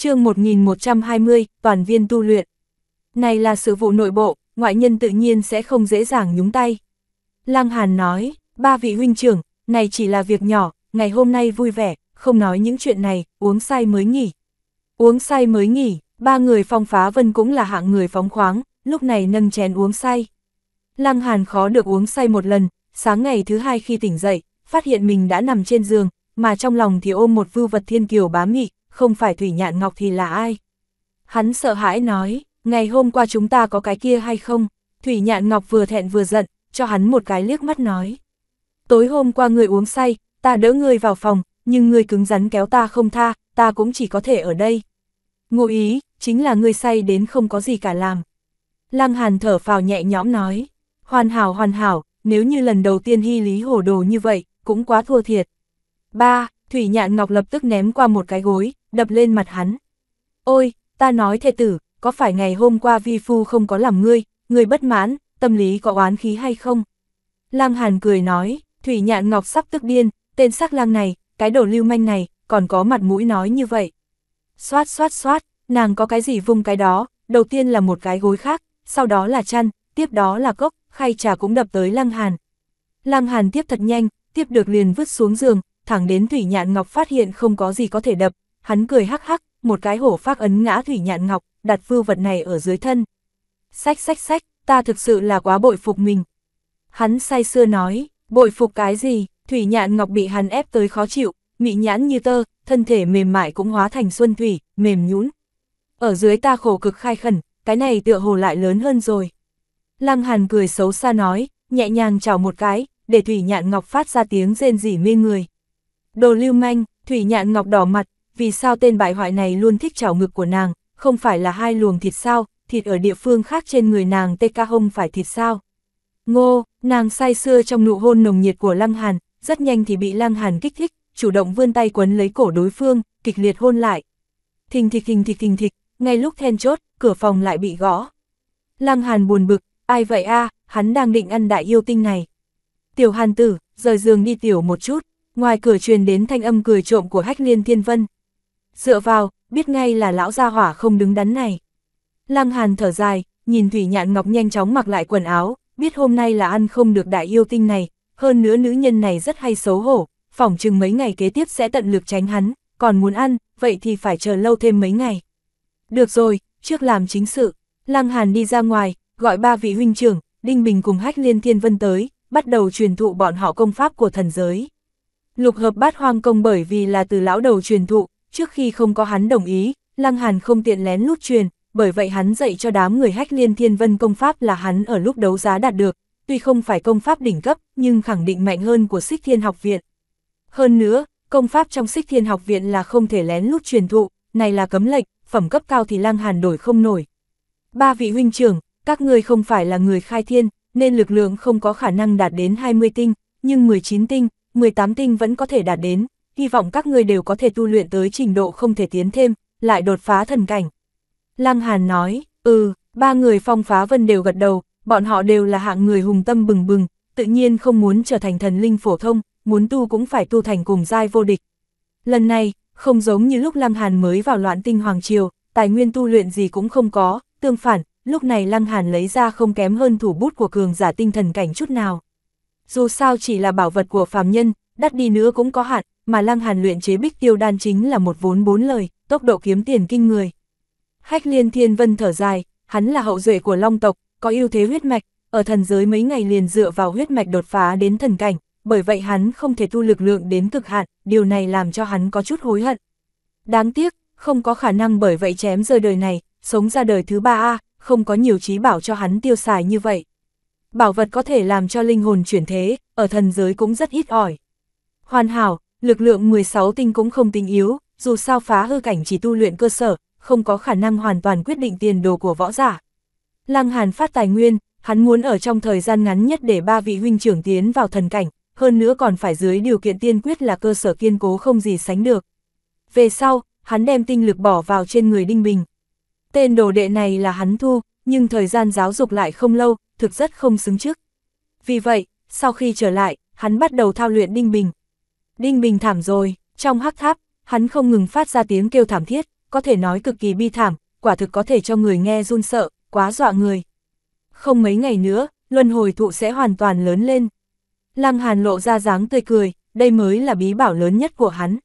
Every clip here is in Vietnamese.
chương 1120, toàn viên tu luyện. Này là sự vụ nội bộ, ngoại nhân tự nhiên sẽ không dễ dàng nhúng tay. Lăng Hàn nói, ba vị huynh trưởng, này chỉ là việc nhỏ, ngày hôm nay vui vẻ, không nói những chuyện này, uống say mới nghỉ. Uống say mới nghỉ, ba người phong phá vân cũng là hạng người phóng khoáng, lúc này nâng chén uống say. Lăng Hàn khó được uống say một lần, sáng ngày thứ hai khi tỉnh dậy, phát hiện mình đã nằm trên giường, mà trong lòng thì ôm một vưu vật thiên kiều bá mị, không phải Thủy Nhạn Ngọc thì là ai? Hắn sợ hãi nói, ngày hôm qua chúng ta có cái kia hay không? Thủy Nhạn Ngọc vừa thẹn vừa giận, cho hắn một cái liếc mắt nói. Tối hôm qua người uống say, ta đỡ người vào phòng, nhưng người cứng rắn kéo ta không tha, ta cũng chỉ có thể ở đây. Ngụ ý, chính là người say đến không có gì cả làm. Lăng Hàn thở phào nhẹ nhõm nói, hoàn hảo hoàn hảo, nếu như lần đầu tiên hy lý hổ đồ như vậy, cũng quá thua thiệt. Ba, Thủy Nhạn Ngọc lập tức ném qua một cái gối, đập lên mặt hắn. Ôi, ta nói thề tử, có phải ngày hôm qua vi phu không có làm ngươi, ngươi bất mãn, tâm lý có oán khí hay không? Lang Hàn cười nói, Thủy Nhạn Ngọc sắp tức điên, tên sắc lang này, cái đồ lưu manh này, còn có mặt mũi nói như vậy. Xoát xoát xoát, nàng có cái gì vung cái đó, đầu tiên là một cái gối khác, sau đó là chăn, tiếp đó là cốc, khay trà cũng đập tới Lăng Hàn. Lăng Hàn tiếp thật nhanh, tiếp được liền vứt xuống giường, thẳng đến Thủy Nhạn Ngọc phát hiện không có gì có thể đập, hắn cười hắc hắc, một cái hổ phát ấn ngã thủy nhạn ngọc, đặt vưu vật này ở dưới thân. Sách sách sách, ta thực sự là quá bội phục mình. Hắn say xưa nói, bội phục cái gì, thủy nhạn ngọc bị hắn ép tới khó chịu, mị nhãn như tơ, thân thể mềm mại cũng hóa thành xuân thủy, mềm nhũn. Ở dưới ta khổ cực khai khẩn, cái này tựa hồ lại lớn hơn rồi. Lăng Hàn cười xấu xa nói, nhẹ nhàng chào một cái, để Thủy Nhạn Ngọc phát ra tiếng rên rỉ mê người. Đồ lưu manh, Thủy Nhạn Ngọc đỏ mặt, vì sao tên bại hoại này luôn thích trào ngực của nàng, không phải là hai luồng thịt sao, thịt ở địa phương khác trên người nàng tê ca hông phải thịt sao. Ngô, nàng say xưa trong nụ hôn nồng nhiệt của Lăng Hàn, rất nhanh thì bị Lăng Hàn kích thích, chủ động vươn tay quấn lấy cổ đối phương, kịch liệt hôn lại. Thình thịch thình thịch thình thịch, ngay lúc then chốt, cửa phòng lại bị gõ. Lăng Hàn buồn bực, ai vậy a, hắn đang định ăn đại yêu tinh này. Tiểu Hàn tử, rời giường đi tiểu một chút, ngoài cửa truyền đến thanh âm cười trộm của Hách Liên Thiên Vân, dựa vào, biết ngay là lão gia hỏa không đứng đắn này. Lăng Hàn thở dài, nhìn Thủy Nhạn Ngọc nhanh chóng mặc lại quần áo, biết hôm nay là ăn không được đại yêu tinh này, hơn nữa nữ nhân này rất hay xấu hổ, phỏng chừng mấy ngày kế tiếp sẽ tận lực tránh hắn, còn muốn ăn, vậy thì phải chờ lâu thêm mấy ngày. Được rồi, trước làm chính sự, Lăng Hàn đi ra ngoài, gọi ba vị huynh trưởng, Đinh Bình cùng Hách Liên Thiên Vân tới, bắt đầu truyền thụ bọn họ công pháp của thần giới. Lục hợp bát hoang công bởi vì là từ lão đầu truyền thụ, trước khi không có hắn đồng ý, Lăng Hàn không tiện lén lút truyền, bởi vậy hắn dạy cho đám người hách liên thiên vân công pháp là hắn ở lúc đấu giá đạt được, tuy không phải công pháp đỉnh cấp, nhưng khẳng định mạnh hơn của Sích Thiên Học Viện. Hơn nữa, công pháp trong Sích Thiên Học Viện là không thể lén lút truyền thụ, này là cấm lệch, phẩm cấp cao thì Lăng Hàn đổi không nổi. Ba vị huynh trưởng, các ngươi không phải là người khai thiên, nên lực lượng không có khả năng đạt đến 20 tinh, nhưng 19 tinh, 18 tinh vẫn có thể đạt đến, hy vọng các ngươi đều có thể tu luyện tới trình độ không thể tiến thêm, lại đột phá thần cảnh. Lăng Hàn nói, ừ, ba người phong phá vân đều gật đầu, bọn họ đều là hạng người hùng tâm bừng bừng, tự nhiên không muốn trở thành thần linh phổ thông, muốn tu cũng phải tu thành cùng giai vô địch. Lần này, không giống như lúc Lăng Hàn mới vào loạn tinh Hoàng Triều, tài nguyên tu luyện gì cũng không có, tương phản, lúc này Lăng Hàn lấy ra không kém hơn thủ bút của cường giả tinh thần cảnh chút nào. Dù sao chỉ là bảo vật của phàm nhân, đắt đi nữa cũng có hạn, mà Lăng Hàn luyện chế bích tiêu đan chính là một vốn bốn lời, tốc độ kiếm tiền kinh người. Hách liên thiên vân thở dài, hắn là hậu duệ của long tộc, có ưu thế huyết mạch, ở thần giới mấy ngày liền dựa vào huyết mạch đột phá đến thần cảnh, bởi vậy hắn không thể tu lực lượng đến cực hạn, điều này làm cho hắn có chút hối hận. Đáng tiếc, không có khả năng bởi vậy chém rơi đời này, sống ra đời thứ ba a không có nhiều trí bảo cho hắn tiêu xài như vậy. Bảo vật có thể làm cho linh hồn chuyển thế, ở thần giới cũng rất ít ỏi. Hoàn hảo, lực lượng 16 tinh cũng không tinh yếu, dù sao phá hư cảnh chỉ tu luyện cơ sở, không có khả năng hoàn toàn quyết định tiền đồ của võ giả. Lăng Hàn phát tài nguyên, hắn muốn ở trong thời gian ngắn nhất để ba vị huynh trưởng tiến vào thần cảnh, hơn nữa còn phải dưới điều kiện tiên quyết là cơ sở kiên cố không gì sánh được. Về sau, hắn đem tinh lực bỏ vào trên người Đinh Bình. Tên đồ đệ này là hắn thu, nhưng thời gian giáo dục lại không lâu, thực rất không xứng trước. Vì vậy, sau khi trở lại, hắn bắt đầu thao luyện Đinh Bình. Đinh Bình thảm rồi, trong hắc tháp, hắn không ngừng phát ra tiếng kêu thảm thiết, có thể nói cực kỳ bi thảm, quả thực có thể cho người nghe run sợ, quá dọa người. Không mấy ngày nữa, luân hồi thụ sẽ hoàn toàn lớn lên. Lăng Hàn lộ ra dáng tươi cười, đây mới là bí bảo lớn nhất của hắn.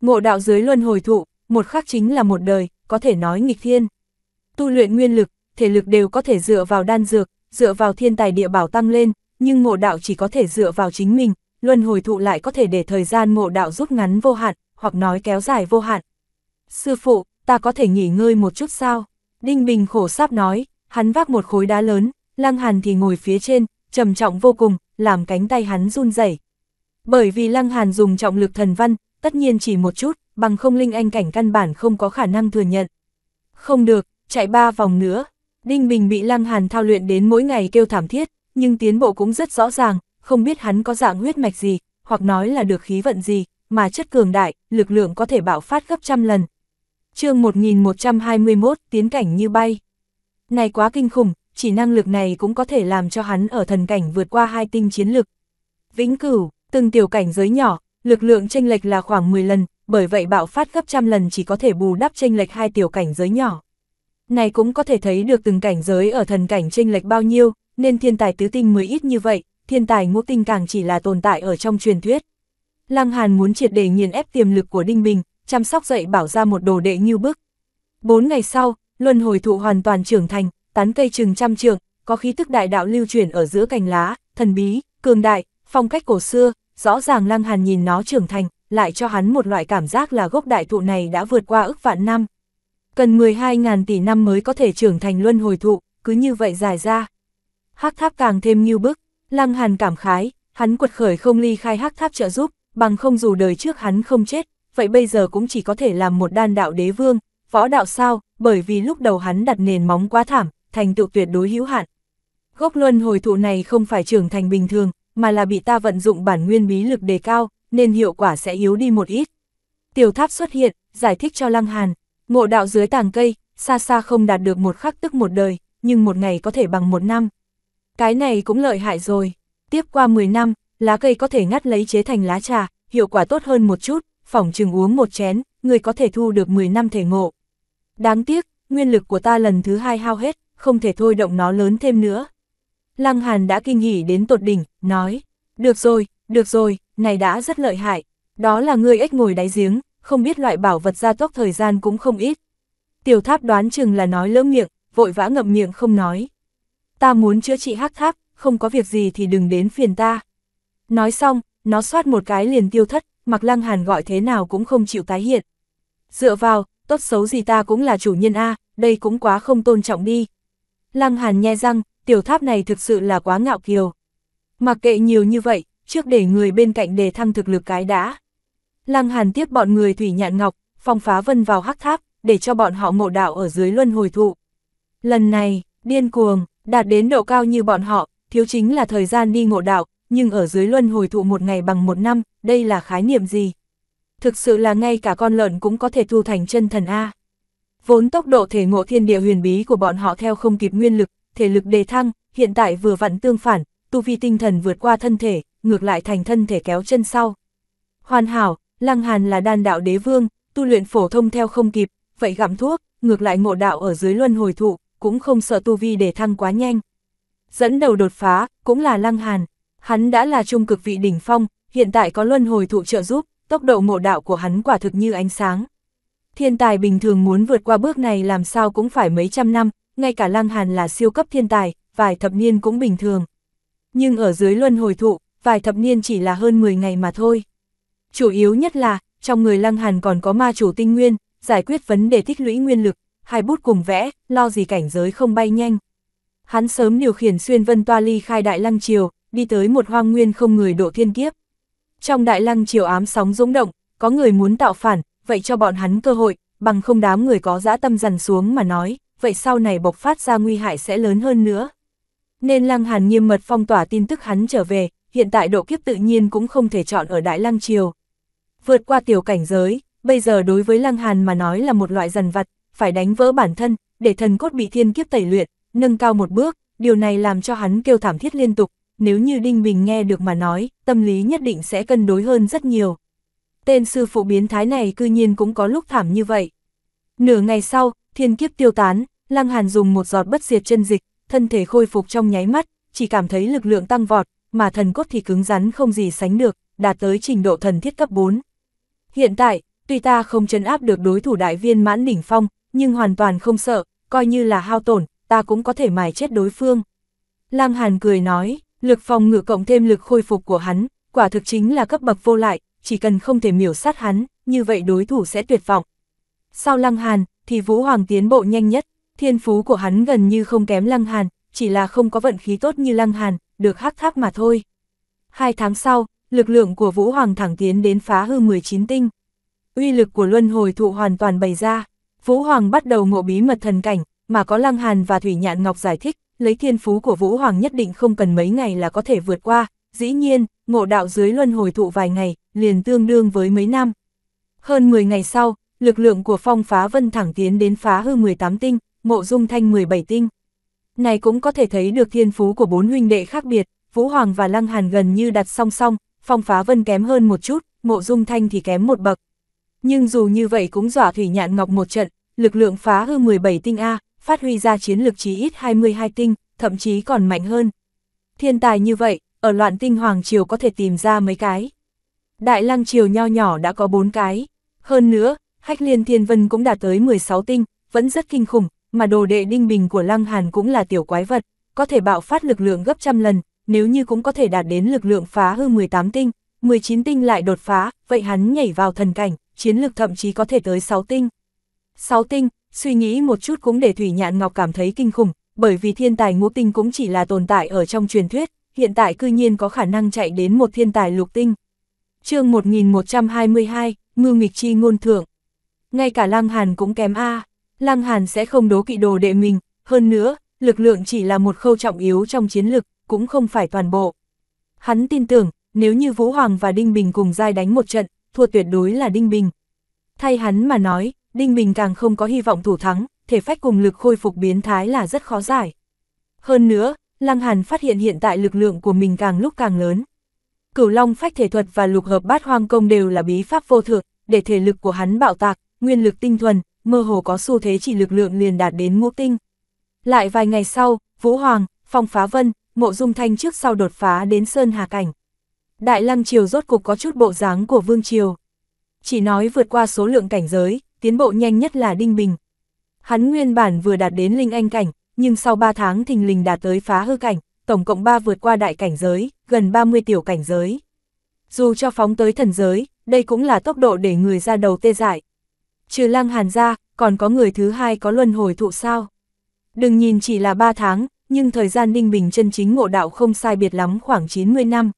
Ngộ đạo dưới luân hồi thụ, một khắc chính là một đời, có thể nói nghịch thiên. Tu luyện nguyên lực, thể lực đều có thể dựa vào đan dược, dựa vào thiên tài địa bảo tăng lên, nhưng ngộ đạo chỉ có thể dựa vào chính mình, luân hồi thụ lại có thể để thời gian ngộ đạo rút ngắn vô hạn, hoặc nói kéo dài vô hạn. Sư phụ, ta có thể nghỉ ngơi một chút sao? Đinh Bình khổ sáp nói, hắn vác một khối đá lớn, Lăng Hàn thì ngồi phía trên, trầm trọng vô cùng, làm cánh tay hắn run rẩy. Bởi vì Lăng Hàn dùng trọng lực thần văn, tất nhiên chỉ một chút, bằng không linh anh cảnh căn bản không có khả năng thừa nhận. Không được, chạy ba vòng nữa. Đinh Bình bị Lăng Hàn thao luyện đến mỗi ngày kêu thảm thiết, nhưng tiến bộ cũng rất rõ ràng, không biết hắn có dạng huyết mạch gì, hoặc nói là được khí vận gì, mà chất cường đại, lực lượng có thể bạo phát gấp trăm lần. chương 1121 tiến cảnh như bay. Này quá kinh khủng, chỉ năng lực này cũng có thể làm cho hắn ở thần cảnh vượt qua hai tinh chiến lực. Vĩnh cửu, từng tiểu cảnh giới nhỏ, lực lượng chênh lệch là khoảng 10 lần, bởi vậy bạo phát gấp trăm lần chỉ có thể bù đắp chênh lệch hai tiểu cảnh giới nhỏ. Này cũng có thể thấy được từng cảnh giới ở thần cảnh chênh lệch bao nhiêu, nên thiên tài tứ tinh mới ít như vậy, thiên tài ngũ tinh càng chỉ là tồn tại ở trong truyền thuyết. Lăng Hàn muốn triệt để nghiền ép tiềm lực của Đinh Bình, chăm sóc dậy bảo ra một đồ đệ như bức. Bốn ngày sau, luân hồi thụ hoàn toàn trưởng thành, tán cây chừng trăm trượng, có khí tức đại đạo lưu chuyển ở giữa cành lá, thần bí, cường đại, phong cách cổ xưa, rõ ràng Lăng Hàn nhìn nó trưởng thành, lại cho hắn một loại cảm giác là gốc đại thụ này đã vượt qua ức vạn năm. Cần 12.000 tỷ năm mới có thể trưởng thành luân hồi thụ, cứ như vậy dài ra. Hắc tháp càng thêm như bức, Lăng Hàn cảm khái, hắn quật khởi không ly khai hắc tháp trợ giúp, bằng không dù đời trước hắn không chết, vậy bây giờ cũng chỉ có thể làm một đan đạo đế vương, võ đạo sao, bởi vì lúc đầu hắn đặt nền móng quá thảm, thành tựu tuyệt đối hữu hạn. Gốc luân hồi thụ này không phải trưởng thành bình thường, mà là bị ta vận dụng bản nguyên bí lực đề cao, nên hiệu quả sẽ yếu đi một ít. Tiểu tháp xuất hiện, giải thích cho Lăng Hàn, ngộ đạo dưới tàng cây, xa xa không đạt được một khắc tức một đời, nhưng một ngày có thể bằng một năm. Cái này cũng lợi hại rồi. Tiếp qua 10 năm, lá cây có thể ngắt lấy chế thành lá trà, hiệu quả tốt hơn một chút, phỏng chừng uống một chén, người có thể thu được 10 năm thể ngộ. Đáng tiếc, nguyên lực của ta lần thứ hai hao hết, không thể thôi động nó lớn thêm nữa. Lăng Hàn đã kinh hỉ đến tột đỉnh, nói, được rồi, được rồi, này đã rất lợi hại, đó là ngươi ếch ngồi đáy giếng, không biết loại bảo vật gia tốc thời gian cũng không ít. Tiểu tháp đoán chừng là nói lỡ miệng, vội vã ngậm miệng không nói ta muốn chữa trị hắc tháp, không có việc gì thì đừng đến phiền ta. Nói xong, nó xoát một cái liền tiêu thất, mặc lăng hàn gọi thế nào cũng không chịu tái hiện. Dựa vào, tốt xấu gì ta cũng là chủ nhân A, đây cũng quá không tôn trọng đi. Lăng hàn nhe răng, tiểu tháp này thực sự là quá ngạo kiều. Mặc kệ nhiều như vậy, trước để người bên cạnh đề thăng thực lực cái đã. Lăng hàn tiếp bọn người Thủy Nhạn Ngọc, phong phá vân vào hắc tháp, để cho bọn họ ngộ đạo ở dưới luân hồi thụ. Lần này, điên cuồng, Đạt đến độ cao như bọn họ, thiếu chính là thời gian đi ngộ đạo, nhưng ở dưới luân hồi thụ một ngày bằng một năm, đây là khái niệm gì? Thực sự là ngay cả con lợn cũng có thể thu thành chân thần A. Vốn tốc độ thể ngộ thiên địa huyền bí của bọn họ theo không kịp nguyên lực, thể lực đề thăng, hiện tại vừa vặn tương phản, tu vi tinh thần vượt qua thân thể, ngược lại thành thân thể kéo chân sau. Hoàn hảo, Lăng Hàn là đan đạo đế vương, tu luyện phổ thông theo không kịp, vậy gặm thuốc, ngược lại ngộ đạo ở dưới luân hồi thụ, cũng không sợ tu vi để thăng quá nhanh. Dẫn đầu đột phá, cũng là Lăng Hàn. Hắn đã là trung cực vị đỉnh phong, hiện tại có luân hồi thụ trợ giúp, tốc độ mộ đạo của hắn quả thực như ánh sáng. Thiên tài bình thường muốn vượt qua bước này làm sao cũng phải mấy trăm năm, ngay cả Lăng Hàn là siêu cấp thiên tài, vài thập niên cũng bình thường. Nhưng ở dưới luân hồi thụ, vài thập niên chỉ là hơn 10 ngày mà thôi. Chủ yếu nhất là, trong người Lăng Hàn còn có ma chủ tinh nguyên, giải quyết vấn đề tích lũy nguyên lực, hai bút cùng vẽ, lo gì cảnh giới không bay nhanh. Hắn sớm điều khiển xuyên vân toa ly khai đại lăng triều, đi tới một hoang nguyên không người độ thiên kiếp. Trong đại lăng triều ám sóng rỗng động, có người muốn tạo phản, vậy cho bọn hắn cơ hội, bằng không đám người có dã tâm dằn xuống mà nói, vậy sau này bộc phát ra nguy hại sẽ lớn hơn nữa. Nên Lăng Hàn nghiêm mật phong tỏa tin tức hắn trở về, hiện tại độ kiếp tự nhiên cũng không thể chọn ở Đại Lăng Triều. Vượt qua tiểu cảnh giới, bây giờ đối với Lăng Hàn mà nói là một loại dần vật phải đánh vỡ bản thân, để thần cốt bị thiên kiếp tẩy luyện, nâng cao một bước, điều này làm cho hắn kêu thảm thiết liên tục, nếu như Đinh Bình nghe được mà nói, tâm lý nhất định sẽ cân đối hơn rất nhiều. Tên sư phụ biến thái này cư nhiên cũng có lúc thảm như vậy. Nửa ngày sau, thiên kiếp tiêu tán, Lăng Hàn dùng một giọt bất diệt chân dịch, thân thể khôi phục trong nháy mắt, chỉ cảm thấy lực lượng tăng vọt, mà thần cốt thì cứng rắn không gì sánh được, đạt tới trình độ thần thiết cấp 4. Hiện tại, tuy ta không chấn áp được đối thủ đại viên mãn đỉnh phong, nhưng hoàn toàn không sợ, coi như là hao tổn, ta cũng có thể mài chết đối phương. Lăng Hàn cười nói, lực phòng ngự cộng thêm lực khôi phục của hắn, quả thực chính là cấp bậc vô lại, chỉ cần không thể miểu sát hắn, như vậy đối thủ sẽ tuyệt vọng. Sau Lăng Hàn, thì Vũ Hoàng tiến bộ nhanh nhất, thiên phú của hắn gần như không kém Lăng Hàn, chỉ là không có vận khí tốt như Lăng Hàn, được hắc tháp mà thôi. Hai tháng sau, lực lượng của Vũ Hoàng thẳng tiến đến phá hư 19 tinh. Uy lực của Luân Hồi Thụ hoàn toàn bày ra. Vũ Hoàng bắt đầu ngộ bí mật thần cảnh, mà có Lăng Hàn và Thủy Nhạn Ngọc giải thích, lấy thiên phú của Vũ Hoàng nhất định không cần mấy ngày là có thể vượt qua, dĩ nhiên, ngộ đạo dưới luân hồi thụ vài ngày, liền tương đương với mấy năm. Hơn 10 ngày sau, lực lượng của phong phá vân thẳng tiến đến phá hư 18 tinh, mộ dung thanh 17 tinh. Này cũng có thể thấy được thiên phú của bốn huynh đệ khác biệt, Vũ Hoàng và Lăng Hàn gần như đặt song song, phong phá vân kém hơn một chút, mộ dung thanh thì kém một bậc, nhưng dù như vậy cũng dọa Thủy Nhạn Ngọc một trận, lực lượng phá hư 17 tinh A, phát huy ra chiến lực chí ít 22 tinh, thậm chí còn mạnh hơn. Thiên tài như vậy, ở loạn tinh Hoàng Triều có thể tìm ra mấy cái. Đại Lăng Triều nho nhỏ đã có 4 cái. Hơn nữa, Hách Liên Thiên Vân cũng đạt tới 16 tinh, vẫn rất kinh khủng, mà đồ đệ đinh bình của Lăng Hàn cũng là tiểu quái vật, có thể bạo phát lực lượng gấp trăm lần, nếu như cũng có thể đạt đến lực lượng phá hư 18 tinh, 19 tinh lại đột phá, vậy hắn nhảy vào thần cảnh chiến lực thậm chí có thể tới 6 tinh. 6 tinh, suy nghĩ một chút cũng để Thủy Nhạn Ngọc cảm thấy kinh khủng, bởi vì thiên tài ngũ tinh cũng chỉ là tồn tại ở trong truyền thuyết, hiện tại cư nhiên có khả năng chạy đến một thiên tài lục tinh. chương 1122, Ngư Nghịch Chi ngôn thượng Ngay cả Lăng Hàn cũng kém A, à. Lăng Hàn sẽ không đố kỵ đồ đệ mình, hơn nữa, lực lượng chỉ là một khâu trọng yếu trong chiến lực, cũng không phải toàn bộ. Hắn tin tưởng, nếu như Vũ Hoàng và Đinh Bình cùng giai đánh một trận, thua tuyệt đối là Đinh Bình. Thay hắn mà nói, Đinh Bình càng không có hy vọng thủ thắng, thể phách cùng lực khôi phục biến thái là rất khó giải. Hơn nữa, Lăng Hàn phát hiện hiện tại lực lượng của mình càng lúc càng lớn. Cửu Long phách thể thuật và lục hợp bát hoang công đều là bí pháp vô thượng, để thể lực của hắn bạo tạc, nguyên lực tinh thuần, mơ hồ có xu thế chỉ lực lượng liền đạt đến ngũ tinh. Lại vài ngày sau, Vũ Hoàng, Phong Phá Vân, Mộ Dung Thanh trước sau đột phá đến Sơn Hà Cảnh. Đại Lăng Triều rốt cục có chút bộ dáng của Vương Triều. Chỉ nói vượt qua số lượng cảnh giới, tiến bộ nhanh nhất là Đinh Bình. Hắn nguyên bản vừa đạt đến Linh Anh cảnh, nhưng sau 3 tháng thình lình đạt tới phá hư cảnh, tổng cộng 3 vượt qua đại cảnh giới, gần 30 tiểu cảnh giới. Dù cho phóng tới thần giới, đây cũng là tốc độ để người ra đầu tê dại. Trừ lang hàn ra, còn có người thứ hai có luân hồi thụ sao. Đừng nhìn chỉ là 3 tháng, nhưng thời gian Đinh Bình chân chính ngộ đạo không sai biệt lắm khoảng 90 năm.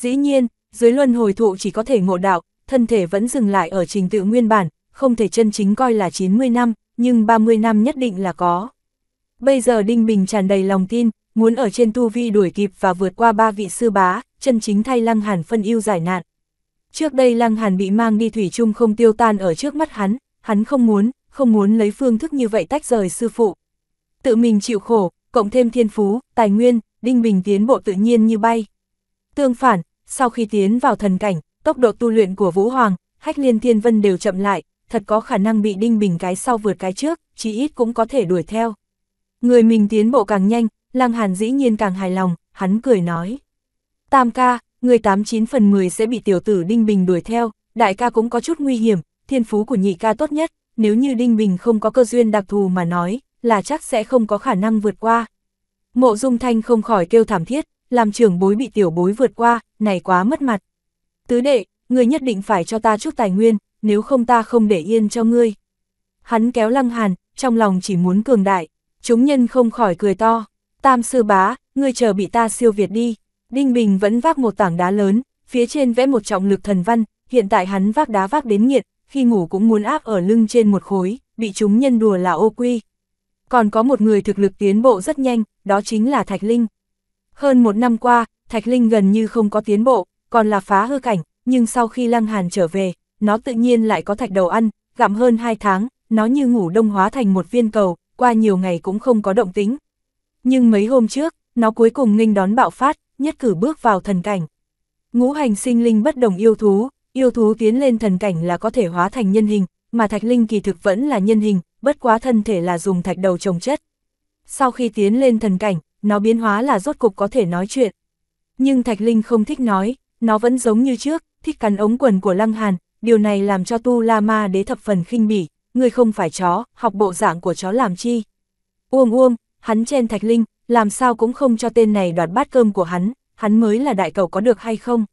Dĩ nhiên, dưới luân hồi thụ chỉ có thể ngộ đạo, thân thể vẫn dừng lại ở trình tự nguyên bản, không thể chân chính coi là 90 năm, nhưng 30 năm nhất định là có. Bây giờ Đinh Bình tràn đầy lòng tin, muốn ở trên tu vi đuổi kịp và vượt qua ba vị sư bá, chân chính thay Lăng Hàn phân ưu giải nạn. Trước đây Lăng Hàn bị mang đi thủy chung không tiêu tan ở trước mắt hắn, hắn không muốn, không muốn lấy phương thức như vậy tách rời sư phụ. Tự mình chịu khổ, cộng thêm thiên phú, tài nguyên, Đinh Bình tiến bộ tự nhiên như bay. Tương phản, sau khi tiến vào thần cảnh, tốc độ tu luyện của Vũ Hoàng, Hách Liên Thiên Vân đều chậm lại, thật có khả năng bị đinh bình cái sau vượt cái trước, chí ít cũng có thể đuổi theo. Người mình tiến bộ càng nhanh, Lăng Hàn dĩ nhiên càng hài lòng, hắn cười nói. Tam ca, người 89 phần 10 sẽ bị tiểu tử Đinh Bình đuổi theo, đại ca cũng có chút nguy hiểm, thiên phú của nhị ca tốt nhất, nếu như Đinh Bình không có cơ duyên đặc thù mà nói, là chắc sẽ không có khả năng vượt qua. Mộ Dung Thanh không khỏi kêu thảm thiết, làm trưởng bối bị tiểu bối vượt qua, này quá mất mặt. Tứ đệ, ngươi nhất định phải cho ta chút tài nguyên, nếu không ta không để yên cho ngươi. Hắn kéo lăng hàn, trong lòng chỉ muốn cường đại, chúng nhân không khỏi cười to. Tam sư bá, ngươi chờ bị ta siêu việt đi. Đinh Bình vẫn vác một tảng đá lớn, phía trên vẽ một trọng lực thần văn, hiện tại hắn vác đá vác đến nghiệt, khi ngủ cũng muốn áp ở lưng trên một khối, bị chúng nhân đùa là ô quy. Còn có một người thực lực tiến bộ rất nhanh, đó chính là Thạch Linh. Hơn một năm qua, Thạch Linh gần như không có tiến bộ, còn là phá hư cảnh, nhưng sau khi Lăng Hàn trở về, nó tự nhiên lại có thạch đầu ăn, gặm hơn hai tháng, nó như ngủ đông hóa thành một viên cầu, qua nhiều ngày cũng không có động tính. Nhưng mấy hôm trước, nó cuối cùng nghênh đón bạo phát, nhất cử bước vào thần cảnh. Ngũ hành sinh linh bất đồng yêu thú, yêu thú tiến lên thần cảnh là có thể hóa thành nhân hình, mà thạch linh kỳ thực vẫn là nhân hình, bất quá thân thể là dùng thạch đầu trồng chất. Sau khi tiến lên thần cảnh, nó biến hóa là rốt cục có thể nói chuyện. Nhưng Thạch Linh không thích nói, nó vẫn giống như trước, thích cắn ống quần của Lăng Hàn, điều này làm cho Tu La Ma đế thập phần khinh bỉ, người không phải chó, học bộ dạng của chó làm chi. Uông uông, hắn chen Thạch Linh, làm sao cũng không cho tên này đoạt bát cơm của hắn, hắn mới là đại cầu có được hay không.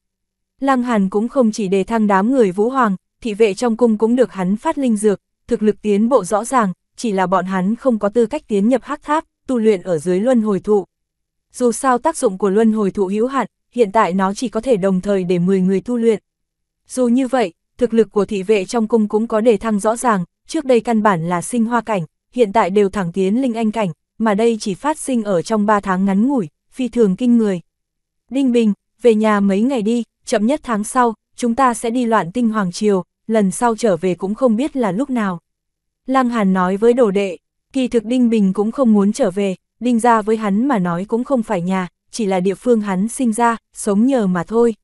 Lăng Hàn cũng không chỉ đề thăng đám người Vũ Hoàng, thị vệ trong cung cũng được hắn phát linh dược, thực lực tiến bộ rõ ràng, chỉ là bọn hắn không có tư cách tiến nhập hắc tháp, tu luyện ở dưới luân hồi thụ. Dù sao tác dụng của luân hồi thụ hữu hạn, hiện tại nó chỉ có thể đồng thời để 10 người tu luyện. Dù như vậy, thực lực của thị vệ trong cung cũng có đề thăng rõ ràng, trước đây căn bản là sinh hoa cảnh, hiện tại đều thẳng tiến linh anh cảnh, mà đây chỉ phát sinh ở trong 3 tháng ngắn ngủi, phi thường kinh người. Đinh Bình, về nhà mấy ngày đi, chậm nhất tháng sau, chúng ta sẽ đi loạn tinh hoàng triều, lần sau trở về cũng không biết là lúc nào. Lăng Hàn nói với đồ đệ. Kỳ thực Đinh Bình cũng không muốn trở về, Đinh ra với hắn mà nói cũng không phải nhà, chỉ là địa phương hắn sinh ra, sống nhờ mà thôi.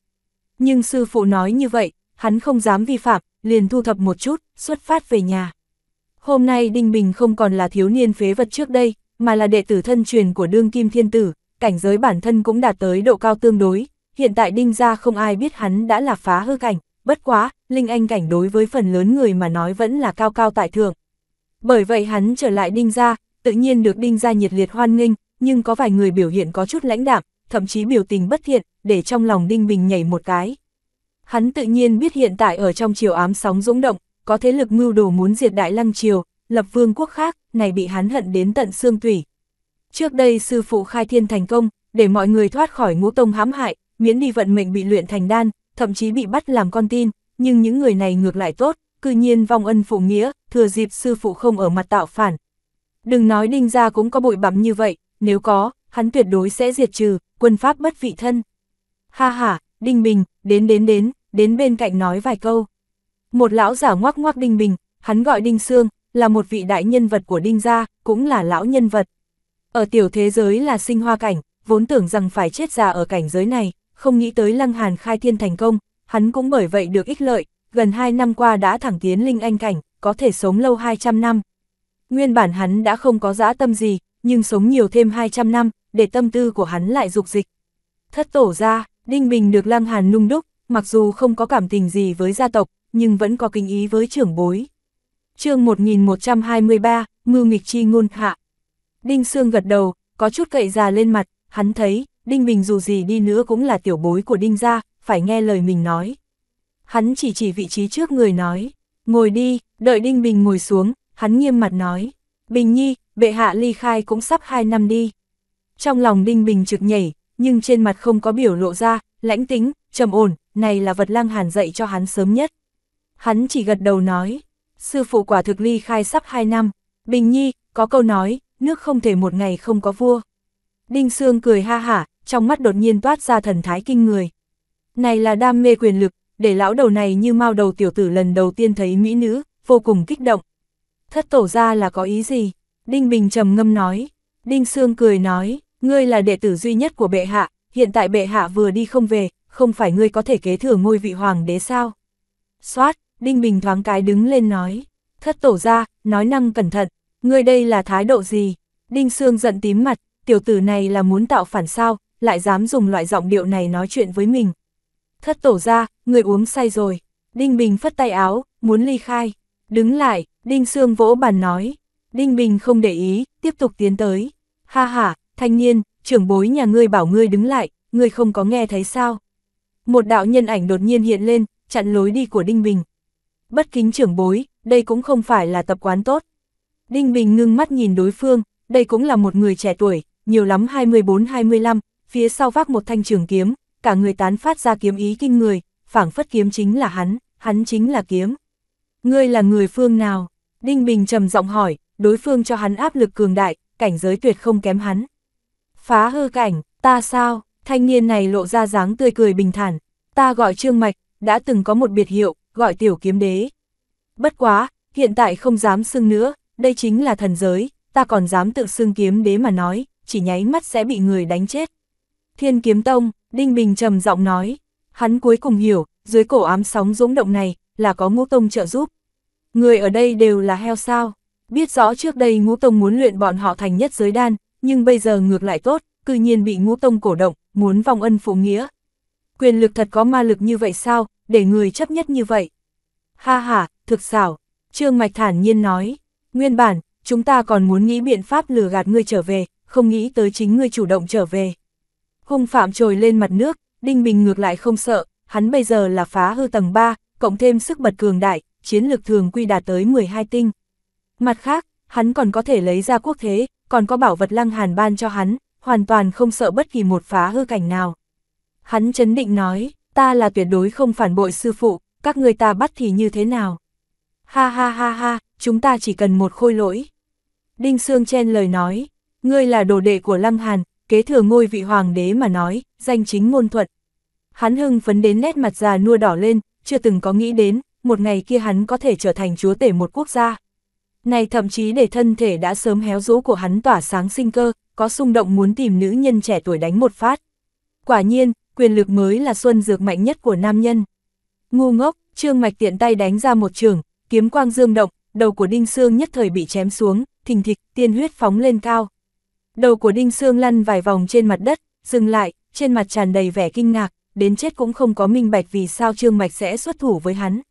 Nhưng sư phụ nói như vậy, hắn không dám vi phạm, liền thu thập một chút, xuất phát về nhà. Hôm nay Đinh Bình không còn là thiếu niên phế vật trước đây, mà là đệ tử thân truyền của đương kim thiên tử, cảnh giới bản thân cũng đạt tới độ cao tương đối, hiện tại Đinh ra không ai biết hắn đã là phá hư cảnh, bất quá, Linh Anh cảnh đối với phần lớn người mà nói vẫn là cao cao tại thượng. Bởi vậy hắn trở lại đinh gia, tự nhiên được đinh gia nhiệt liệt hoan nghênh, nhưng có vài người biểu hiện có chút lãnh đạm, thậm chí biểu tình bất thiện, để trong lòng đinh bình nhảy một cái. Hắn tự nhiên biết hiện tại ở trong chiều ám sóng dũng động, có thế lực mưu đồ muốn diệt đại lăng triều, lập vương quốc khác, này bị hắn hận đến tận xương tủy. Trước đây sư phụ khai thiên thành công, để mọi người thoát khỏi ngũ tông hãm hại, miễn đi vận mệnh bị luyện thành đan, thậm chí bị bắt làm con tin, nhưng những người này ngược lại tốt, cư nhiên vong ân phụ nghĩa, thừa dịp sư phụ không ở mặt tạo phản. Đừng nói đinh gia cũng có bụi bặm như vậy, nếu có, hắn tuyệt đối sẽ diệt trừ, quân pháp bất vị thân. Ha ha, Đinh Bình, đến đến đến, đến bên cạnh nói vài câu. Một lão giả ngoác ngoác Đinh Bình, hắn gọi Đinh Sương, là một vị đại nhân vật của Đinh gia, cũng là lão nhân vật. Ở tiểu thế giới là sinh hoa cảnh, vốn tưởng rằng phải chết già ở cảnh giới này, không nghĩ tới Lăng Hàn khai thiên thành công, hắn cũng bởi vậy được ích lợi, gần 2 năm qua đã thẳng tiến linh anh cảnh, có thể sống lâu 200 năm. Nguyên bản hắn đã không có dã tâm gì, nhưng sống nhiều thêm 200 năm, để tâm tư của hắn lại dục dịch. Thất tổ ra, Đinh Bình được Lăng Hàn nung đúc, mặc dù không có cảm tình gì với gia tộc, nhưng vẫn có kinh ý với trưởng bối. chương 1123, Mưu nghịch chi ngôn hạ. Đinh Sương gật đầu, có chút cậy già lên mặt, hắn thấy, Đinh Bình dù gì đi nữa cũng là tiểu bối của Đinh gia, phải nghe lời mình nói hắn chỉ chỉ vị trí trước người nói, ngồi đi, đợi Đinh Bình ngồi xuống, hắn nghiêm mặt nói, Bình Nhi, bệ hạ ly khai cũng sắp 2 năm đi. Trong lòng Đinh Bình trực nhảy, nhưng trên mặt không có biểu lộ ra, lãnh tính, trầm ổn, này là vật lăng hàn dạy cho hắn sớm nhất. Hắn chỉ gật đầu nói, sư phụ quả thực ly khai sắp 2 năm, Bình Nhi, có câu nói, nước không thể một ngày không có vua. Đinh Sương cười ha hả, trong mắt đột nhiên toát ra thần thái kinh người. Này là đam mê quyền lực, để lão đầu này như mao đầu tiểu tử lần đầu tiên thấy mỹ nữ, vô cùng kích động. Thất tổ ra là có ý gì? Đinh Bình trầm ngâm nói. Đinh Sương cười nói, ngươi là đệ tử duy nhất của bệ hạ, hiện tại bệ hạ vừa đi không về, không phải ngươi có thể kế thừa ngôi vị hoàng đế sao? Xoát, Đinh Bình thoáng cái đứng lên nói. Thất tổ ra, nói năng cẩn thận, ngươi đây là thái độ gì? Đinh Sương giận tím mặt, tiểu tử này là muốn tạo phản sao, lại dám dùng loại giọng điệu này nói chuyện với mình thất tổ ra, người uống say rồi. Đinh Bình phất tay áo, muốn ly khai. Đứng lại, Đinh Sương vỗ bàn nói. Đinh Bình không để ý, tiếp tục tiến tới. Ha ha, thanh niên, trưởng bối nhà ngươi bảo ngươi đứng lại, ngươi không có nghe thấy sao. Một đạo nhân ảnh đột nhiên hiện lên, chặn lối đi của Đinh Bình. Bất kính trưởng bối, đây cũng không phải là tập quán tốt. Đinh Bình ngưng mắt nhìn đối phương, đây cũng là một người trẻ tuổi, nhiều lắm 24-25, phía sau vác một thanh trường kiếm, cả người tán phát ra kiếm ý kinh người, phảng phất kiếm chính là hắn, hắn chính là kiếm. Ngươi là người phương nào? Đinh Bình trầm giọng hỏi, đối phương cho hắn áp lực cường đại, cảnh giới tuyệt không kém hắn. Phá hư cảnh, ta sao? Thanh niên này lộ ra dáng tươi cười bình thản, ta gọi Trương Mạch, đã từng có một biệt hiệu, gọi tiểu kiếm đế. Bất quá, hiện tại không dám xưng nữa, đây chính là thần giới, ta còn dám tự xưng kiếm đế mà nói, chỉ nháy mắt sẽ bị người đánh chết. Thiên kiếm tông, Đinh Bình trầm giọng nói, hắn cuối cùng hiểu, dưới cổ ám sóng dũng động này, là có ngũ tông trợ giúp. Người ở đây đều là heo sao, biết rõ trước đây ngũ tông muốn luyện bọn họ thành nhất giới đan, nhưng bây giờ ngược lại tốt, cư nhiên bị ngũ tông cổ động, muốn vòng ân phụ nghĩa. Quyền lực thật có ma lực như vậy sao, để người chấp nhất như vậy. Ha ha, thực xảo, Trương Mạch thản nhiên nói, nguyên bản, chúng ta còn muốn nghĩ biện pháp lừa gạt ngươi trở về, không nghĩ tới chính ngươi chủ động trở về. Hung phạm trồi lên mặt nước, Đinh Bình ngược lại không sợ, hắn bây giờ là phá hư tầng 3, cộng thêm sức bật cường đại, chiến lực thường quy đạt tới 12 tinh. Mặt khác, hắn còn có thể lấy ra quốc thế, còn có bảo vật lăng hàn ban cho hắn, hoàn toàn không sợ bất kỳ một phá hư cảnh nào. Hắn chấn định nói, ta là tuyệt đối không phản bội sư phụ, các người ta bắt thì như thế nào? Ha ha ha ha, chúng ta chỉ cần một khôi lỗi. Đinh Sương chen lời nói, ngươi là đồ đệ của Lăng Hàn, kế thừa ngôi vị hoàng đế mà nói, danh chính ngôn thuận. Hắn hưng phấn đến nét mặt già nua đỏ lên, chưa từng có nghĩ đến, một ngày kia hắn có thể trở thành chúa tể một quốc gia. Này thậm chí để thân thể đã sớm héo rũ của hắn tỏa sáng sinh cơ, có xung động muốn tìm nữ nhân trẻ tuổi đánh một phát. Quả nhiên, quyền lực mới là xuân dược mạnh nhất của nam nhân. Ngu ngốc, Trương Mạch tiện tay đánh ra một trường, kiếm quang dương động, đầu của Đinh xương nhất thời bị chém xuống, thình thịch, tiên huyết phóng lên cao. Đầu của Đinh Sương lăn vài vòng trên mặt đất, dừng lại, trên mặt tràn đầy vẻ kinh ngạc, đến chết cũng không có minh bạch vì sao Trương Mạch sẽ xuất thủ với hắn.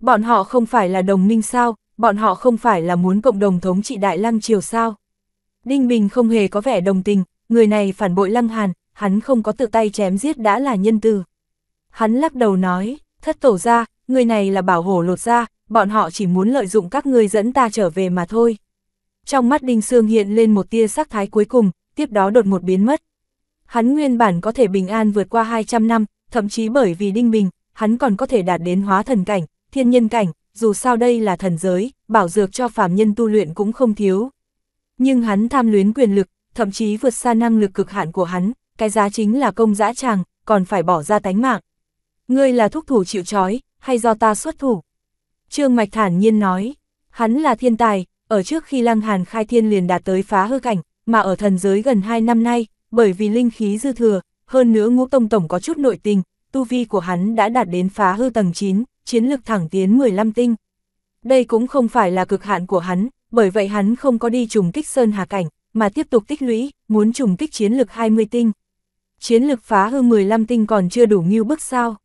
Bọn họ không phải là đồng minh sao, bọn họ không phải là muốn cộng đồng thống trị Đại Lăng Triều sao. Đinh Bình không hề có vẻ đồng tình, người này phản bội Lăng Hàn, hắn không có tự tay chém giết đã là nhân từ. Hắn lắc đầu nói, thất tổ ra, người này là bảo hổ lột ra, bọn họ chỉ muốn lợi dụng các ngươi dẫn ta trở về mà thôi trong mắt Đinh Sương hiện lên một tia sắc thái cuối cùng, tiếp đó đột một biến mất. Hắn nguyên bản có thể bình an vượt qua 200 năm, thậm chí bởi vì Đinh Bình, hắn còn có thể đạt đến hóa thần cảnh, thiên nhân cảnh, dù sao đây là thần giới, bảo dược cho phàm nhân tu luyện cũng không thiếu. Nhưng hắn tham luyến quyền lực, thậm chí vượt xa năng lực cực hạn của hắn, cái giá chính là công dã tràng, còn phải bỏ ra tánh mạng. Ngươi là thúc thủ chịu trói, hay do ta xuất thủ? Trương Mạch thản nhiên nói, hắn là thiên tài, ở trước khi Lăng Hàn khai thiên liền đạt tới phá hư cảnh, mà ở thần giới gần 2 năm nay, bởi vì linh khí dư thừa, hơn nữa ngũ tông tổng có chút nội tình, tu vi của hắn đã đạt đến phá hư tầng 9, chiến lực thẳng tiến 15 tinh. Đây cũng không phải là cực hạn của hắn, bởi vậy hắn không có đi trùng kích sơn hà cảnh, mà tiếp tục tích lũy, muốn trùng kích chiến lực 20 tinh. Chiến lực phá hư 15 tinh còn chưa đủ nghiêu bước sao.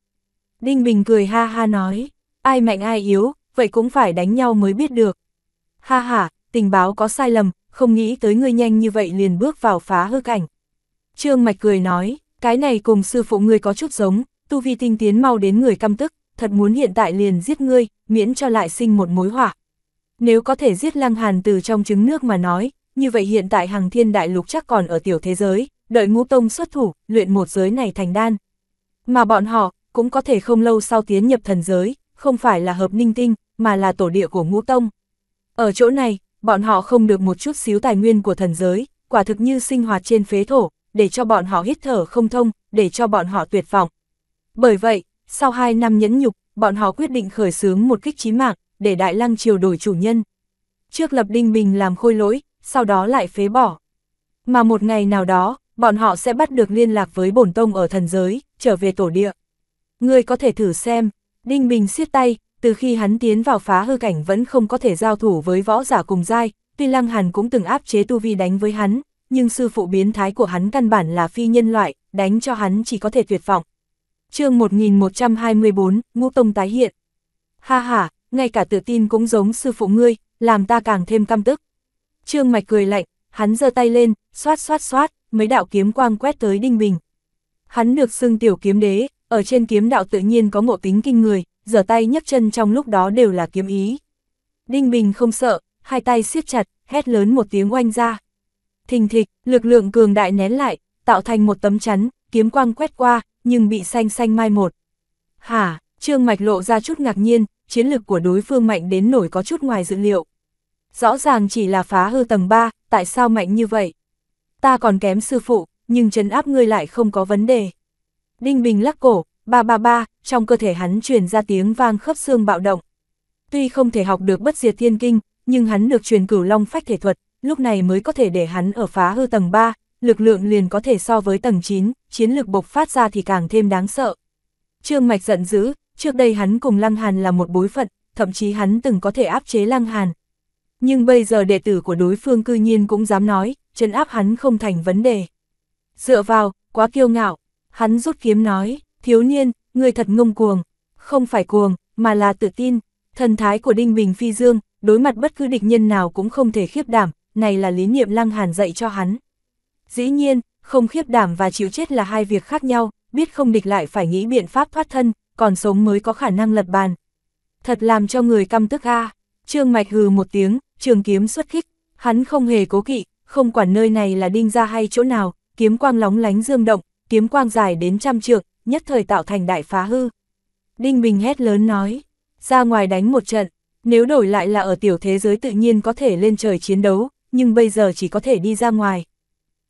Đinh Bình cười ha ha nói, ai mạnh ai yếu, vậy cũng phải đánh nhau mới biết được. Ha ha, tình báo có sai lầm, không nghĩ tới ngươi nhanh như vậy liền bước vào phá hư cảnh. Trương Mạch cười nói, cái này cùng sư phụ ngươi có chút giống, tu vi tinh tiến mau đến người căm tức, thật muốn hiện tại liền giết ngươi, miễn cho lại sinh một mối họa. Nếu có thể giết Lăng Hàn từ trong trứng nước mà nói, như vậy hiện tại hàng thiên đại lục chắc còn ở tiểu thế giới, đợi ngũ tông xuất thủ, luyện một giới này thành đan. Mà bọn họ, cũng có thể không lâu sau tiến nhập thần giới, không phải là hợp ninh tinh, mà là tổ địa của ngũ tông. Ở chỗ này, bọn họ không được một chút xíu tài nguyên của thần giới, quả thực như sinh hoạt trên phế thổ, để cho bọn họ hít thở không thông, để cho bọn họ tuyệt vọng. Bởi vậy, sau 2 năm nhẫn nhục, bọn họ quyết định khởi xướng một kích chí mạng, để Đại Lăng Triều đổi chủ nhân. Trước lập Đinh Bình làm khôi lỗi, sau đó lại phế bỏ. Mà một ngày nào đó, bọn họ sẽ bắt được liên lạc với bổn tông ở thần giới, trở về tổ địa. người có thể thử xem, Đinh Bình siết tay, từ khi hắn tiến vào phá hư cảnh vẫn không có thể giao thủ với võ giả cùng giai, tuy Lăng Hàn cũng từng áp chế tu vi đánh với hắn, nhưng sư phụ biến thái của hắn căn bản là phi nhân loại, đánh cho hắn chỉ có thể tuyệt vọng. chương 1124, Ngũ Tông tái hiện. Ha ha, ngay cả tự tin cũng giống sư phụ ngươi, làm ta càng thêm căm tức. Trương Mạch cười lạnh, hắn giơ tay lên, xoát xoát xoát, mấy đạo kiếm quang quét tới Đinh Bình. Hắn được xưng tiểu kiếm đế, ở trên kiếm đạo tự nhiên có ngộ tính kinh người, giở tay nhấc chân trong lúc đó đều là kiếm ý. Đinh Bình không sợ, hai tay siết chặt, hét lớn một tiếng oanh ra. Thình thịch, lực lượng cường đại nén lại, tạo thành một tấm chắn, kiếm quang quét qua, nhưng bị xanh xanh mai một. Hả, Trương Mạch lộ ra chút ngạc nhiên, chiến lực của đối phương mạnh đến nổi có chút ngoài dự liệu. Rõ ràng chỉ là phá hư tầng 3, tại sao mạnh như vậy? Ta còn kém sư phụ, nhưng trấn áp ngươi lại không có vấn đề. Đinh Bình lắc cổ, Ba ba ba, trong cơ thể hắn truyền ra tiếng vang khớp xương bạo động. Tuy không thể học được bất diệt thiên kinh, nhưng hắn được truyền cửu long phách thể thuật, lúc này mới có thể để hắn ở phá hư tầng 3, lực lượng liền có thể so với tầng 9, chiến lực bộc phát ra thì càng thêm đáng sợ. Trương Mạch giận dữ, trước đây hắn cùng Lăng Hàn là một bối phận, thậm chí hắn từng có thể áp chế Lăng Hàn. Nhưng bây giờ đệ tử của đối phương cư nhiên cũng dám nói, chân áp hắn không thành vấn đề. Dựa vào, quá kiêu ngạo, hắn rút kiếm nói thiếu niên, người thật ngông cuồng, không phải cuồng, mà là tự tin, thần thái của Đinh Bình Phi Dương, đối mặt bất cứ địch nhân nào cũng không thể khiếp đảm, này là lý niệm Lăng Hàn dạy cho hắn. Dĩ nhiên, không khiếp đảm và chịu chết là hai việc khác nhau, biết không địch lại phải nghĩ biện pháp thoát thân, còn sống mới có khả năng lật bàn. Thật làm cho người căm tức a. Trương Mạch hừ một tiếng, trường kiếm xuất khích, hắn không hề cố kỵ, không quản nơi này là đinh ra hay chỗ nào, kiếm quang lóng lánh dương động, kiếm quang dài đến trăm trượng, nhất thời tạo thành đại phá hư. Đinh Bình hét lớn nói, ra ngoài đánh một trận, nếu đổi lại là ở tiểu thế giới tự nhiên có thể lên trời chiến đấu, nhưng bây giờ chỉ có thể đi ra ngoài.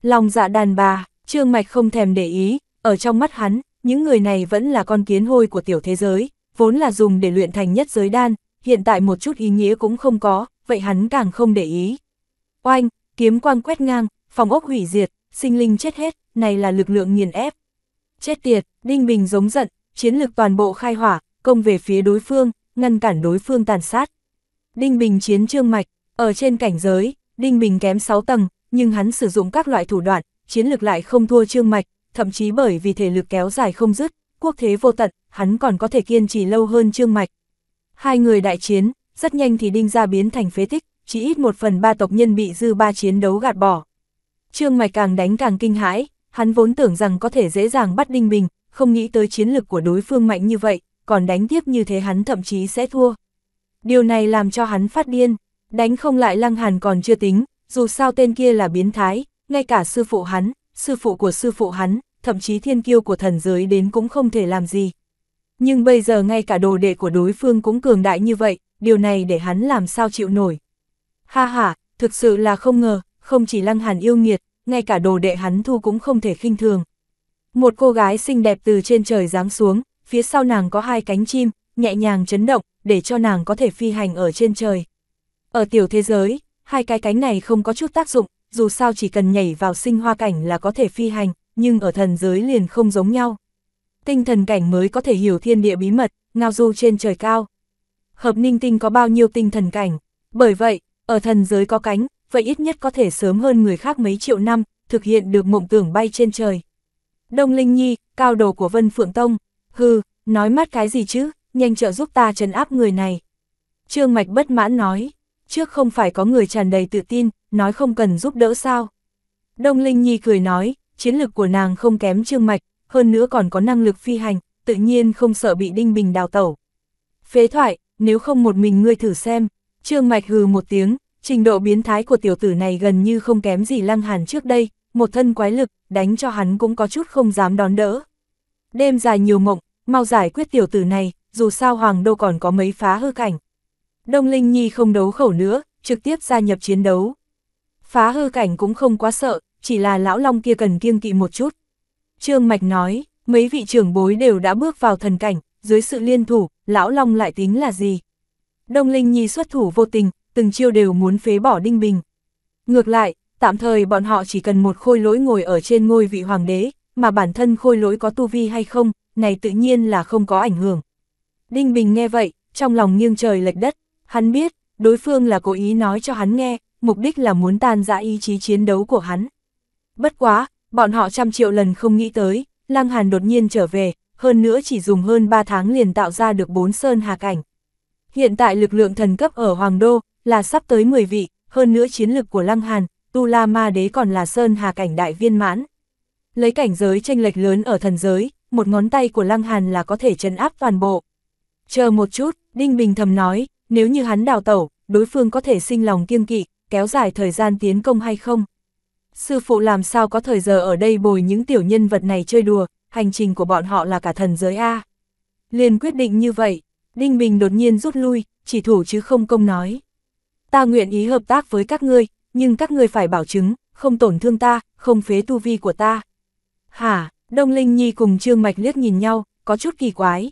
Lòng dạ đàn bà, Trương Mạch không thèm để ý, ở trong mắt hắn, những người này vẫn là con kiến hôi của tiểu thế giới, vốn là dùng để luyện thành nhất giới đan, hiện tại một chút ý nghĩa cũng không có, vậy hắn càng không để ý. Oanh, kiếm quang quét ngang, phòng ốc hủy diệt, sinh linh chết hết, này là lực lượng nghiền ép, Chết tiệt, Ninh Bình giống giận, chiến lực toàn bộ khai hỏa, công về phía đối phương, ngăn cản đối phương tàn sát. Đinh Bình chiến trương mạch, ở trên cảnh giới, Đinh Bình kém 6 tầng, nhưng hắn sử dụng các loại thủ đoạn, chiến lực lại không thua trương mạch, thậm chí bởi vì thể lực kéo dài không dứt, quốc thế vô tận, hắn còn có thể kiên trì lâu hơn trương mạch. Hai người đại chiến, rất nhanh thì Đinh ra biến thành phế tích, chỉ ít một phần ba tộc nhân bị dư ba chiến đấu gạt bỏ. Trương mạch càng đánh càng kinh hãi, hắn vốn tưởng rằng có thể dễ dàng bắt Đinh Bình, không nghĩ tới chiến lực của đối phương mạnh như vậy, còn đánh tiếp như thế hắn thậm chí sẽ thua. Điều này làm cho hắn phát điên, đánh không lại Lăng Hàn còn chưa tính, dù sao tên kia là biến thái, ngay cả sư phụ hắn, sư phụ của sư phụ hắn, thậm chí thiên kiêu của thần giới đến cũng không thể làm gì. Nhưng bây giờ ngay cả đồ đệ của đối phương cũng cường đại như vậy, điều này để hắn làm sao chịu nổi. Ha ha, thực sự là không ngờ, không chỉ Lăng Hàn yêu nghiệt, ngay cả đồ đệ hắn thu cũng không thể khinh thường. Một cô gái xinh đẹp từ trên trời giáng xuống, phía sau nàng có hai cánh chim, nhẹ nhàng chấn động, để cho nàng có thể phi hành ở trên trời. Ở tiểu thế giới, hai cái cánh này không có chút tác dụng, dù sao chỉ cần nhảy vào sinh hoa cảnh là có thể phi hành, nhưng ở thần giới liền không giống nhau. Tinh thần cảnh mới có thể hiểu thiên địa bí mật, ngao du trên trời cao. Hợp ninh tinh có bao nhiêu tinh thần cảnh, bởi vậy, ở thần giới có cánh, vậy ít nhất có thể sớm hơn người khác mấy triệu năm, thực hiện được mộng tưởng bay trên trời. Đông Linh Nhi, cao đồ của Vân Phượng Tông, hừ, nói mắt cái gì chứ, nhanh trợ giúp ta trấn áp người này. Trương Mạch bất mãn nói, trước không phải có người tràn đầy tự tin, nói không cần giúp đỡ sao. Đông Linh Nhi cười nói, chiến lực của nàng không kém Trương Mạch, hơn nữa còn có năng lực phi hành, tự nhiên không sợ bị Đinh Bình đào tẩu. Phế thoại, nếu không một mình ngươi thử xem, Trương Mạch hừ một tiếng, trình độ biến thái của tiểu tử này gần như không kém gì lăng hàn trước đây, một thân quái lực, đánh cho hắn cũng có chút không dám đón đỡ. Đêm dài nhiều mộng, mau giải quyết tiểu tử này, dù sao Hoàng Đô còn có mấy phá hư cảnh. Đông Linh Nhi không đấu khẩu nữa, trực tiếp gia nhập chiến đấu. Phá hư cảnh cũng không quá sợ, chỉ là lão long kia cần kiêng kỵ một chút. Trương Mạch nói, mấy vị trưởng bối đều đã bước vào thần cảnh, dưới sự liên thủ, lão long lại tính là gì? Đông Linh Nhi xuất thủ vô tình, từng chiêu đều muốn phế bỏ Đinh Bình. Ngược lại, tạm thời bọn họ chỉ cần một khôi lỗi ngồi ở trên ngôi vị hoàng đế, mà bản thân khôi lỗi có tu vi hay không, này tự nhiên là không có ảnh hưởng. Đinh Bình nghe vậy, trong lòng nghiêng trời lệch đất, hắn biết, đối phương là cố ý nói cho hắn nghe, mục đích là muốn tan dã ý chí chiến đấu của hắn. Bất quá, bọn họ trăm triệu lần không nghĩ tới, Lăng Hàn đột nhiên trở về, hơn nữa chỉ dùng hơn 3 tháng liền tạo ra được 4 sơn hà cảnh. Hiện tại lực lượng thần cấp ở Hoàng Đô, là sắp tới 10 vị, hơn nữa chiến lực của Lăng Hàn, Tu La Ma Đế còn là Sơn Hà Cảnh Đại Viên Mãn. Lấy cảnh giới tranh lệch lớn ở thần giới, một ngón tay của Lăng Hàn là có thể chấn áp toàn bộ. Chờ một chút, Đinh Bình thầm nói, nếu như hắn đào tẩu, đối phương có thể sinh lòng kiêng kỵ, kéo dài thời gian tiến công hay không? Sư phụ làm sao có thời giờ ở đây bồi những tiểu nhân vật này chơi đùa, hành trình của bọn họ là cả thần giới A. Liên quyết định như vậy, Đinh Bình đột nhiên rút lui, chỉ thủ chứ không công nói ta nguyện ý hợp tác với các ngươi, nhưng các ngươi phải bảo chứng, không tổn thương ta, không phế tu vi của ta. Hả, Đông Linh Nhi cùng Trương Mạch liếc nhìn nhau, có chút kỳ quái.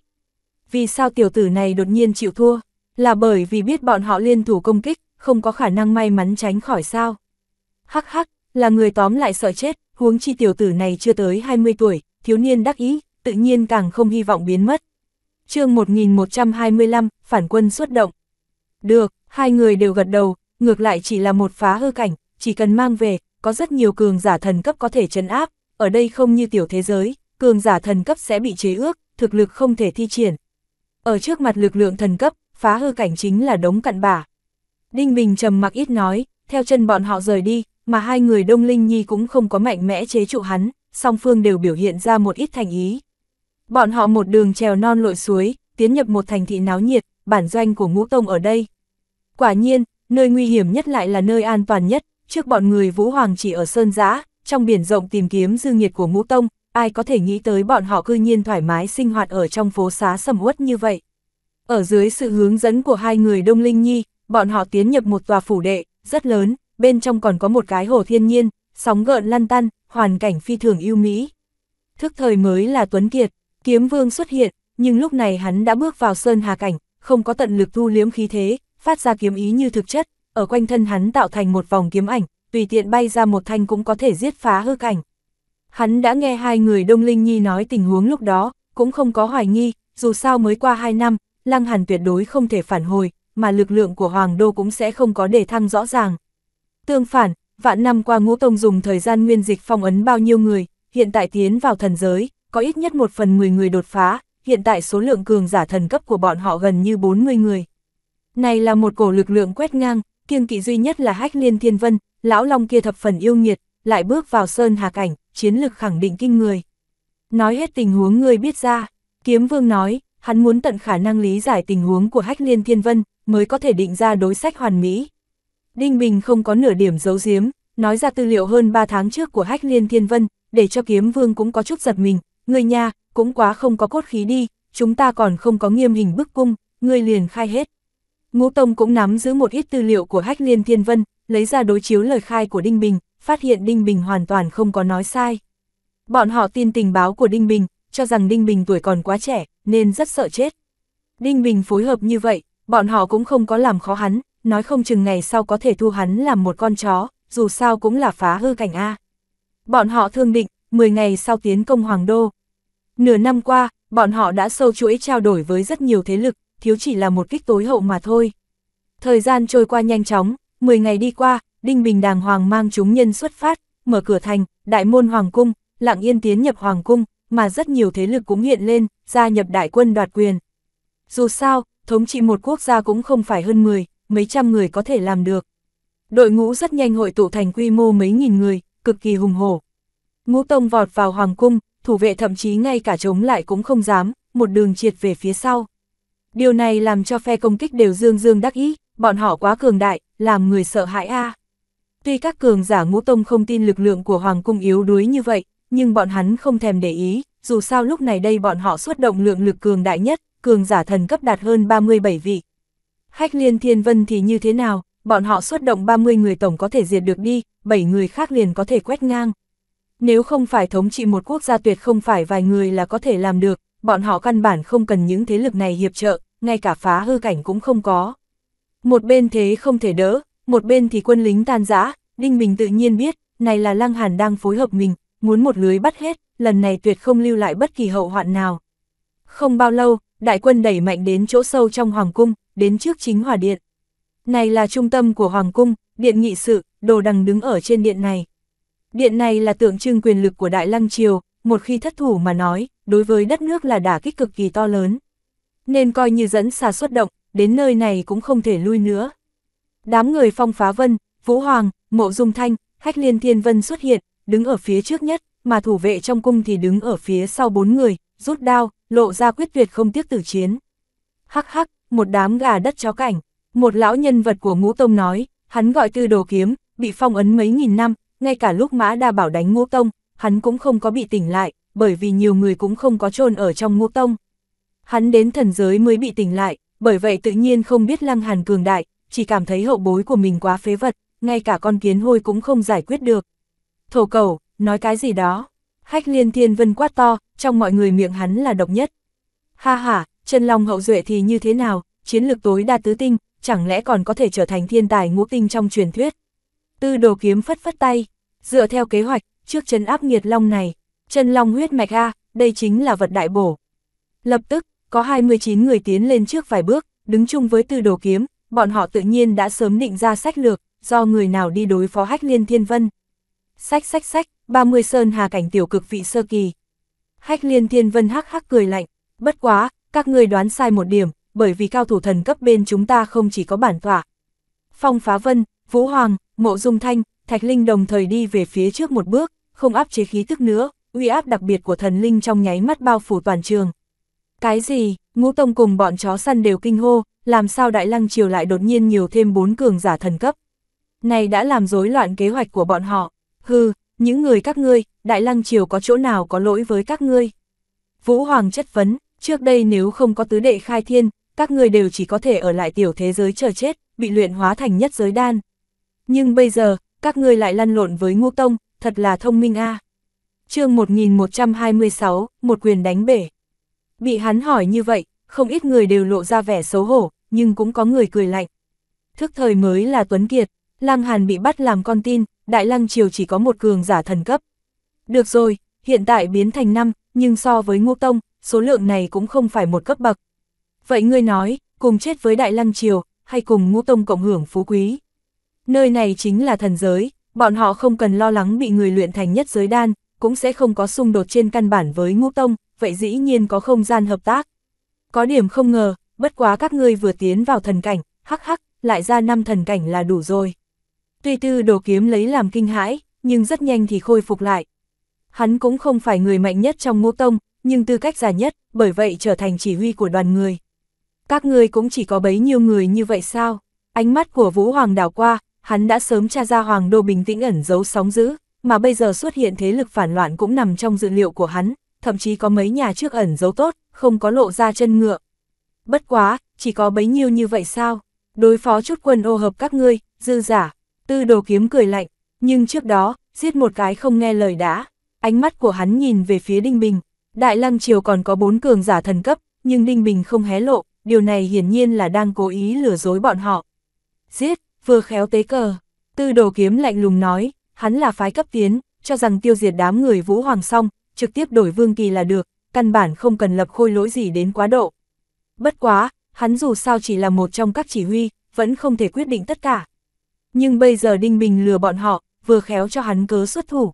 Vì sao tiểu tử này đột nhiên chịu thua? Là bởi vì biết bọn họ liên thủ công kích, không có khả năng may mắn tránh khỏi sao. Hắc hắc, là người tóm lại sợ chết, huống chi tiểu tử này chưa tới 20 tuổi, thiếu niên đắc ý, tự nhiên càng không hy vọng biến mất. chương 1125, phản quân xuất động. Được, hai người đều gật đầu, ngược lại chỉ là một phá hư cảnh, chỉ cần mang về, có rất nhiều cường giả thần cấp có thể chấn áp, ở đây không như tiểu thế giới, cường giả thần cấp sẽ bị chế ước, thực lực không thể thi triển. Ở trước mặt lực lượng thần cấp, phá hư cảnh chính là đống cặn bả. Đinh Bình trầm mặc ít nói, theo chân bọn họ rời đi, mà hai người Đông Linh Nhi cũng không có mạnh mẽ chế trụ hắn, song phương đều biểu hiện ra một ít thành ý. Bọn họ một đường trèo non lội suối, tiến nhập một thành thị náo nhiệt, bản doanh của ngũ tông ở đây, Quả nhiên, nơi nguy hiểm nhất lại là nơi an toàn nhất, trước bọn người Vũ Hoàng chỉ ở Sơn Giã, trong biển rộng tìm kiếm dư nghiệt của Ngũ Tông, ai có thể nghĩ tới bọn họ cư nhiên thoải mái sinh hoạt ở trong phố xá sầm uất như vậy. Ở dưới sự hướng dẫn của hai người Đông Linh Nhi, bọn họ tiến nhập một tòa phủ đệ, rất lớn, bên trong còn có một cái hồ thiên nhiên, sóng gợn lăn tăn, hoàn cảnh phi thường yêu mỹ. Thức thời mới là Tuấn Kiệt, kiếm vương xuất hiện, nhưng lúc này hắn đã bước vào sơn hà cảnh, không có tận lực thu liếm khí thế, phát ra kiếm ý như thực chất, ở quanh thân hắn tạo thành một vòng kiếm ảnh, tùy tiện bay ra một thanh cũng có thể giết phá hư cảnh. Hắn đã nghe hai người Đông Linh Nhi nói tình huống lúc đó, cũng không có hoài nghi, dù sao mới qua hai năm, Lăng Hàn tuyệt đối không thể phản hồi, mà lực lượng của Hoàng Đô cũng sẽ không có đề thăng rõ ràng. Tương phản, vạn năm qua ngũ tông dùng thời gian nguyên dịch phong ấn bao nhiêu người, hiện tại tiến vào thần giới, có ít nhất một phần 10 người đột phá, hiện tại số lượng cường giả thần cấp của bọn họ gần như 40 người. Này là một cổ lực lượng quét ngang, kiêng kỵ duy nhất là hách liên thiên vân, lão long kia thập phần yêu nghiệt, lại bước vào sơn hà cảnh, chiến lực khẳng định kinh người. Nói hết tình huống người biết ra, kiếm vương nói, hắn muốn tận khả năng lý giải tình huống của hách liên thiên vân, mới có thể định ra đối sách hoàn mỹ. Đinh Bình không có nửa điểm giấu giếm, nói ra tư liệu hơn 3 tháng trước của hách liên thiên vân, để cho kiếm vương cũng có chút giật mình, người nhà, cũng quá không có cốt khí đi, chúng ta còn không có nghiêm hình bức cung, người liền khai hết. Ngũ Tông cũng nắm giữ một ít tư liệu của Hách Liên Thiên Vân, lấy ra đối chiếu lời khai của Đinh Bình, phát hiện Đinh Bình hoàn toàn không có nói sai. Bọn họ tin tình báo của Đinh Bình, cho rằng Đinh Bình tuổi còn quá trẻ, nên rất sợ chết. Đinh Bình phối hợp như vậy, bọn họ cũng không có làm khó hắn, nói không chừng ngày sau có thể thu hắn làm một con chó, dù sao cũng là phá hư cảnh A. Bọn họ thương định, 10 ngày sau tiến công Hoàng Đô. Nửa năm qua, bọn họ đã sâu chuỗi trao đổi với rất nhiều thế lực, thiếu chỉ là một kích tối hậu mà thôi. Thời gian trôi qua nhanh chóng, 10 ngày đi qua, Đinh Bình đàng hoàng mang chúng nhân xuất phát, mở cửa thành, đại môn hoàng cung, lặng yên tiến nhập hoàng cung, mà rất nhiều thế lực cũng hiện lên, gia nhập đại quân đoạt quyền. Dù sao, thống trị một quốc gia cũng không phải hơn 10, mấy trăm người có thể làm được. Đội ngũ rất nhanh hội tụ thành quy mô mấy nghìn người, cực kỳ hùng hổ. Ngũ Tông vọt vào hoàng cung, thủ vệ thậm chí ngay cả chống lại cũng không dám, một đường triệt về phía sau. Điều này làm cho phe công kích đều dương dương đắc ý, bọn họ quá cường đại, làm người sợ hãi a. Tuy các cường giả ngũ tông không tin lực lượng của Hoàng cung yếu đuối như vậy, nhưng bọn hắn không thèm để ý, dù sao lúc này đây bọn họ xuất động lượng lực cường đại nhất, cường giả thần cấp đạt hơn 37 vị. Hách liên thiên vân thì như thế nào, bọn họ xuất động 30 người tổng có thể diệt được đi, 7 người khác liền có thể quét ngang. Nếu không phải thống trị một quốc gia tuyệt không phải vài người là có thể làm được, bọn họ căn bản không cần những thế lực này hiệp trợ, ngay cả phá hư cảnh cũng không có. Một bên thế không thể đỡ, một bên thì quân lính tan rã, Đinh Bình tự nhiên biết, này là Lăng Hàn đang phối hợp mình, muốn một lưới bắt hết, lần này tuyệt không lưu lại bất kỳ hậu hoạn nào. Không bao lâu, đại quân đẩy mạnh đến chỗ sâu trong Hoàng Cung, đến trước chính hỏa Điện. Này là trung tâm của Hoàng Cung, Điện Nghị Sự, đồ đằng đứng ở trên điện này. Điện này là tượng trưng quyền lực của Đại Lăng Triều, một khi thất thủ mà nói, đối với đất nước là đả kích cực kỳ to lớn nên coi như dẫn xa xuất động, đến nơi này cũng không thể lui nữa. Đám người phong phá vân, Vũ Hoàng, Mộ Dung Thanh, Hách Liên Thiên Vân xuất hiện, đứng ở phía trước nhất, mà thủ vệ trong cung thì đứng ở phía sau bốn người, rút đao, lộ ra quyết tuyệt không tiếc tử chiến. Hắc hắc, một đám gà đất chó cảnh, một lão nhân vật của ngũ tông nói, hắn gọi tư đồ kiếm, bị phong ấn mấy nghìn năm, ngay cả lúc mã đa bảo đánh ngũ tông, hắn cũng không có bị tỉnh lại, bởi vì nhiều người cũng không có chôn ở trong ngũ tông. Hắn đến thần giới mới bị tỉnh lại, bởi vậy tự nhiên không biết Lăng Hàn cường đại, chỉ cảm thấy hậu bối của mình quá phế vật, ngay cả con kiến hôi cũng không giải quyết được. Thổ cầu, nói cái gì đó? Hách liên thiên vân quát to, trong mọi người miệng hắn là độc nhất. Ha ha, chân long hậu duệ thì như thế nào, chiến lược tối đa tứ tinh, chẳng lẽ còn có thể trở thành thiên tài ngũ tinh trong truyền thuyết. Tư đồ kiếm phất phất tay, dựa theo kế hoạch, trước chân áp nghiệt long này, chân long huyết mạch A, đây chính là vật đại bổ. Lập tức, có 29 người tiến lên trước vài bước, đứng chung với tư đồ kiếm, bọn họ tự nhiên đã sớm định ra sách lược, do người nào đi đối phó hách liên thiên vân. Sách sách sách, 30 sơn hà cảnh tiểu cực vị sơ kỳ. Hách liên thiên vân hắc hắc cười lạnh, bất quá, các người đoán sai một điểm, bởi vì cao thủ thần cấp bên chúng ta không chỉ có bản tỏa. Phong phá vân, Vũ Hoàng, Mộ Dung Thanh, Thạch Linh đồng thời đi về phía trước một bước, không áp chế khí tức nữa, uy áp đặc biệt của thần linh trong nháy mắt bao phủ toàn trường. Cái gì, ngũ tông cùng bọn chó săn đều kinh hô, làm sao đại lăng triều lại đột nhiên nhiều thêm bốn cường giả thần cấp. Này đã làm rối loạn kế hoạch của bọn họ. Hừ, những người các ngươi, đại lăng triều có chỗ nào có lỗi với các ngươi. Vũ Hoàng chất vấn, trước đây nếu không có tứ đệ khai thiên, các ngươi đều chỉ có thể ở lại tiểu thế giới chờ chết, bị luyện hóa thành nhất giới đan. Nhưng bây giờ, các ngươi lại lăn lộn với ngô tông, thật là thông minh a. À. chương 1126, một quyền đánh bể. Bị hắn hỏi như vậy, không ít người đều lộ ra vẻ xấu hổ, nhưng cũng có người cười lạnh. Thức thời mới là Tuấn Kiệt, Lăng Hàn bị bắt làm con tin, Đại Lăng Triều chỉ có một cường giả thần cấp. Được rồi, hiện tại biến thành năm, nhưng so với Ngô Tông, số lượng này cũng không phải một cấp bậc. Vậy ngươi nói, cùng chết với Đại Lăng Triều, hay cùng Ngô Tông cộng hưởng phú quý? Nơi này chính là thần giới, bọn họ không cần lo lắng bị người luyện thành nhất giới đan, cũng sẽ không có xung đột trên căn bản với Ngô Tông, vậy dĩ nhiên có không gian hợp tác. Có điểm không ngờ, bất quá các ngươi vừa tiến vào thần cảnh, hắc hắc, lại ra năm thần cảnh là đủ rồi. Tuy tư đồ kiếm lấy làm kinh hãi, nhưng rất nhanh thì khôi phục lại. Hắn cũng không phải người mạnh nhất trong ngũ tông, nhưng tư cách già nhất, bởi vậy trở thành chỉ huy của đoàn người. Các ngươi cũng chỉ có bấy nhiêu người như vậy sao? Ánh mắt của Vũ Hoàng đảo qua, hắn đã sớm tra ra Hoàng Đô bình tĩnh ẩn giấu sóng dữ, mà bây giờ xuất hiện thế lực phản loạn cũng nằm trong dự liệu của hắn, thậm chí có mấy nhà trước ẩn giấu tốt, không có lộ ra chân ngựa. Bất quá, chỉ có bấy nhiêu như vậy sao? Đối phó chút quân ô hợp các ngươi, dư giả, tư đồ kiếm cười lạnh, nhưng trước đó, giết một cái không nghe lời đã. Ánh mắt của hắn nhìn về phía Đinh Bình, Đại Lăng Triều còn có bốn cường giả thần cấp, nhưng Đinh Bình không hé lộ, điều này hiển nhiên là đang cố ý lừa dối bọn họ. Giết, vừa khéo tế cờ, tư đồ kiếm lạnh lùng nói, hắn là phái cấp tiến, cho rằng tiêu diệt đám người Vũ Hoàng xong, trực tiếp đổi vương kỳ là được, căn bản không cần lập khôi lỗi gì đến quá độ. Bất quá, hắn dù sao chỉ là một trong các chỉ huy, vẫn không thể quyết định tất cả. Nhưng bây giờ Đinh Bình lừa bọn họ, vừa khéo cho hắn cớ xuất thủ.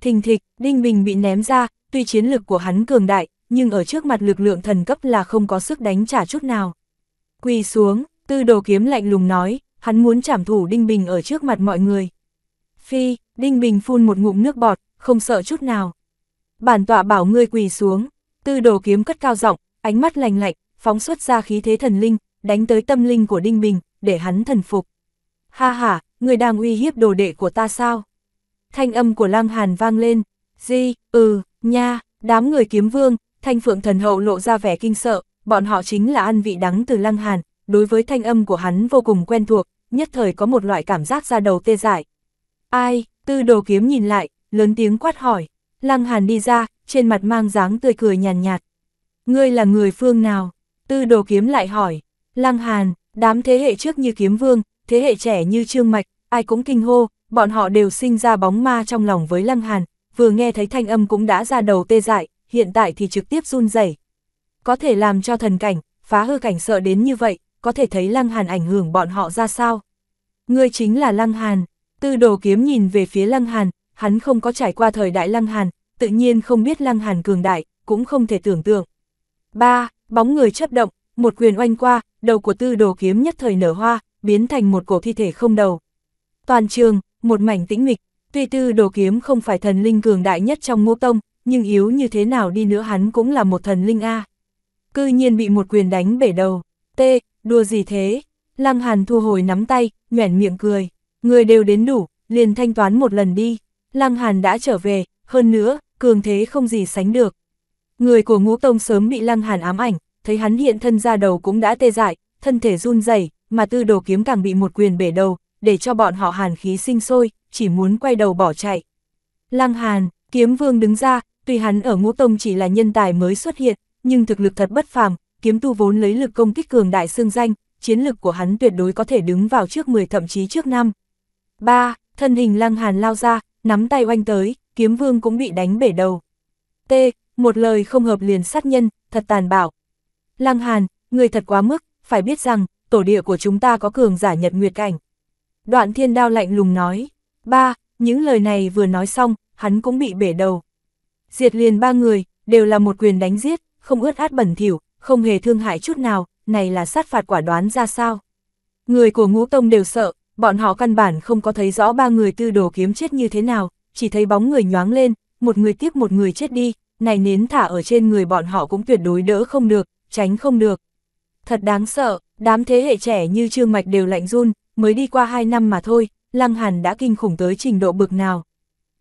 Thình thịch, Đinh Bình bị ném ra, tuy chiến lực của hắn cường đại, nhưng ở trước mặt lực lượng thần cấp là không có sức đánh trả chút nào. Quỳ xuống, tư đồ kiếm lạnh lùng nói, hắn muốn trảm thủ Đinh Bình ở trước mặt mọi người. Phi, Đinh Bình phun một ngụm nước bọt, không sợ chút nào. Bản tọa bảo ngươi quỳ xuống, tư đồ kiếm cất cao giọng, ánh mắt lành lạnh, phóng xuất ra khí thế thần linh, đánh tới tâm linh của Đinh Bình, để hắn thần phục. Ha ha, người đang uy hiếp đồ đệ của ta sao? Thanh âm của lang Hàn vang lên, di, ừ, nha, đám người kiếm vương, thanh phượng thần hậu lộ ra vẻ kinh sợ, bọn họ chính là ăn vị đắng từ lang Hàn, đối với thanh âm của hắn vô cùng quen thuộc, nhất thời có một loại cảm giác ra đầu tê dại. Ai, tư đồ kiếm nhìn lại, lớn tiếng quát hỏi. Lăng Hàn đi ra, trên mặt mang dáng tươi cười nhàn nhạt, nhạt. Ngươi là người phương nào? Tư đồ kiếm lại hỏi. Lăng Hàn, đám thế hệ trước như kiếm vương, thế hệ trẻ như trương mạch, ai cũng kinh hô, bọn họ đều sinh ra bóng ma trong lòng với Lăng Hàn, vừa nghe thấy thanh âm cũng đã ra đầu tê dại, hiện tại thì trực tiếp run rẩy. Có thể làm cho thần cảnh, phá hư cảnh sợ đến như vậy, có thể thấy Lăng Hàn ảnh hưởng bọn họ ra sao. Ngươi chính là Lăng Hàn, tư đồ kiếm nhìn về phía Lăng Hàn, hắn không có trải qua thời đại Lăng Hàn, tự nhiên không biết Lăng Hàn cường đại, cũng không thể tưởng tượng. ba Bóng người chấp động, một quyền oanh qua, đầu của tư đồ kiếm nhất thời nở hoa, biến thành một cổ thi thể không đầu. Toàn trường, một mảnh tĩnh mịch, tuy tư đồ kiếm không phải thần linh cường đại nhất trong ngũ tông, nhưng yếu như thế nào đi nữa hắn cũng là một thần linh A. Cư nhiên bị một quyền đánh bể đầu, tê đùa gì thế? Lăng Hàn thu hồi nắm tay, nhoẻn miệng cười, người đều đến đủ, liền thanh toán một lần đi. Lăng Hàn đã trở về, hơn nữa, cường thế không gì sánh được. Người của ngũ tông sớm bị lăng hàn ám ảnh, thấy hắn hiện thân ra đầu cũng đã tê dại, thân thể run rẩy, mà tư đồ kiếm càng bị một quyền bể đầu, để cho bọn họ hàn khí sinh sôi, chỉ muốn quay đầu bỏ chạy. Lăng hàn, kiếm vương đứng ra, tuy hắn ở ngũ tông chỉ là nhân tài mới xuất hiện, nhưng thực lực thật bất phàm, kiếm tu vốn lấy lực công kích cường đại xương danh, chiến lực của hắn tuyệt đối có thể đứng vào trước 10 thậm chí trước năm. 3. Thân hình lăng hàn lao ra, nắm tay oanh tới, kiếm vương cũng bị đánh bể đầu. T, một lời không hợp liền sát nhân, thật tàn bạo. Lăng Hàn, người thật quá mức, phải biết rằng, tổ địa của chúng ta có cường giả nhật nguyệt cảnh. Đoạn thiên đao lạnh lùng nói. Ba, những lời này vừa nói xong, hắn cũng bị bể đầu. Diệt liền ba người, đều là một quyền đánh giết, không ướt át bẩn thỉu, không hề thương hại chút nào, này là sát phạt quả đoán ra sao. Người của ngũ tông đều sợ, bọn họ căn bản không có thấy rõ ba người tư đồ kiếm chết như thế nào, chỉ thấy bóng người nhoáng lên, một người tiếp một người chết đi, này nến thả ở trên người bọn họ cũng tuyệt đối đỡ không được, tránh không được. Thật đáng sợ, đám thế hệ trẻ như Trương Mạch đều lạnh run, mới đi qua hai năm mà thôi, Lăng Hàn đã kinh khủng tới trình độ bực nào.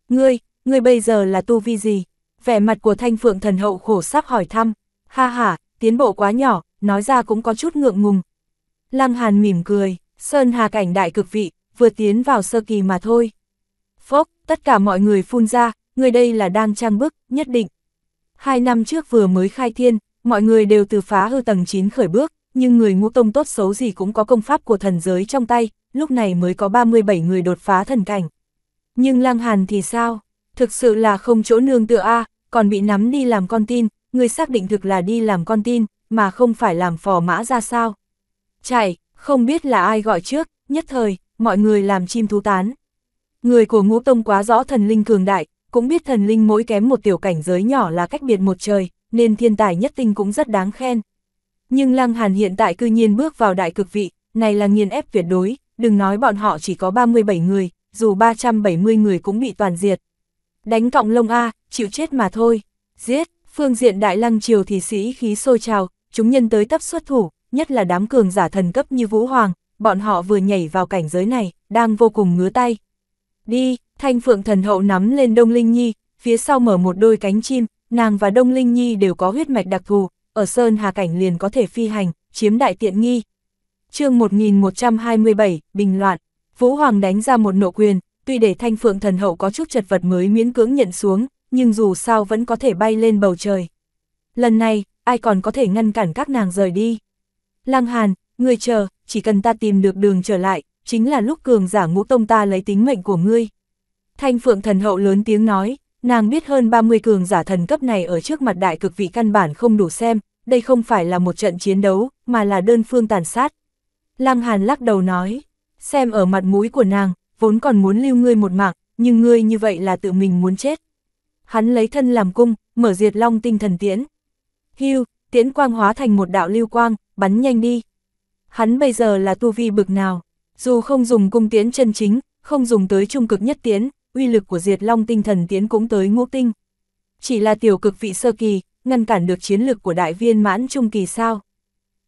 Ngươi, ngươi bây giờ là tu vi gì? Vẻ mặt của thanh phượng thần hậu khổ sắp hỏi thăm, ha ha, tiến bộ quá nhỏ, nói ra cũng có chút ngượng ngùng. Lăng Hàn mỉm cười, Sơn Hà cảnh đại cực vị, vừa tiến vào sơ kỳ mà thôi. Phốc, tất cả mọi người phun ra, người đây là đang trang bức, nhất định. Hai năm trước vừa mới khai thiên, mọi người đều từ phá hư tầng 9 khởi bước, nhưng người ngũ tông tốt xấu gì cũng có công pháp của thần giới trong tay, lúc này mới có 37 người đột phá thần cảnh. Nhưng lang hàn thì sao? Thực sự là không chỗ nương tựa A, còn bị nắm đi làm con tin, người xác định thực là đi làm con tin, mà không phải làm phò mã ra sao. Chạy, không biết là ai gọi trước, nhất thời, mọi người làm chim thú tán. Người của ngũ tông quá rõ thần linh cường đại, cũng biết thần linh mỗi kém một tiểu cảnh giới nhỏ là cách biệt một trời, nên thiên tài nhất tinh cũng rất đáng khen. Nhưng Lăng Hàn hiện tại cư nhiên bước vào đại cực vị, này là nghiền ép tuyệt đối, đừng nói bọn họ chỉ có 37 người, dù 370 người cũng bị toàn diệt. Đánh cọng lông A, chịu chết mà thôi. Giết, phương diện đại lăng triều thì sĩ khí sôi trào, chúng nhân tới tấp xuất thủ, nhất là đám cường giả thần cấp như Vũ Hoàng, bọn họ vừa nhảy vào cảnh giới này, đang vô cùng ngứa tay đi, thanh phượng thần hậu nắm lên Đông Linh Nhi, phía sau mở một đôi cánh chim, nàng và Đông Linh Nhi đều có huyết mạch đặc thù, ở Sơn Hà Cảnh liền có thể phi hành, chiếm đại tiện nghi. chương 1127, Bình Loạn, Vũ Hoàng đánh ra một nộ quyền, tuy để thanh phượng thần hậu có chút chật vật mới miễn cưỡng nhận xuống, nhưng dù sao vẫn có thể bay lên bầu trời. Lần này, ai còn có thể ngăn cản các nàng rời đi. Lăng Hàn, người chờ, chỉ cần ta tìm được đường trở lại, chính là lúc cường giả ngũ tông ta lấy tính mệnh của ngươi. Thanh phượng thần hậu lớn tiếng nói, nàng biết hơn 30 cường giả thần cấp này ở trước mặt đại cực vị căn bản không đủ xem, đây không phải là một trận chiến đấu, mà là đơn phương tàn sát. Lăng Hàn lắc đầu nói, xem ở mặt mũi của nàng, vốn còn muốn lưu ngươi một mạng, nhưng ngươi như vậy là tự mình muốn chết. Hắn lấy thân làm cung, mở diệt long tinh thần tiễn. Hưu, tiễn quang hóa thành một đạo lưu quang, bắn nhanh đi. Hắn bây giờ là tu vi bực nào? Dù không dùng cung tiến chân chính, không dùng tới trung cực nhất tiến, uy lực của diệt long tinh thần tiến cũng tới ngũ tinh. Chỉ là tiểu cực vị sơ kỳ, ngăn cản được chiến lược của đại viên mãn trung kỳ sao.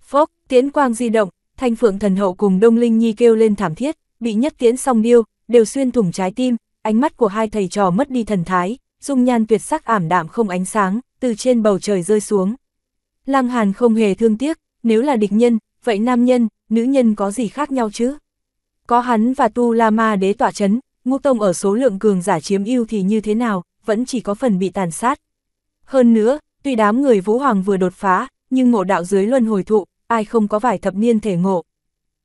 Phốc, tiến quang di động, thanh phượng thần hậu cùng đông linh nhi kêu lên thảm thiết, bị nhất tiến song điêu, đều xuyên thủng trái tim, ánh mắt của hai thầy trò mất đi thần thái, dung nhan tuyệt sắc ảm đạm không ánh sáng, từ trên bầu trời rơi xuống. Lăng Hàn không hề thương tiếc, nếu là địch nhân, vậy nam nhân, nữ nhân có gì khác nhau chứ? Có hắn và Tu La Ma đế tỏa chấn, ngũ tông ở số lượng cường giả chiếm ưu thì như thế nào, vẫn chỉ có phần bị tàn sát. Hơn nữa, tuy đám người Vũ Hoàng vừa đột phá, nhưng ngộ đạo dưới luân hồi thụ, ai không có vài thập niên thể ngộ.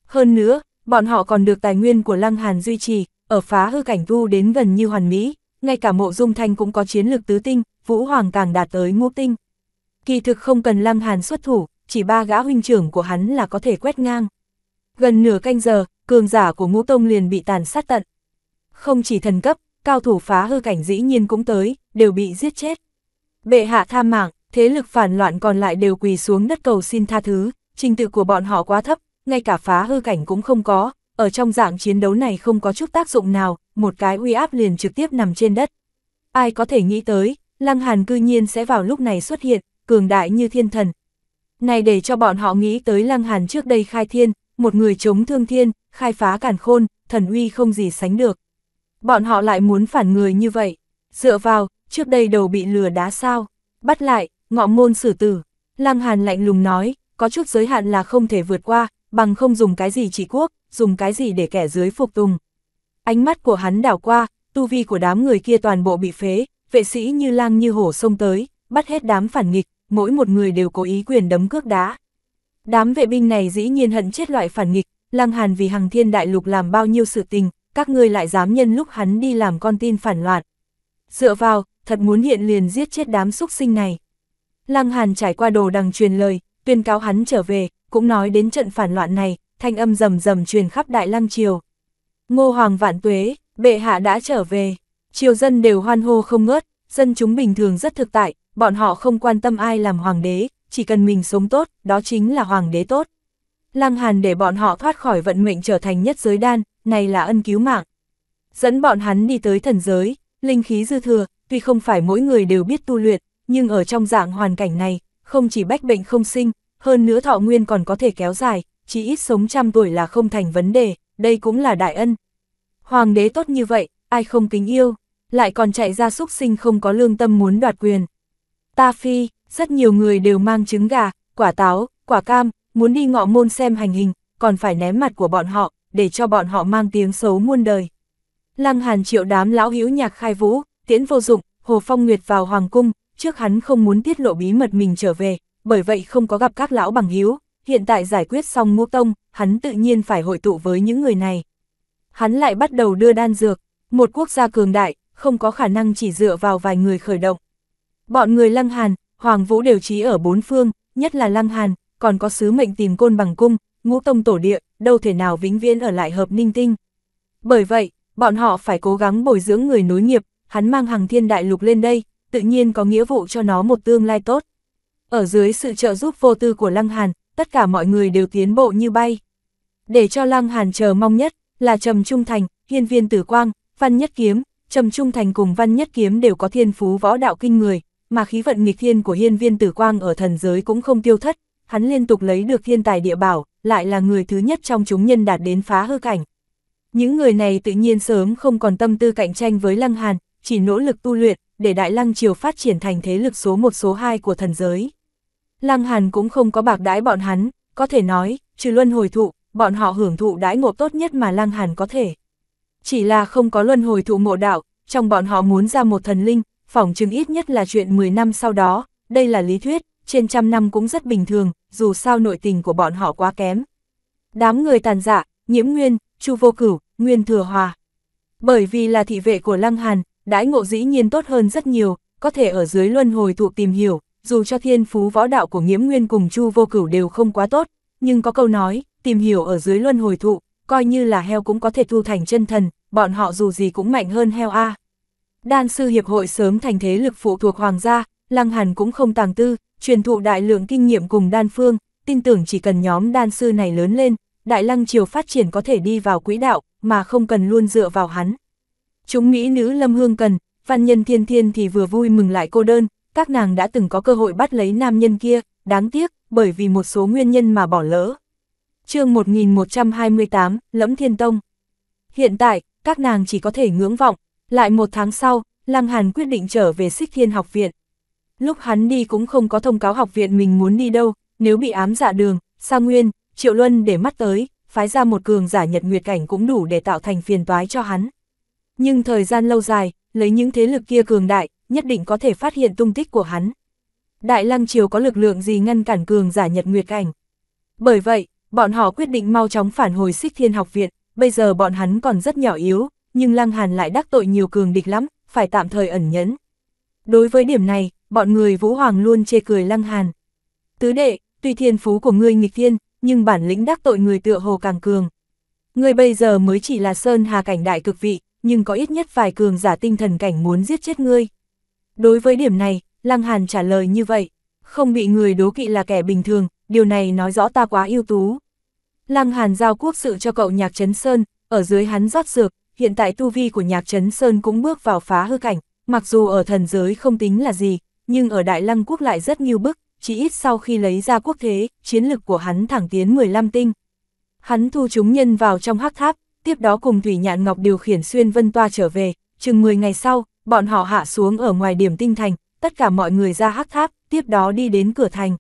Hơn nữa, bọn họ còn được tài nguyên của Lăng Hàn duy trì, ở phá hư cảnh vu đến gần như hoàn mỹ, ngay cả mộ dung thanh cũng có chiến lược tứ tinh, Vũ Hoàng càng đạt tới ngũ tinh. Kỳ thực không cần Lăng Hàn xuất thủ, chỉ ba gã huynh trưởng của hắn là có thể quét ngang. Gần nửa canh giờ, cường giả của ngũ tông liền bị tàn sát tận. Không chỉ thần cấp, cao thủ phá hư cảnh dĩ nhiên cũng tới, đều bị giết chết. Bệ hạ tha mạng, thế lực phản loạn còn lại đều quỳ xuống đất cầu xin tha thứ, trình tự của bọn họ quá thấp, ngay cả phá hư cảnh cũng không có, ở trong dạng chiến đấu này không có chút tác dụng nào, một cái uy áp liền trực tiếp nằm trên đất. Ai có thể nghĩ tới, Lăng Hàn cư nhiên sẽ vào lúc này xuất hiện, cường đại như thiên thần. Này để cho bọn họ nghĩ tới Lăng Hàn trước đây khai thiên, một người chống thương thiên, khai phá càn khôn, thần uy không gì sánh được. Bọn họ lại muốn phản người như vậy, dựa vào, trước đây đầu bị lừa đá sao, bắt lại, ngọ môn xử tử. Lăng Hàn lạnh lùng nói, có chút giới hạn là không thể vượt qua, bằng không dùng cái gì trị quốc, dùng cái gì để kẻ dưới phục tùng. Ánh mắt của hắn đảo qua, tu vi của đám người kia toàn bộ bị phế, vệ sĩ như lang như hổ xông tới, bắt hết đám phản nghịch, mỗi một người đều cố ý quyền đấm cước đá. Đám vệ binh này dĩ nhiên hận chết loại phản nghịch, Lăng Hàn vì hằng thiên đại lục làm bao nhiêu sự tình, các ngươi lại dám nhân lúc hắn đi làm con tin phản loạn. Dựa vào, thật muốn hiện liền giết chết đám súc sinh này. Lăng Hàn trải qua đồ đằng truyền lời, tuyên cáo hắn trở về, cũng nói đến trận phản loạn này, thanh âm rầm rầm truyền khắp Đại Lăng Triều. Ngô Hoàng Vạn Tuế, bệ hạ đã trở về, triều dân đều hoan hô không ngớt, dân chúng bình thường rất thực tại, bọn họ không quan tâm ai làm hoàng đế, chỉ cần mình sống tốt, đó chính là hoàng đế tốt. Lăng Hàn để bọn họ thoát khỏi vận mệnh trở thành nhất giới đan, này là ân cứu mạng. Dẫn bọn hắn đi tới thần giới, linh khí dư thừa, tuy không phải mỗi người đều biết tu luyện, nhưng ở trong dạng hoàn cảnh này, không chỉ bách bệnh không sinh, hơn nữa thọ nguyên còn có thể kéo dài, chỉ ít sống trăm tuổi là không thành vấn đề, đây cũng là đại ân. Hoàng đế tốt như vậy, ai không kính yêu, lại còn chạy ra súc sinh không có lương tâm muốn đoạt quyền. Ta phi, rất nhiều người đều mang trứng gà, quả táo, quả cam, muốn đi ngọ môn xem hành hình, còn phải ném mặt của bọn họ, để cho bọn họ mang tiếng xấu muôn đời. Lăng Hàn triệu đám lão hữu nhạc khai vũ, tiễn vô dụng, Hồ Phong Nguyệt vào Hoàng Cung, trước hắn không muốn tiết lộ bí mật mình trở về, bởi vậy không có gặp các lão bằng hiếu, hiện tại giải quyết xong mua tông, hắn tự nhiên phải hội tụ với những người này. Hắn lại bắt đầu đưa đan dược, một quốc gia cường đại, không có khả năng chỉ dựa vào vài người khởi động. Bọn người lăng hàn, Hoàng Vũ đều trí ở bốn phương, nhất là Lăng Hàn, còn có sứ mệnh tìm côn bằng cung, ngũ tông tổ địa, đâu thể nào vĩnh viễn ở lại hợp ninh tinh. Bởi vậy, bọn họ phải cố gắng bồi dưỡng người nối nghiệp, hắn mang hàng thiên đại lục lên đây, tự nhiên có nghĩa vụ cho nó một tương lai tốt. Ở dưới sự trợ giúp vô tư của Lăng Hàn, tất cả mọi người đều tiến bộ như bay. Để cho Lăng Hàn chờ mong nhất là Trầm Trung Thành, Hiên Viên Tử Quang, Văn Nhất Kiếm, Trầm Trung Thành cùng Văn Nhất Kiếm đều có thiên phú võ đạo kinh người, mà khí vận nghịch thiên của hiên viên tử quang ở thần giới cũng không tiêu thất, hắn liên tục lấy được thiên tài địa bảo, lại là người thứ nhất trong chúng nhân đạt đến phá hư cảnh. Những người này tự nhiên sớm không còn tâm tư cạnh tranh với Lăng Hàn, chỉ nỗ lực tu luyện, để Đại Lăng Triều phát triển thành thế lực số 1 số 2 của thần giới. Lăng Hàn cũng không có bạc đãi bọn hắn, có thể nói, trừ luân hồi thụ, bọn họ hưởng thụ đãi ngộ tốt nhất mà Lăng Hàn có thể. Chỉ là không có luân hồi thụ ngộ đạo, trong bọn họ muốn ra một thần linh, phỏng chứng ít nhất là chuyện 10 năm sau đó, đây là lý thuyết, trên trăm năm cũng rất bình thường, dù sao nội tình của bọn họ quá kém. Đám người tàn dạ, nhiễm nguyên, chu vô cửu, nguyên thừa hòa. Bởi vì là thị vệ của Lăng Hàn, đãi ngộ dĩ nhiên tốt hơn rất nhiều, có thể ở dưới luân hồi thụ tìm hiểu, dù cho thiên phú võ đạo của nhiễm nguyên cùng chu vô cửu đều không quá tốt, nhưng có câu nói, tìm hiểu ở dưới luân hồi thụ, coi như là heo cũng có thể thu thành chân thần, bọn họ dù gì cũng mạnh hơn heo A. À. Đan sư hiệp hội sớm thành thế lực phụ thuộc hoàng gia, Lăng Hàn cũng không tàng tư, truyền thụ đại lượng kinh nghiệm cùng đan phương, tin tưởng chỉ cần nhóm đan sư này lớn lên, đại lăng triều phát triển có thể đi vào quỹ đạo, mà không cần luôn dựa vào hắn. Chúng nghĩ nữ lâm hương cần, văn nhân thiên thiên thì vừa vui mừng lại cô đơn, các nàng đã từng có cơ hội bắt lấy nam nhân kia, đáng tiếc, bởi vì một số nguyên nhân mà bỏ lỡ. chương 1128, Lẫm Thiên Tông Hiện tại, các nàng chỉ có thể ngưỡng vọng, lại một tháng sau, Lăng Hàn quyết định trở về Sích Thiên học viện. Lúc hắn đi cũng không có thông cáo học viện mình muốn đi đâu, nếu bị ám dạ đường, Sa Nguyên, Triệu Luân để mắt tới, phái ra một cường giả nhật nguyệt cảnh cũng đủ để tạo thành phiền toái cho hắn. Nhưng thời gian lâu dài, lấy những thế lực kia cường đại, nhất định có thể phát hiện tung tích của hắn. Đại Lăng Triều có lực lượng gì ngăn cản cường giả nhật nguyệt cảnh? Bởi vậy, bọn họ quyết định mau chóng phản hồi Sích thiên học viện, bây giờ bọn hắn còn rất nhỏ yếu, nhưng Lăng Hàn lại đắc tội nhiều cường địch lắm, phải tạm thời ẩn nhẫn. Đối với điểm này, bọn người Vũ Hoàng luôn chê cười Lăng Hàn. Tứ đệ, tuy thiên phú của ngươi nghịch thiên, nhưng bản lĩnh đắc tội người tựa hồ càng cường. Ngươi bây giờ mới chỉ là sơn hà cảnh đại cực vị, nhưng có ít nhất vài cường giả tinh thần cảnh muốn giết chết ngươi. Đối với điểm này, Lăng Hàn trả lời như vậy, không bị người đố kỵ là kẻ bình thường, điều này nói rõ ta quá ưu tú. Lăng Hàn giao quốc sự cho cậu nhạc Trấn Sơn, ở dưới hắn rót dược, hiện tại tu vi của nhạc Trấn Sơn cũng bước vào phá hư cảnh, mặc dù ở thần giới không tính là gì, nhưng ở Đại Lăng Quốc lại rất nghiêu bức, chỉ ít sau khi lấy ra quốc thế, chiến lực của hắn thẳng tiến 15 tinh. Hắn thu chúng nhân vào trong hắc tháp, tiếp đó cùng Thủy Nhạn Ngọc điều khiển xuyên vân toa trở về, chừng 10 ngày sau, bọn họ hạ xuống ở ngoài điểm tinh thành, tất cả mọi người ra hắc tháp, tiếp đó đi đến cửa thành.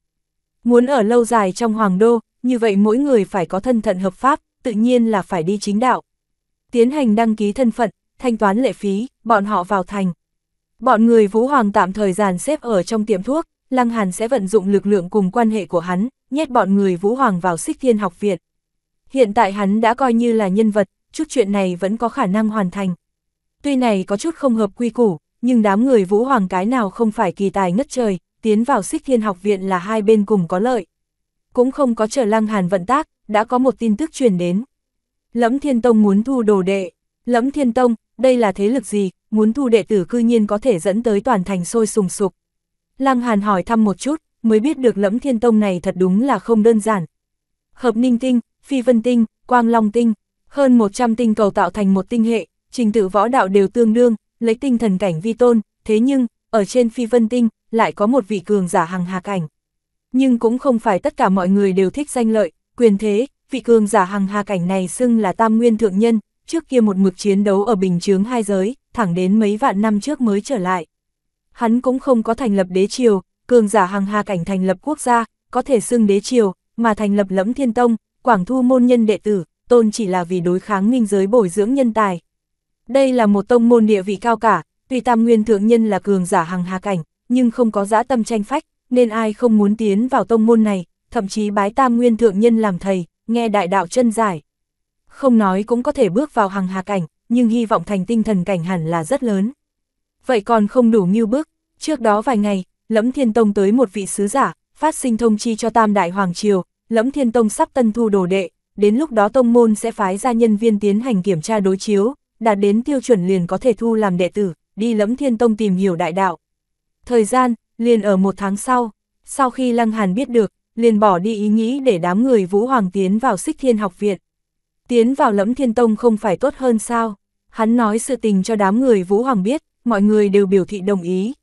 Muốn ở lâu dài trong hoàng đô, như vậy mỗi người phải có thân thận hợp pháp, tự nhiên là phải đi chính đạo tiến hành đăng ký thân phận, thanh toán lệ phí, bọn họ vào thành. Bọn người Vũ Hoàng tạm thời dàn xếp ở trong tiệm thuốc, Lăng Hàn sẽ vận dụng lực lượng cùng quan hệ của hắn, nhét bọn người Vũ Hoàng vào xích thiên học viện. Hiện tại hắn đã coi như là nhân vật, chút chuyện này vẫn có khả năng hoàn thành. Tuy này có chút không hợp quy củ, nhưng đám người Vũ Hoàng cái nào không phải kỳ tài ngất trời, tiến vào xích thiên học viện là hai bên cùng có lợi. Cũng không có chờ Lăng Hàn vận tác, đã có một tin tức truyền đến. Lẫm Thiên Tông muốn thu đồ đệ. Lẫm Thiên Tông, đây là thế lực gì, muốn thu đệ tử cư nhiên có thể dẫn tới toàn thành sôi sùng sục. Lăng Hàn hỏi thăm một chút, mới biết được Lẫm Thiên Tông này thật đúng là không đơn giản. Hợp Ninh Tinh, Phi Vân Tinh, Quang Long Tinh, hơn 100 tinh cầu tạo thành một tinh hệ, trình tự võ đạo đều tương đương, lấy tinh thần cảnh vi tôn, thế nhưng, ở trên Phi Vân Tinh, lại có một vị cường giả hàng hà cảnh. Nhưng cũng không phải tất cả mọi người đều thích danh lợi, quyền thế, vị cường giả hằng hà cảnh này xưng là tam nguyên thượng nhân, trước kia một mực chiến đấu ở bình chướng hai giới, thẳng đến mấy vạn năm trước mới trở lại. Hắn cũng không có thành lập đế triều, cường giả hằng hà cảnh thành lập quốc gia, có thể xưng đế triều, mà thành lập lẫm thiên tông, quảng thu môn nhân đệ tử, tôn chỉ là vì đối kháng minh giới bồi dưỡng nhân tài. Đây là một tông môn địa vị cao cả, tuy tam nguyên thượng nhân là cường giả hằng hà cảnh, nhưng không có dã tâm tranh phách, nên ai không muốn tiến vào tông môn này, thậm chí bái tam nguyên thượng nhân làm thầy nghe đại đạo chân giải. Không nói cũng có thể bước vào hằng hà cảnh, nhưng hy vọng thành tinh thần cảnh hẳn là rất lớn. Vậy còn không đủ nghiêu bước, trước đó vài ngày, Lẫm Thiên Tông tới một vị sứ giả, phát sinh thông chi cho Tam Đại Hoàng Triều, Lẫm Thiên Tông sắp tân thu đồ đệ, đến lúc đó Tông Môn sẽ phái ra nhân viên tiến hành kiểm tra đối chiếu, đạt đến tiêu chuẩn liền có thể thu làm đệ tử, đi Lẫm Thiên Tông tìm hiểu đại đạo. Thời gian, liền ở một tháng sau, sau khi Lăng Hàn biết được, liền bỏ đi ý nghĩ để đám người Vũ Hoàng tiến vào Sích thiên học viện. Tiến vào lẫm thiên tông không phải tốt hơn sao? Hắn nói sự tình cho đám người Vũ Hoàng biết, mọi người đều biểu thị đồng ý.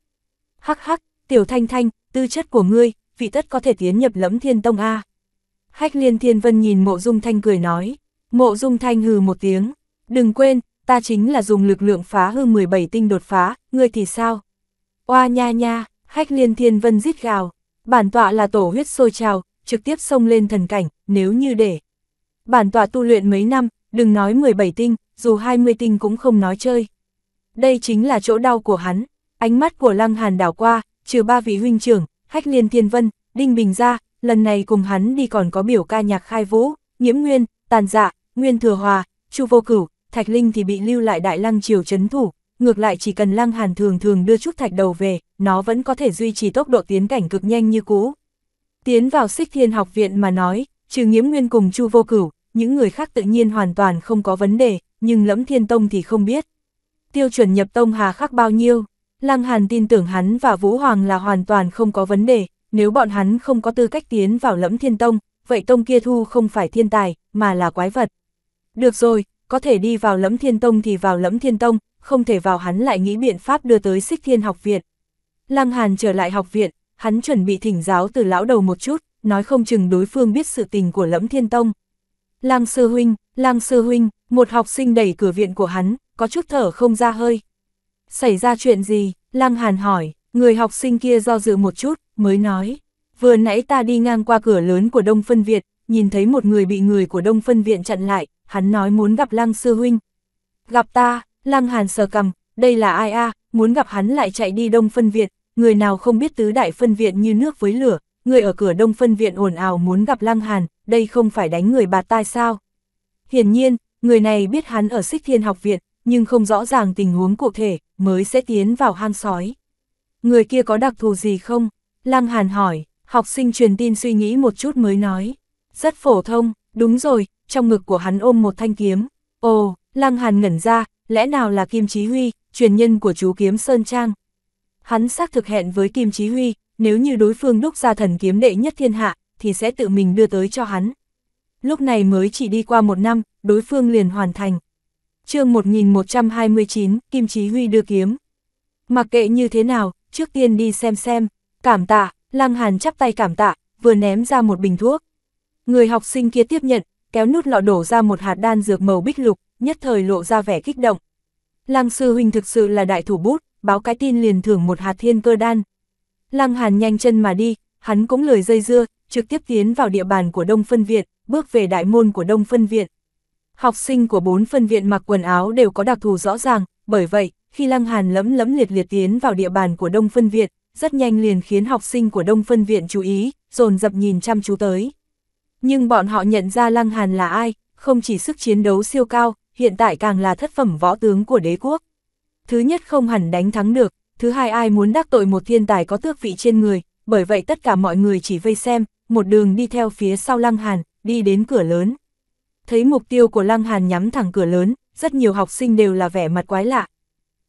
Hắc hắc, tiểu thanh thanh, tư chất của ngươi, vị tất có thể tiến nhập lẫm thiên tông A. Hách liên thiên vân nhìn mộ dung thanh cười nói, mộ dung thanh hừ một tiếng, đừng quên, ta chính là dùng lực lượng phá hư 17 tinh đột phá, ngươi thì sao? Oa nha nha, hách liên thiên vân rít gào, Bản tọa là tổ huyết sôi trào, trực tiếp xông lên thần cảnh, nếu như để. Bản tọa tu luyện mấy năm, đừng nói 17 tinh, dù 20 tinh cũng không nói chơi. Đây chính là chỗ đau của hắn, ánh mắt của Lăng Hàn đảo qua, trừ ba vị huynh trưởng, Hách Liên Thiên Vân, Đinh Bình gia lần này cùng hắn đi còn có biểu ca nhạc khai vũ, nhiễm nguyên, tàn dạ, nguyên thừa hòa, chu vô cửu, Thạch Linh thì bị lưu lại Đại Lăng Triều chấn thủ, ngược lại chỉ cần Lăng Hàn thường thường đưa chút thạch đầu về, nó vẫn có thể duy trì tốc độ tiến cảnh cực nhanh như cũ. Tiến vào Sích thiên học viện mà nói, trừ nghiễm nguyên cùng Chu Vô Cửu, những người khác tự nhiên hoàn toàn không có vấn đề, nhưng lẫm thiên tông thì không biết. Tiêu chuẩn nhập tông hà khắc bao nhiêu, Lăng Hàn tin tưởng hắn và Vũ Hoàng là hoàn toàn không có vấn đề, nếu bọn hắn không có tư cách tiến vào lẫm thiên tông, vậy tông kia thu không phải thiên tài, mà là quái vật. Được rồi, có thể đi vào lẫm thiên tông thì vào lẫm thiên tông, không thể vào hắn lại nghĩ biện pháp đưa tới xích thiên học viện. Lăng Hàn trở lại học viện, hắn chuẩn bị thỉnh giáo từ lão đầu một chút, nói không chừng đối phương biết sự tình của lẫm thiên tông. Lăng sư huynh, lăng sư huynh, một học sinh đẩy cửa viện của hắn, có chút thở không ra hơi. Xảy ra chuyện gì? Lăng Hàn hỏi, người học sinh kia do dự một chút, mới nói. Vừa nãy ta đi ngang qua cửa lớn của Đông Phân Việt, nhìn thấy một người bị người của Đông Phân Viện chặn lại, hắn nói muốn gặp Lăng Sư Huynh. Gặp ta, Lăng Hàn sờ cầm, đây là ai a muốn gặp hắn lại chạy đi Đông Phân Viện, người nào không biết tứ đại phân viện như nước với lửa, người ở cửa Đông Phân Viện ồn ào muốn gặp Lăng Hàn, đây không phải đánh người bạt tai sao. Hiển nhiên, người này biết hắn ở Sích Thiên Học Viện, nhưng không rõ ràng tình huống cụ thể, mới sẽ tiến vào hang sói. Người kia có đặc thù gì không? Lăng Hàn hỏi, học sinh truyền tin suy nghĩ một chút mới nói. Rất phổ thông, đúng rồi, trong ngực của hắn ôm một thanh kiếm. Ồ, Lăng Hàn ngẩn ra, lẽ nào là Kim Chí Huy, truyền nhân của chú kiếm Sơn Trang. Hắn xác thực hẹn với Kim Chí Huy, nếu như đối phương đúc ra thần kiếm đệ nhất thiên hạ, thì sẽ tự mình đưa tới cho hắn. Lúc này mới chỉ đi qua một năm, đối phương liền hoàn thành. chương 1129, Kim Chí Huy đưa kiếm. Mặc kệ như thế nào, trước tiên đi xem xem, cảm tạ, Lăng Hàn chắp tay cảm tạ, vừa ném ra một bình thuốc. Người học sinh kia tiếp nhận, kéo nút lọ đổ ra một hạt đan dược màu bích lục, nhất thời lộ ra vẻ kích động. Lăng sư huynh thực sự là đại thủ bút, báo cái tin liền thưởng một hạt thiên cơ đan. Lăng Hàn nhanh chân mà đi, hắn cũng lời dây dưa, trực tiếp tiến vào địa bàn của Đông Phân Viện, bước về đại môn của Đông Phân Viện. Học sinh của bốn phân viện mặc quần áo đều có đặc thù rõ ràng, bởi vậy, khi Lăng Hàn lấm lấm liệt liệt tiến vào địa bàn của Đông Phân Viện, rất nhanh liền khiến học sinh của Đông Phân Viện chú ý, dồn dập nhìn chăm chú tới. Nhưng bọn họ nhận ra Lăng Hàn là ai, không chỉ sức chiến đấu siêu cao, hiện tại càng là thất phẩm võ tướng của đế quốc. Thứ nhất không hẳn đánh thắng được, thứ hai ai muốn đắc tội một thiên tài có tước vị trên người, bởi vậy tất cả mọi người chỉ vây xem, một đường đi theo phía sau Lăng Hàn, đi đến cửa lớn. Thấy mục tiêu của Lăng Hàn nhắm thẳng cửa lớn, rất nhiều học sinh đều là vẻ mặt quái lạ.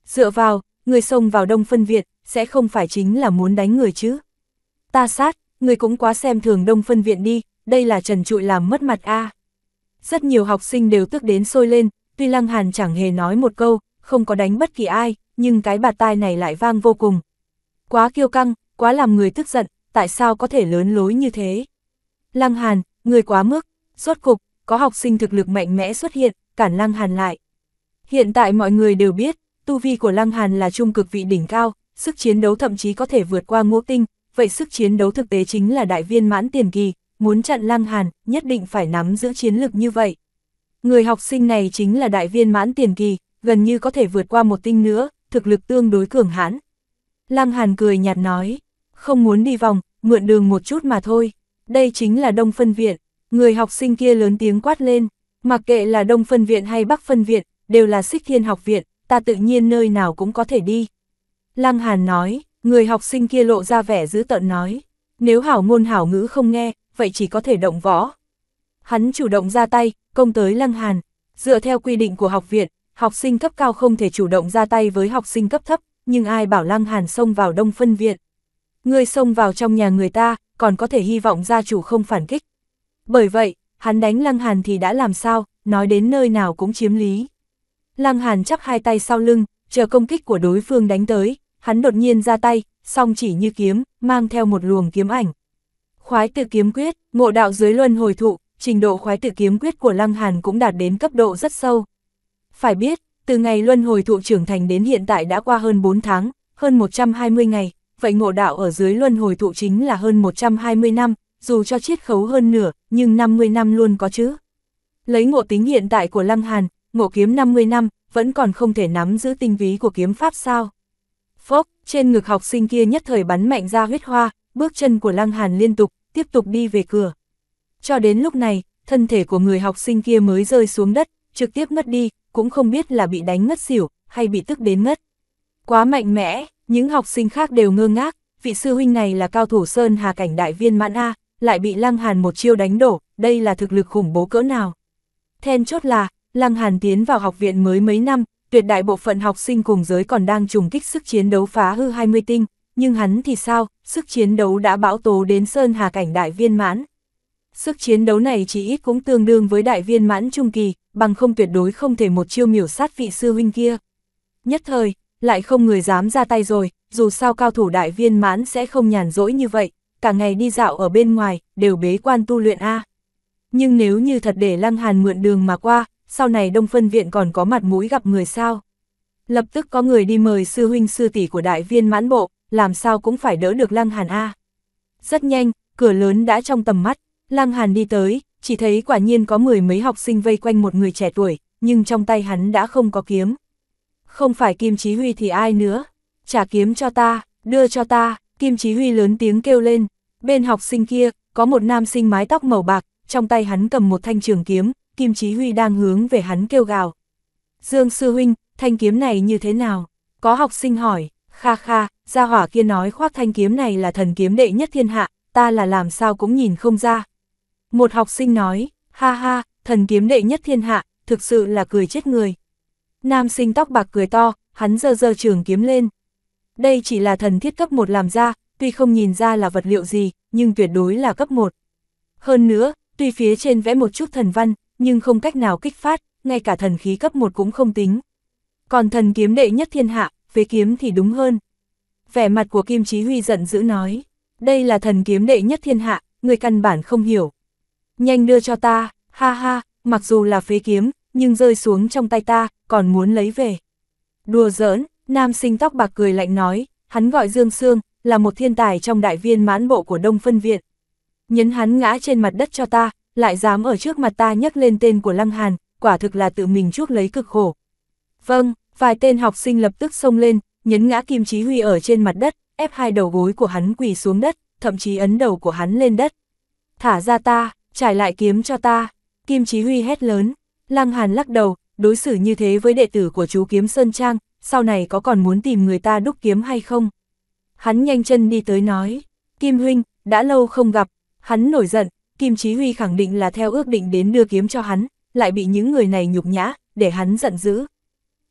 Dựa vào, người xông vào đông phân viện, sẽ không phải chính là muốn đánh người chứ. Ta sát, người cũng quá xem thường đông phân viện đi, đây là trần trụi làm mất mặt a Rất nhiều học sinh đều tức đến sôi lên, tuy Lăng Hàn chẳng hề nói một câu, không có đánh bất kỳ ai, nhưng cái bạt tai này lại vang vô cùng. Quá kiêu căng, quá làm người tức giận, tại sao có thể lớn lối như thế? Lăng Hàn, người quá mức, rốt cục, có học sinh thực lực mạnh mẽ xuất hiện, cản Lăng Hàn lại. Hiện tại mọi người đều biết, tu vi của Lăng Hàn là trung cực vị đỉnh cao, sức chiến đấu thậm chí có thể vượt qua ngũ tinh, vậy sức chiến đấu thực tế chính là đại viên mãn tiền kỳ, muốn chặn Lăng Hàn, nhất định phải nắm giữ chiến lực như vậy. Người học sinh này chính là đại viên mãn tiền kỳ, gần như có thể vượt qua một tinh nữa, thực lực tương đối cường hãn. Lăng Hàn cười nhạt nói, không muốn đi vòng, mượn đường một chút mà thôi. Đây chính là Đông Phân Viện, người học sinh kia lớn tiếng quát lên, mặc kệ là Đông Phân Viện hay Bắc Phân Viện, đều là Sích Thiên Học Viện, ta tự nhiên nơi nào cũng có thể đi. Lăng Hàn nói, người học sinh kia lộ ra vẻ dữ tợn nói, nếu hảo ngôn hảo ngữ không nghe, vậy chỉ có thể động võ. Hắn chủ động ra tay, công tới Lăng Hàn. Dựa theo quy định của học viện, học sinh cấp cao không thể chủ động ra tay với học sinh cấp thấp, nhưng ai bảo Lăng Hàn xông vào đông phân viện. Người xông vào trong nhà người ta, còn có thể hy vọng gia chủ không phản kích. Bởi vậy, hắn đánh Lăng Hàn thì đã làm sao, nói đến nơi nào cũng chiếm lý. Lăng Hàn chắp hai tay sau lưng, chờ công kích của đối phương đánh tới, hắn đột nhiên ra tay, song chỉ như kiếm, mang theo một luồng kiếm ảnh. Khoái tự kiếm quyết, ngộ đạo dưới luân hồi thụ, trình độ khoái tự kiếm quyết của Lăng Hàn cũng đạt đến cấp độ rất sâu. Phải biết, từ ngày luân hồi thụ trưởng thành đến hiện tại đã qua hơn 4 tháng, hơn 120 ngày, vậy ngộ đạo ở dưới luân hồi thụ chính là hơn 120 năm, dù cho chiết khấu hơn nửa, nhưng 50 năm luôn có chứ. Lấy ngộ tính hiện tại của Lăng Hàn, ngộ kiếm 50 năm, vẫn còn không thể nắm giữ tinh ví của kiếm pháp sao. Phốc, trên ngực học sinh kia nhất thời bắn mạnh ra huyết hoa, bước chân của Lăng Hàn liên tục, tiếp tục đi về cửa cho đến lúc này, thân thể của người học sinh kia mới rơi xuống đất, trực tiếp ngất đi, cũng không biết là bị đánh ngất xỉu, hay bị tức đến ngất. Quá mạnh mẽ, những học sinh khác đều ngơ ngác, vị sư huynh này là cao thủ Sơn Hà Cảnh Đại Viên Mãn A, lại bị Lăng Hàn một chiêu đánh đổ, đây là thực lực khủng bố cỡ nào. Then chốt là, Lăng Hàn tiến vào học viện mới mấy năm, tuyệt đại bộ phận học sinh cùng giới còn đang trùng kích sức chiến đấu phá hư 20 tinh, nhưng hắn thì sao, sức chiến đấu đã bão tố đến Sơn Hà Cảnh Đại Viên Mãn. Sức chiến đấu này chỉ ít cũng tương đương với đại viên mãn trung kỳ, bằng không tuyệt đối không thể một chiêu miểu sát vị sư huynh kia. Nhất thời, lại không người dám ra tay rồi, dù sao cao thủ đại viên mãn sẽ không nhàn rỗi như vậy, cả ngày đi dạo ở bên ngoài, đều bế quan tu luyện A. Nhưng nếu như thật để Lăng Hàn mượn đường mà qua, sau này Đông Phân Viện còn có mặt mũi gặp người sao? Lập tức có người đi mời sư huynh sư tỷ của đại viên mãn bộ, làm sao cũng phải đỡ được Lăng Hàn A. Rất nhanh, cửa lớn đã trong tầm mắt, Lăng Hàn đi tới, chỉ thấy quả nhiên có mười mấy học sinh vây quanh một người trẻ tuổi, nhưng trong tay hắn đã không có kiếm. Không phải Kim Chí Huy thì ai nữa? Trả kiếm cho ta, đưa cho ta, Kim Chí Huy lớn tiếng kêu lên. Bên học sinh kia, có một nam sinh mái tóc màu bạc, trong tay hắn cầm một thanh trường kiếm, Kim Chí Huy đang hướng về hắn kêu gào. Dương Sư Huynh, thanh kiếm này như thế nào? Có học sinh hỏi, kha kha, gia hỏa kia nói khoác thanh kiếm này là thần kiếm đệ nhất thiên hạ, ta là làm sao cũng nhìn không ra, một học sinh nói, ha ha, thần kiếm đệ nhất thiên hạ, thực sự là cười chết người. Nam sinh tóc bạc cười to, hắn giơ giơ trường kiếm lên. Đây chỉ là thần thiết cấp 1 làm ra, tuy không nhìn ra là vật liệu gì, nhưng tuyệt đối là cấp 1. Hơn nữa, tuy phía trên vẽ một chút thần văn, nhưng không cách nào kích phát, ngay cả thần khí cấp 1 cũng không tính. Còn thần kiếm đệ nhất thiên hạ, phế kiếm thì đúng hơn. Vẻ mặt của Kim Chí Huy giận dữ nói, đây là thần kiếm đệ nhất thiên hạ, người căn bản không hiểu nhanh đưa cho ta, ha ha, mặc dù là phế kiếm, nhưng rơi xuống trong tay ta, còn muốn lấy về. Đùa giỡn, nam sinh tóc bạc cười lạnh nói, hắn gọi Dương Sương, là một thiên tài trong đại viên mãn bộ của Đông Phân Viện. Nhấn hắn ngã trên mặt đất cho ta, lại dám ở trước mặt ta nhắc lên tên của Lăng Hàn, quả thực là tự mình chuốc lấy cực khổ. Vâng, vài tên học sinh lập tức xông lên, nhấn ngã Kim Chí Huy ở trên mặt đất, ép hai đầu gối của hắn quỳ xuống đất, thậm chí ấn đầu của hắn lên đất. Thả ra ta, trải lại kiếm cho ta, Kim Chí Huy hét lớn, Lăng Hàn lắc đầu, đối xử như thế với đệ tử của chú kiếm Sơn Trang, sau này có còn muốn tìm người ta đúc kiếm hay không? Hắn nhanh chân đi tới nói, Kim Huynh, đã lâu không gặp, hắn nổi giận, Kim Chí Huy khẳng định là theo ước định đến đưa kiếm cho hắn, lại bị những người này nhục nhã, để hắn giận dữ.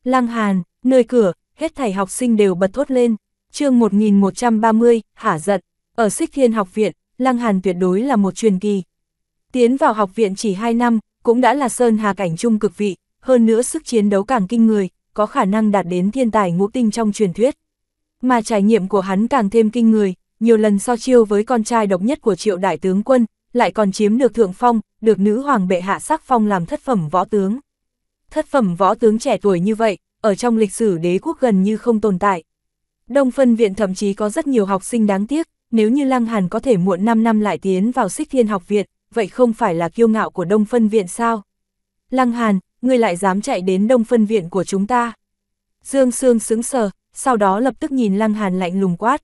Lăng Hàn, nơi cửa, hết thảy học sinh đều bật thốt lên, chương 1130, hả giận, ở Sích Thiên học viện, Lăng Hàn tuyệt đối là một truyền kỳ, Tiến vào học viện chỉ 2 năm, cũng đã là sơn hà cảnh trung cực vị, hơn nữa sức chiến đấu càng kinh người, có khả năng đạt đến thiên tài ngũ tinh trong truyền thuyết. Mà trải nghiệm của hắn càng thêm kinh người, nhiều lần so chiêu với con trai độc nhất của triệu đại tướng quân, lại còn chiếm được thượng phong, được nữ hoàng bệ hạ sắc phong làm thất phẩm võ tướng. Thất phẩm võ tướng trẻ tuổi như vậy, ở trong lịch sử đế quốc gần như không tồn tại. Đông phân viện thậm chí có rất nhiều học sinh đáng tiếc, nếu như Lăng Hàn có thể muộn 5 năm lại tiến vào sích thiên học viện, vậy không phải là kiêu ngạo của Đông Phân Viện sao? Lăng Hàn, ngươi lại dám chạy đến Đông Phân Viện của chúng ta. Dương Sương sững sờ, sau đó lập tức nhìn Lăng Hàn lạnh lùng quát.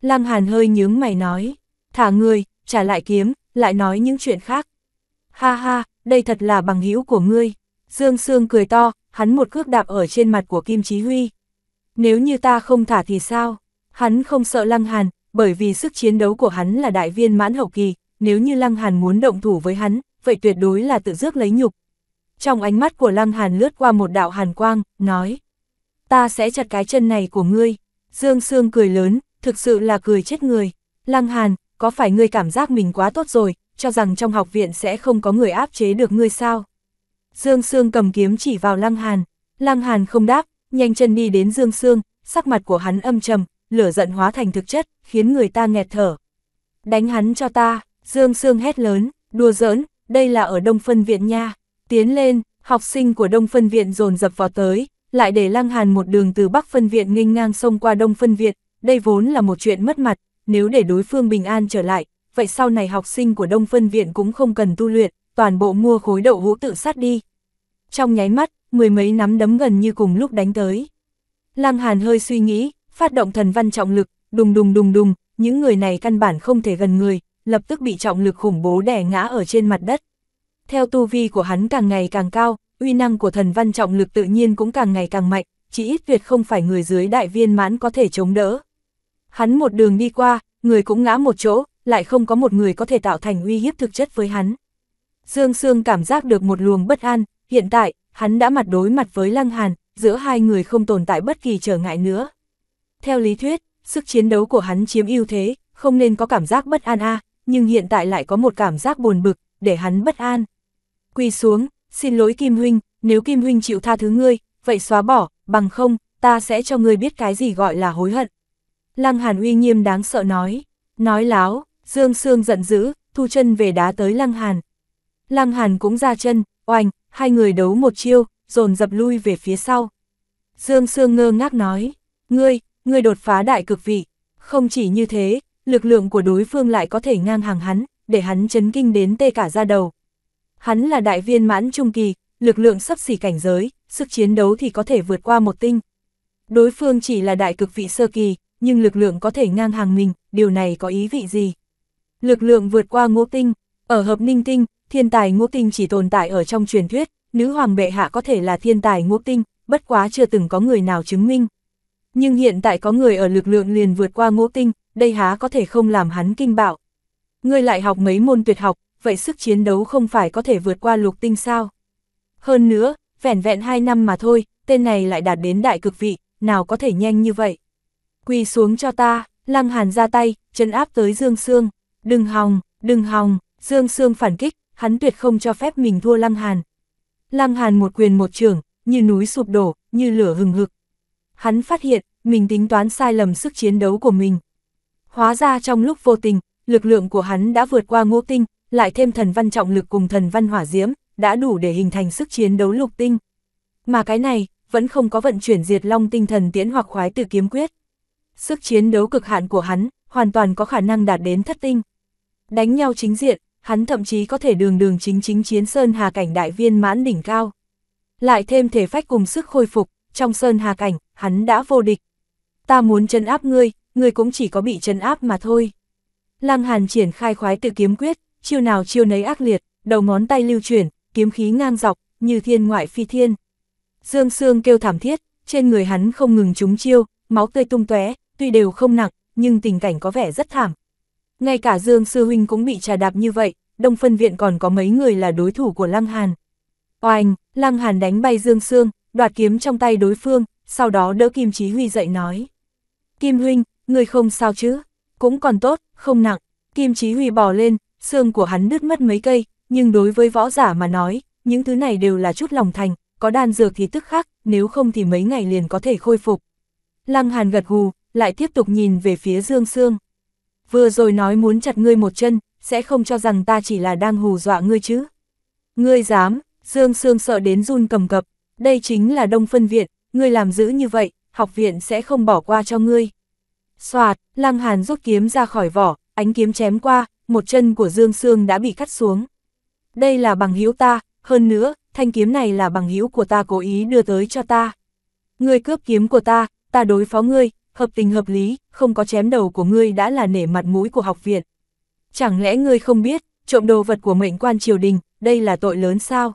Lăng Hàn hơi nhướng mày nói, thả ngươi, trả lại kiếm, lại nói những chuyện khác. Ha ha, đây thật là bằng hữu của ngươi. Dương Sương cười to, hắn một cước đạp ở trên mặt của Kim Chí Huy. Nếu như ta không thả thì sao? Hắn không sợ Lăng Hàn, bởi vì sức chiến đấu của hắn là đại viên mãn hậu kỳ, nếu như Lăng Hàn muốn động thủ với hắn, vậy tuyệt đối là tự rước lấy nhục. Trong ánh mắt của Lăng Hàn lướt qua một đạo hàn quang, nói, ta sẽ chặt cái chân này của ngươi. Dương Sương cười lớn, thực sự là cười chết người. Lăng Hàn, có phải ngươi cảm giác mình quá tốt rồi, cho rằng trong học viện sẽ không có người áp chế được ngươi sao? Dương Sương cầm kiếm chỉ vào Lăng Hàn. Lăng Hàn không đáp, nhanh chân đi đến Dương Sương, sắc mặt của hắn âm trầm, lửa giận hóa thành thực chất, khiến người ta nghẹt thở. Đánh hắn cho ta, Dương Sương hét lớn, đùa giỡn, đây là ở Đông Phân Viện nha, tiến lên, học sinh của Đông Phân Viện dồn dập vào tới, lại để Lăng Hàn một đường từ Bắc Phân Viện nghênh ngang sông qua Đông Phân Viện, đây vốn là một chuyện mất mặt, nếu để đối phương bình an trở lại, vậy sau này học sinh của Đông Phân Viện cũng không cần tu luyện, toàn bộ mua khối đậu hũ tự sát đi. Trong nháy mắt, mười mấy nắm đấm gần như cùng lúc đánh tới. Lăng Hàn hơi suy nghĩ, phát động thần văn trọng lực, đùng đùng đùng đùng, những người này căn bản không thể gần người, lập tức bị trọng lực khủng bố đè ngã ở trên mặt đất. Theo tu vi của hắn càng ngày càng cao, uy năng của thần văn trọng lực tự nhiên cũng càng ngày càng mạnh, chỉ ít tuyệt không phải người dưới đại viên mãn có thể chống đỡ. Hắn một đường đi qua, người cũng ngã một chỗ, lại không có một người có thể tạo thành uy hiếp thực chất với hắn. Dương Sương cảm giác được một luồng bất an, hiện tại, hắn đã mặt đối mặt với Lăng Hàn, giữa hai người không tồn tại bất kỳ trở ngại nữa. Theo lý thuyết, sức chiến đấu của hắn chiếm ưu thế, không nên có cảm giác bất an a, nhưng hiện tại lại có một cảm giác buồn bực, để hắn bất an. Quỳ xuống, xin lỗi Kim Huynh, nếu Kim Huynh chịu tha thứ ngươi, vậy xóa bỏ, bằng không, ta sẽ cho ngươi biết cái gì gọi là hối hận. Lăng Hàn uy nghiêm đáng sợ nói, nói láo, Dương Sương giận dữ, thu chân về đá tới Lăng Hàn. Lăng Hàn cũng ra chân, oanh, hai người đấu một chiêu, dồn dập lui về phía sau. Dương Sương ngơ ngác nói, ngươi, ngươi đột phá đại cực vị, không chỉ như thế, lực lượng của đối phương lại có thể ngang hàng hắn, để hắn chấn kinh đến tê cả ra đầu. Hắn là đại viên mãn trung kỳ, lực lượng sắp xỉ cảnh giới, sức chiến đấu thì có thể vượt qua một tinh. Đối phương chỉ là đại cực vị sơ kỳ, nhưng lực lượng có thể ngang hàng mình, điều này có ý vị gì? Lực lượng vượt qua ngũ tinh, ở hợp ninh tinh, thiên tài ngũ tinh chỉ tồn tại ở trong truyền thuyết, nữ hoàng bệ hạ có thể là thiên tài ngũ tinh, bất quá chưa từng có người nào chứng minh. Nhưng hiện tại có người ở lực lượng liền vượt qua ngũ tinh, đây há có thể không làm hắn kinh bạo. Ngươi lại học mấy môn tuyệt học, vậy sức chiến đấu không phải có thể vượt qua lục tinh sao? Hơn nữa, vẻn vẹn hai năm mà thôi, tên này lại đạt đến đại cực vị, nào có thể nhanh như vậy? Quỳ xuống cho ta, lăng hàn ra tay, chân áp tới Dương Sương. Đừng hòng, đừng hòng, Dương Sương phản kích, hắn tuyệt không cho phép mình thua lăng hàn. Lăng hàn một quyền một trường, như núi sụp đổ, như lửa hừng hực. Hắn phát hiện, mình tính toán sai lầm sức chiến đấu của mình, Hóa ra trong lúc vô tình, lực lượng của hắn đã vượt qua ngũ tinh, lại thêm thần văn trọng lực cùng thần văn hỏa diễm, đã đủ để hình thành sức chiến đấu lục tinh. Mà cái này, vẫn không có vận chuyển diệt long tinh thần tiễn hoặc khoái từ kiếm quyết. Sức chiến đấu cực hạn của hắn, hoàn toàn có khả năng đạt đến thất tinh. Đánh nhau chính diện, hắn thậm chí có thể đường đường chính chính chiến Sơn Hà Cảnh đại viên mãn đỉnh cao. Lại thêm thể phách cùng sức khôi phục, trong Sơn Hà Cảnh, hắn đã vô địch. Ta muốn chân áp ngươi, người cũng chỉ có bị trấn áp mà thôi. Lăng Hàn triển khai khoái tự kiếm quyết, chiêu nào chiêu nấy ác liệt, đầu ngón tay lưu chuyển, kiếm khí ngang dọc, như thiên ngoại phi thiên. Dương Sương kêu thảm thiết, trên người hắn không ngừng trúng chiêu, máu tươi tung tóe, tuy đều không nặng, nhưng tình cảnh có vẻ rất thảm. Ngay cả Dương Sư Huynh cũng bị trà đạp như vậy, Đông Phân Viện còn có mấy người là đối thủ của Lăng Hàn. Oanh, Lăng Hàn đánh bay Dương Sương, đoạt kiếm trong tay đối phương, sau đó đỡ Kim Chí Huy dậy nói. Kim Huynh, người không sao chứ, cũng còn tốt, không nặng, kim chí huy bỏ lên, xương của hắn đứt mất mấy cây, nhưng đối với võ giả mà nói, những thứ này đều là chút lòng thành, có đan dược thì tức khác, nếu không thì mấy ngày liền có thể khôi phục. Lăng Hàn gật gù, lại tiếp tục nhìn về phía Dương Sương. Vừa rồi nói muốn chặt ngươi một chân, sẽ không cho rằng ta chỉ là đang hù dọa ngươi chứ. Ngươi dám, Dương Sương sợ đến run cầm cập, đây chính là đông phân viện, ngươi làm giữ như vậy, học viện sẽ không bỏ qua cho ngươi. Xoạt, Lăng Hàn rút kiếm ra khỏi vỏ, ánh kiếm chém qua, một chân của Dương Sương đã bị cắt xuống. Đây là bằng hữu ta, hơn nữa, thanh kiếm này là bằng hữu của ta cố ý đưa tới cho ta. Ngươi cướp kiếm của ta, ta đối phó ngươi, hợp tình hợp lý, không có chém đầu của ngươi đã là nể mặt mũi của học viện. Chẳng lẽ ngươi không biết, trộm đồ vật của mệnh quan triều đình, đây là tội lớn sao?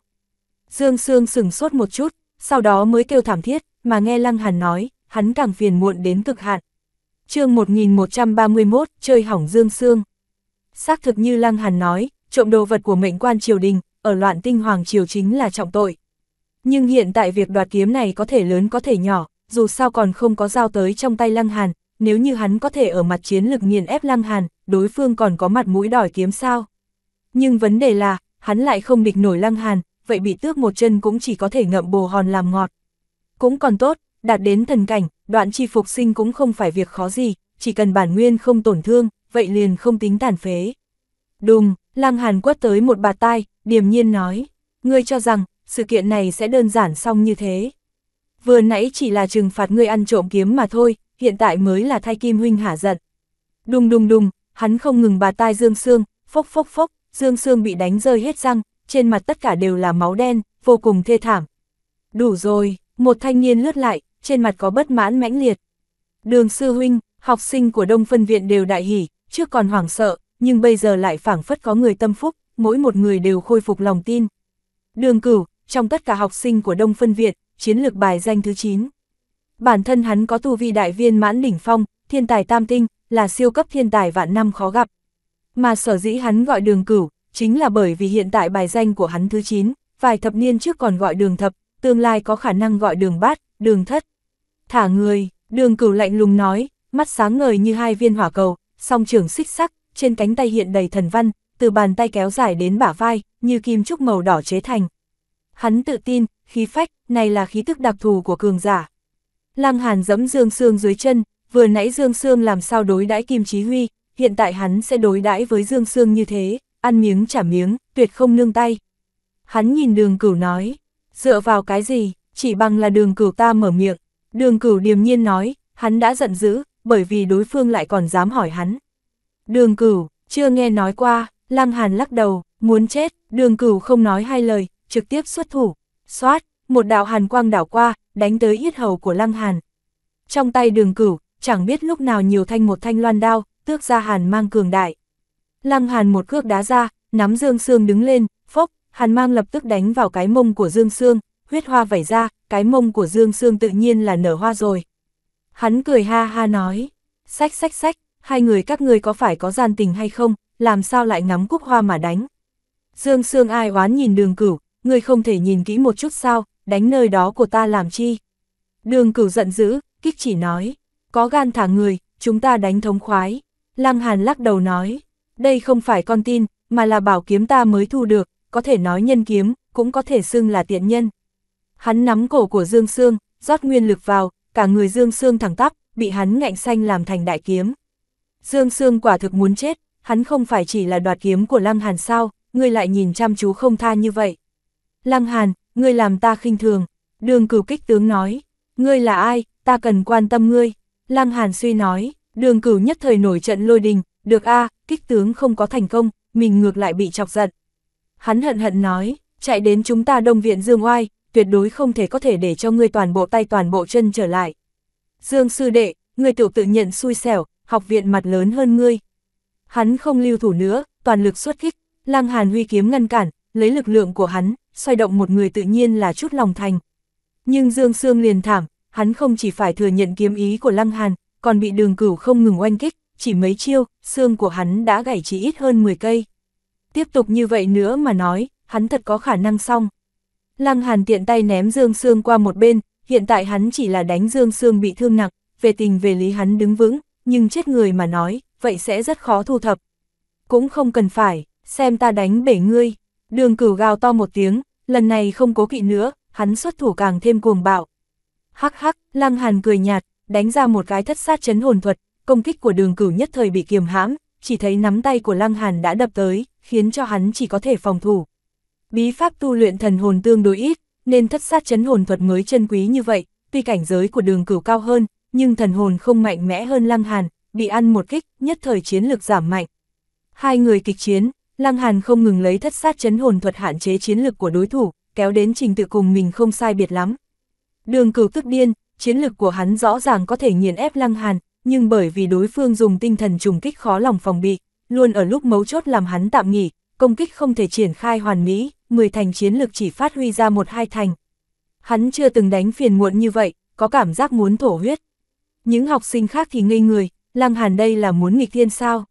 Dương Sương sừng sốt một chút, sau đó mới kêu thảm thiết, mà nghe Lăng Hàn nói, hắn càng phiền muộn đến cực hạn chương 1131, chơi hỏng dương xương. Xác thực như Lăng Hàn nói, trộm đồ vật của mệnh quan triều đình, ở loạn tinh hoàng triều chính là trọng tội. Nhưng hiện tại việc đoạt kiếm này có thể lớn có thể nhỏ, dù sao còn không có giao tới trong tay Lăng Hàn, nếu như hắn có thể ở mặt chiến lực nghiền ép Lăng Hàn, đối phương còn có mặt mũi đòi kiếm sao. Nhưng vấn đề là, hắn lại không địch nổi Lăng Hàn, vậy bị tước một chân cũng chỉ có thể ngậm bồ hòn làm ngọt. Cũng còn tốt, đạt đến thần cảnh, đoạn chi phục sinh cũng không phải việc khó gì, chỉ cần bản nguyên không tổn thương, vậy liền không tính tàn phế. Đùng, Lăng Hàn quất tới một bà tai, điềm nhiên nói, ngươi cho rằng, sự kiện này sẽ đơn giản xong như thế. Vừa nãy chỉ là trừng phạt ngươi ăn trộm kiếm mà thôi, hiện tại mới là thay Kim Huynh hả giận. Đùng đùng đùng, hắn không ngừng bà tai Dương xương phốc phốc phốc, Dương xương bị đánh rơi hết răng, trên mặt tất cả đều là máu đen, vô cùng thê thảm. Đủ rồi, một thanh niên lướt lại, trên mặt có bất mãn mãnh liệt. Đường sư huynh, học sinh của đông phân viện đều đại hỉ, trước còn hoảng sợ, nhưng bây giờ lại phảng phất có người tâm phúc, mỗi một người đều khôi phục lòng tin. Đường cửu, trong tất cả học sinh của đông phân viện, chiến lược bài danh thứ 9. Bản thân hắn có tu vi đại viên mãn đỉnh phong, thiên tài tam tinh, là siêu cấp thiên tài vạn năm khó gặp. Mà sở dĩ hắn gọi đường cửu, chính là bởi vì hiện tại bài danh của hắn thứ 9, vài thập niên trước còn gọi đường thập, tương lai có khả năng gọi đường bát, đường thất. Thả người, đường cửu lạnh lùng nói, mắt sáng ngời như hai viên hỏa cầu, song trường xích sắc, trên cánh tay hiện đầy thần văn, từ bàn tay kéo dài đến bả vai, như kim trúc màu đỏ chế thành. Hắn tự tin, khí phách, này là khí tức đặc thù của cường giả. Lăng Hàn dẫm Dương xương dưới chân, vừa nãy Dương xương làm sao đối đãi Kim Chí Huy, hiện tại hắn sẽ đối đãi với Dương xương như thế, ăn miếng trả miếng, tuyệt không nương tay. Hắn nhìn đường cửu nói, Dựa vào cái gì, chỉ bằng là đường cửu ta mở miệng. Đường cửu điềm nhiên nói, hắn đã giận dữ, bởi vì đối phương lại còn dám hỏi hắn. Đường cửu, chưa nghe nói qua, lăng hàn lắc đầu, muốn chết, đường cửu không nói hai lời, trực tiếp xuất thủ. Xoát, một đạo hàn quang đảo qua, đánh tới yết hầu của lăng hàn. Trong tay đường cửu, chẳng biết lúc nào nhiều thanh một thanh loan đao, tước ra hàn mang cường đại. Lăng hàn một cước đá ra, nắm dương xương đứng lên, hàn mang lập tức đánh vào cái mông của Dương Sương, huyết hoa vẩy ra, cái mông của Dương Sương tự nhiên là nở hoa rồi. Hắn cười ha ha nói, sách sách sách, hai người các ngươi có phải có gian tình hay không, làm sao lại ngắm cúc hoa mà đánh. Dương Sương ai oán nhìn đường cửu, ngươi không thể nhìn kỹ một chút sao, đánh nơi đó của ta làm chi. Đường cửu giận dữ, kích chỉ nói, có gan thả người, chúng ta đánh thống khoái. Lăng Hàn lắc đầu nói, đây không phải con tin, mà là bảo kiếm ta mới thu được, có thể nói nhân kiếm, cũng có thể xưng là tiện nhân. Hắn nắm cổ của Dương Sương, rót nguyên lực vào, cả người Dương Sương thẳng tắp, bị hắn ngạnh xanh làm thành đại kiếm. Dương Sương quả thực muốn chết, hắn không phải chỉ là đoạt kiếm của Lăng Hàn sao, ngươi lại nhìn chăm chú không tha như vậy. Lăng Hàn, ngươi làm ta khinh thường, đường cửu kích tướng nói, ngươi là ai, ta cần quan tâm ngươi. Lăng Hàn suy nói, đường cửu nhất thời nổi trận lôi đình, được a kích tướng không có thành công, mình ngược lại bị chọc giận hắn hận hận nói, chạy đến chúng ta đông viện Dương Oai, tuyệt đối không thể có thể để cho ngươi toàn bộ tay toàn bộ chân trở lại. Dương sư đệ, ngươi tiểu tự nhận xui xẻo, học viện mặt lớn hơn ngươi. Hắn không lưu thủ nữa, toàn lực xuất kích, lang hàn huy kiếm ngăn cản, lấy lực lượng của hắn, xoay động một người tự nhiên là chút lòng thành. Nhưng Dương Sương liền thảm, hắn không chỉ phải thừa nhận kiếm ý của Lăng Hàn, còn bị đường cửu không ngừng oanh kích, chỉ mấy chiêu, xương của hắn đã gãy chỉ ít hơn 10 cây. Tiếp tục như vậy nữa mà nói, hắn thật có khả năng xong. Lăng Hàn tiện tay ném Dương Sương qua một bên, hiện tại hắn chỉ là đánh Dương Sương bị thương nặng, về tình về lý hắn đứng vững, nhưng chết người mà nói, vậy sẽ rất khó thu thập. Cũng không cần phải, xem ta đánh bể ngươi. Đường cửu gào to một tiếng, lần này không cố kỵ nữa, hắn xuất thủ càng thêm cuồng bạo. Hắc hắc, Lăng Hàn cười nhạt, đánh ra một cái thất sát chấn hồn thuật, công kích của đường cửu nhất thời bị kiềm hãm, chỉ thấy nắm tay của Lăng Hàn đã đập tới, khiến cho hắn chỉ có thể phòng thủ. Bí pháp tu luyện thần hồn tương đối ít, nên thất sát chấn hồn thuật mới chân quý như vậy, tuy cảnh giới của đường cửu cao hơn, nhưng thần hồn không mạnh mẽ hơn Lăng Hàn, bị ăn một kích, nhất thời chiến lược giảm mạnh. Hai người kịch chiến, Lăng Hàn không ngừng lấy thất sát chấn hồn thuật hạn chế chiến lược của đối thủ, kéo đến trình tự cùng mình không sai biệt lắm. Đường cửu tức điên, chiến lược của hắn rõ ràng có thể nghiền ép Lăng Hàn, nhưng bởi vì đối phương dùng tinh thần trùng kích khó lòng phòng bị, luôn ở lúc mấu chốt làm hắn tạm nghỉ, công kích không thể triển khai hoàn mỹ, 10 thành chiến lực chỉ phát huy ra một hai thành. Hắn chưa từng đánh phiền muộn như vậy, có cảm giác muốn thổ huyết. Những học sinh khác thì ngây người, Lăng Hàn đây là muốn nghịch thiên sao?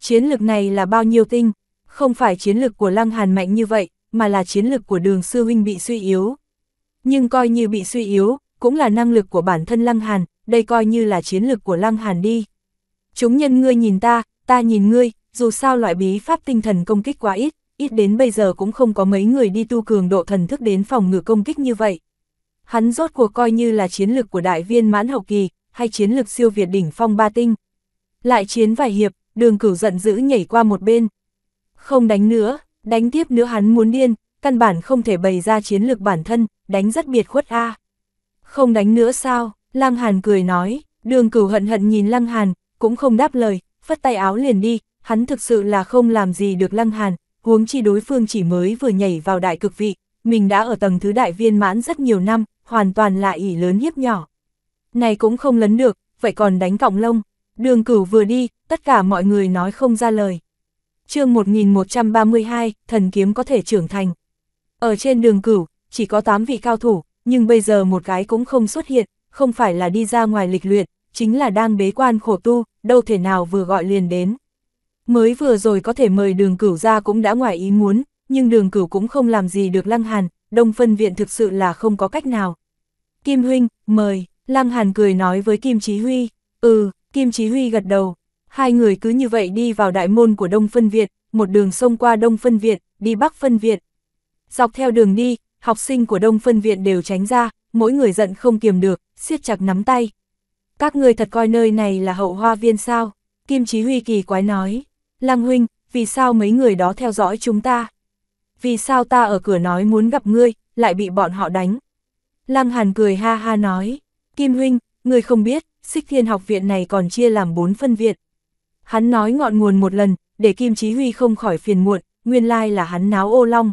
Chiến lực này là bao nhiêu tinh? Không phải chiến lực của Lăng Hàn mạnh như vậy, mà là chiến lực của đường sư huynh bị suy yếu. Nhưng coi như bị suy yếu, cũng là năng lực của bản thân Lăng Hàn, đây coi như là chiến lược của Lăng Hàn đi. Chúng nhân ngươi nhìn ta, ta nhìn ngươi, dù sao loại bí pháp tinh thần công kích quá ít, ít đến bây giờ cũng không có mấy người đi tu cường độ thần thức đến phòng ngự công kích như vậy. Hắn rốt cuộc coi như là chiến lược của đại viên mãn hậu kỳ, hay chiến lược siêu việt đỉnh phong ba tinh. Lại chiến vài hiệp, đường cửu giận dữ nhảy qua một bên. Không đánh nữa, đánh tiếp nữa hắn muốn điên, căn bản không thể bày ra chiến lược bản thân, đánh rất biệt khuất a Không đánh nữa sao, Lăng Hàn cười nói, đường cửu hận hận nhìn Lăng Hàn, cũng không đáp lời, phất tay áo liền đi, hắn thực sự là không làm gì được Lăng Hàn, huống chi đối phương chỉ mới vừa nhảy vào đại cực vị, mình đã ở tầng thứ đại viên mãn rất nhiều năm, hoàn toàn là ỷ lớn hiếp nhỏ. Này cũng không lấn được, vậy còn đánh cọng lông. Đường cửu vừa đi, tất cả mọi người nói không ra lời. chương 1132, thần kiếm có thể trưởng thành. Ở trên đường cửu, chỉ có 8 vị cao thủ, nhưng bây giờ một cái cũng không xuất hiện, không phải là đi ra ngoài lịch luyện, chính là đang bế quan khổ tu, đâu thể nào vừa gọi liền đến. Mới vừa rồi có thể mời đường cửu ra cũng đã ngoài ý muốn, nhưng đường cửu cũng không làm gì được Lăng Hàn, đông phân viện thực sự là không có cách nào. Kim Huynh, mời, Lăng Hàn cười nói với Kim Chí Huy, ừ, Kim Chí Huy gật đầu. Hai người cứ như vậy đi vào đại môn của Đông Phân Viện, một đường sông qua Đông Phân Viện, đi Bắc Phân Viện. Dọc theo đường đi, học sinh của Đông Phân Viện đều tránh ra, mỗi người giận không kiềm được, siết chặt nắm tay. Các người thật coi nơi này là hậu hoa viên sao, Kim Chí Huy kỳ quái nói. Lăng huynh, vì sao mấy người đó theo dõi chúng ta? Vì sao ta ở cửa nói muốn gặp ngươi, lại bị bọn họ đánh? Lăng Hàn cười ha ha nói. Kim huynh, ngươi không biết, xích thiên học viện này còn chia làm bốn phân viện. Hắn nói ngọn nguồn một lần, để Kim Chí Huy không khỏi phiền muộn, nguyên lai là hắn náo ô long.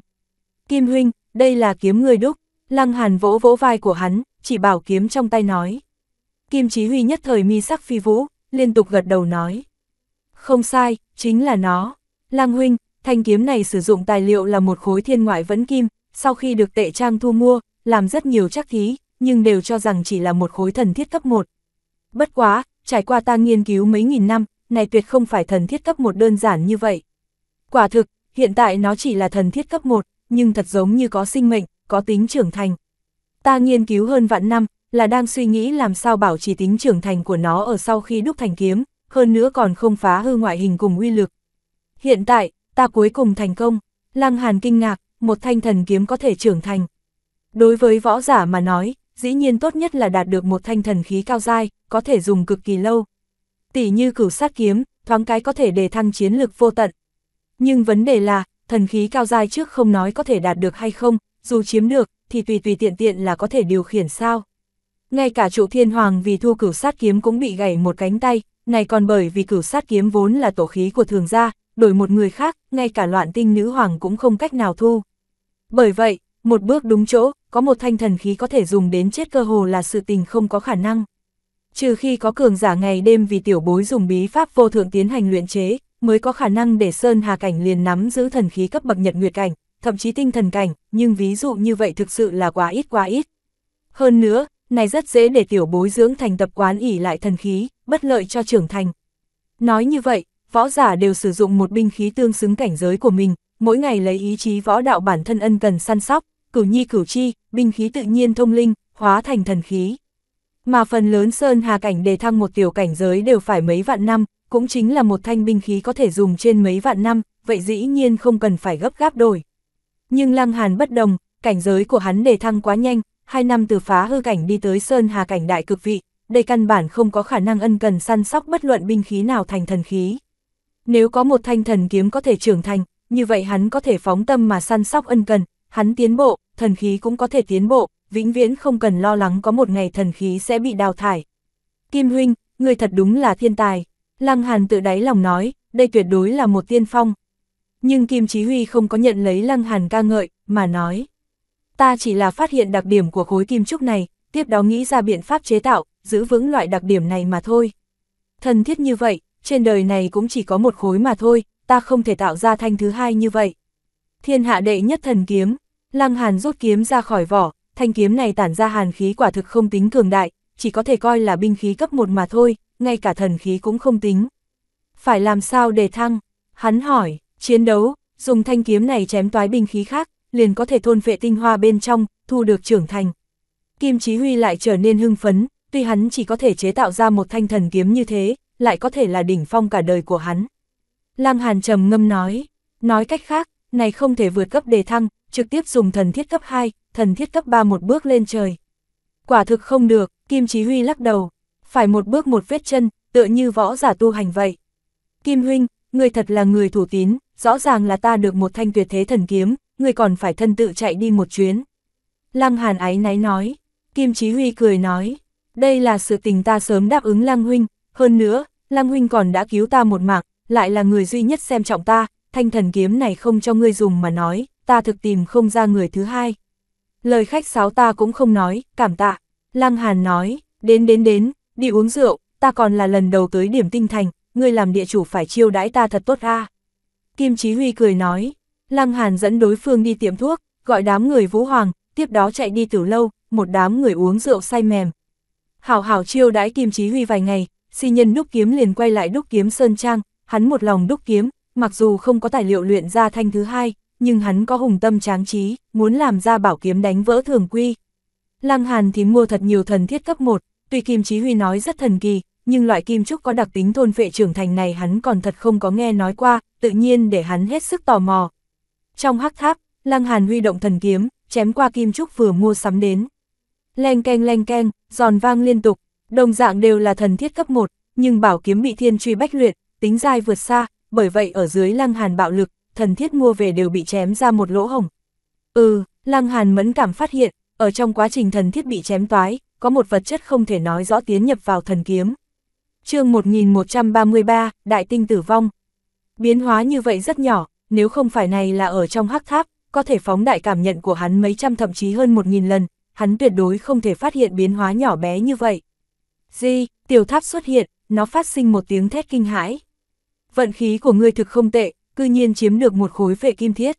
Kim huynh, đây là kiếm người đúc, Lăng Hàn vỗ vỗ vai của hắn, chỉ bảo kiếm trong tay nói. Kim Chí Huy nhất thời mi sắc phi vũ, liên tục gật đầu nói. Không sai, chính là nó. Lăng Huynh, thanh kiếm này sử dụng tài liệu là một khối thiên ngoại vẫn kim, sau khi được tệ trang thu mua, làm rất nhiều chắc thí, nhưng đều cho rằng chỉ là một khối thần thiết cấp 1. Bất quá, trải qua ta nghiên cứu mấy nghìn năm, này tuyệt không phải thần thiết cấp 1 đơn giản như vậy. Quả thực, hiện tại nó chỉ là thần thiết cấp 1, nhưng thật giống như có sinh mệnh, có tính trưởng thành. Ta nghiên cứu hơn vạn năm, là đang suy nghĩ làm sao bảo trì tính trưởng thành của nó ở sau khi đúc thành kiếm, hơn nữa còn không phá hư ngoại hình cùng uy lực. Hiện tại, ta cuối cùng thành công, Lăng Hàn kinh ngạc, một thanh thần kiếm có thể trưởng thành. Đối với võ giả mà nói, dĩ nhiên tốt nhất là đạt được một thanh thần khí cao dai, có thể dùng cực kỳ lâu. Tỷ như cửu sát kiếm, thoáng cái có thể đề thăng chiến lực vô tận. Nhưng vấn đề là, thần khí cao dai trước không nói có thể đạt được hay không, dù chiếm được, thì tùy tùy tiện tiện là có thể điều khiển sao. Ngay cả trụ thiên hoàng vì thu cửu sát kiếm cũng bị gãy một cánh tay, này còn bởi vì cửu sát kiếm vốn là tổ khí của thường gia, đổi một người khác, ngay cả loạn tinh nữ hoàng cũng không cách nào thu. Bởi vậy, một bước đúng chỗ, có một thanh thần khí có thể dùng đến chết cơ hồ là sự tình không có khả năng. Trừ khi có cường giả ngày đêm vì tiểu bối dùng bí pháp vô thượng tiến hành luyện chế, mới có khả năng để Sơn Hà Cảnh liền nắm giữ thần khí cấp bậc nhật nguyệt cảnh, thậm chí tinh thần cảnh, nhưng ví dụ như vậy thực sự là quá ít quá ít. Hơn nữa, này rất dễ để tiểu bối dưỡng thành tập quán ỉ lại thần khí, bất lợi cho trưởng thành. Nói như vậy, võ giả đều sử dụng một binh khí tương xứng cảnh giới của mình, mỗi ngày lấy ý chí võ đạo bản thân ân cần săn sóc, cửu nhi cửu chi, binh khí tự nhiên thông linh, hóa thành thần khí. Mà phần lớn sơn hà cảnh đề thăng một tiểu cảnh giới đều phải mấy vạn năm, cũng chính là một thanh binh khí có thể dùng trên mấy vạn năm, vậy dĩ nhiên không cần phải gấp gáp đổi. Nhưng Lăng Hàn bất đồng, cảnh giới của hắn đề thăng quá nhanh, hai năm từ phá hư cảnh đi tới Sơn Hà cảnh đại cực vị, đây căn bản không có khả năng ân cần săn sóc bất luận binh khí nào thành thần khí. Nếu có một thanh thần kiếm có thể trưởng thành, như vậy hắn có thể phóng tâm mà săn sóc ân cần, hắn tiến bộ, thần khí cũng có thể tiến bộ, vĩnh viễn không cần lo lắng có một ngày thần khí sẽ bị đào thải. Kim Huynh, người thật đúng là thiên tài. Lăng Hàn tự đáy lòng nói, đây tuyệt đối là một tiên phong, nhưng Kim Chí Huy không có nhận lấy Lăng Hàn ca ngợi, mà nói. Ta chỉ là phát hiện đặc điểm của khối kim trúc này, tiếp đó nghĩ ra biện pháp chế tạo, giữ vững loại đặc điểm này mà thôi. Thần thiết như vậy, trên đời này cũng chỉ có một khối mà thôi, ta không thể tạo ra thanh thứ hai như vậy. Thiên hạ đệ nhất thần kiếm, Lăng Hàn rút kiếm ra khỏi vỏ, thanh kiếm này tản ra hàn khí quả thực không tính cường đại, chỉ có thể coi là binh khí cấp 1 mà thôi, ngay cả thần khí cũng không tính. Phải làm sao để thăng? Hắn hỏi, Chiến đấu, dùng thanh kiếm này chém toái binh khí khác, liền có thể thôn vệ tinh hoa bên trong, thu được trưởng thành. Kim Chí Huy lại trở nên hưng phấn, tuy hắn chỉ có thể chế tạo ra một thanh thần kiếm như thế, lại có thể là đỉnh phong cả đời của hắn. Lam Hàn trầm ngâm nói, nói cách khác, này không thể vượt cấp đề thăng, trực tiếp dùng thần thiết cấp 2, thần thiết cấp 3 một bước lên trời. Quả thực không được, Kim Chí Huy lắc đầu, phải một bước một vết chân, tựa như võ giả tu hành vậy. Kim Huynh, người thật là người thủ tín, rõ ràng là ta được một thanh tuyệt thế thần kiếm, người còn phải thân tự chạy đi một chuyến. Lăng Hàn ái náy nói, Kim Chí Huy cười nói, đây là sự tình ta sớm đáp ứng Lăng Huynh, hơn nữa, Lăng Huynh còn đã cứu ta một mạng, lại là người duy nhất xem trọng ta, thanh thần kiếm này không cho ngươi dùng mà nói, ta thực tìm không ra người thứ hai. Lời khách sáo ta cũng không nói, cảm tạ. Lăng Hàn nói, đến đến đến, đi uống rượu, ta còn là lần đầu tới điểm tinh thành, ngươi làm địa chủ phải chiêu đãi ta thật tốt a. À. Kim Chí Huy cười nói, Lăng Hàn dẫn đối phương đi tiệm thuốc, gọi đám người Vũ Hoàng, tiếp đó chạy đi từ lâu, một đám người uống rượu say mềm. Hảo hảo chiêu đãi Kim Chí Huy vài ngày, si nhân đúc kiếm liền quay lại đúc kiếm Sơn Trang, hắn một lòng đúc kiếm, mặc dù không có tài liệu luyện ra thanh thứ hai, nhưng hắn có hùng tâm tráng trí, muốn làm ra bảo kiếm đánh vỡ thường quy. Lăng Hàn thì mua thật nhiều thần thiết cấp 1, tuy Kim Chí Huy nói rất thần kỳ, nhưng loại kim trúc có đặc tính thôn vệ trưởng thành này hắn còn thật không có nghe nói qua, tự nhiên để hắn hết sức tò mò. Trong hắc tháp, Lăng Hàn huy động thần kiếm, chém qua kim trúc vừa mua sắm đến. Leng keng leng keng, giòn vang liên tục, đồng dạng đều là thần thiết cấp 1, nhưng bảo kiếm bị thiên truy bách luyện, tính dai vượt xa, bởi vậy ở dưới Lăng Hàn bạo lực, thần thiết mua về đều bị chém ra một lỗ hồng. Ừ, Lăng Hàn mẫn cảm phát hiện, ở trong quá trình thần thiết bị chém toái, có một vật chất không thể nói rõ tiến nhập vào thần kiếm. chương 1133, Đại Tinh Tử Vong, Biến hóa như vậy rất nhỏ, nếu không phải này là ở trong hắc tháp, có thể phóng đại cảm nhận của hắn mấy trăm thậm chí hơn một nghìn lần, hắn tuyệt đối không thể phát hiện biến hóa nhỏ bé như vậy. Di, tiểu tháp xuất hiện, nó phát sinh một tiếng thét kinh hãi. Vận khí của ngươi thực không tệ, cư nhiên chiếm được một khối vệ kim thiết.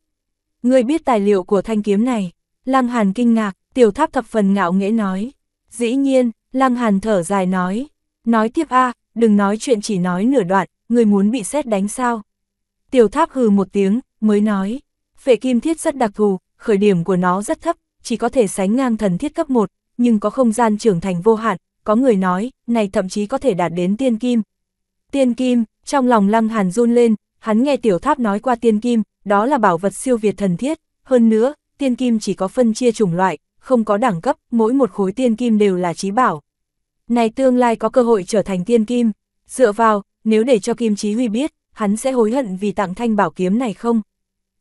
Ngươi biết tài liệu của thanh kiếm này. lang Hàn kinh ngạc, tiểu tháp thập phần ngạo nghễ nói. Dĩ nhiên, lang Hàn thở dài nói. Nói tiếp a đừng nói chuyện chỉ nói nửa đoạn, người muốn bị xét đánh sao? Tiểu tháp hừ một tiếng, mới nói, phệ kim thiết rất đặc thù, khởi điểm của nó rất thấp, chỉ có thể sánh ngang thần thiết cấp 1, nhưng có không gian trưởng thành vô hạn, có người nói, này thậm chí có thể đạt đến tiên kim. Tiên kim, trong lòng lăng hàn run lên, hắn nghe tiểu tháp nói qua tiên kim, đó là bảo vật siêu việt thần thiết, hơn nữa, tiên kim chỉ có phân chia chủng loại, không có đẳng cấp, mỗi một khối tiên kim đều là trí bảo. Này tương lai có cơ hội trở thành tiên kim, dựa vào, nếu để cho Kim Chí Huy biết, hắn sẽ hối hận vì tặng thanh bảo kiếm này không?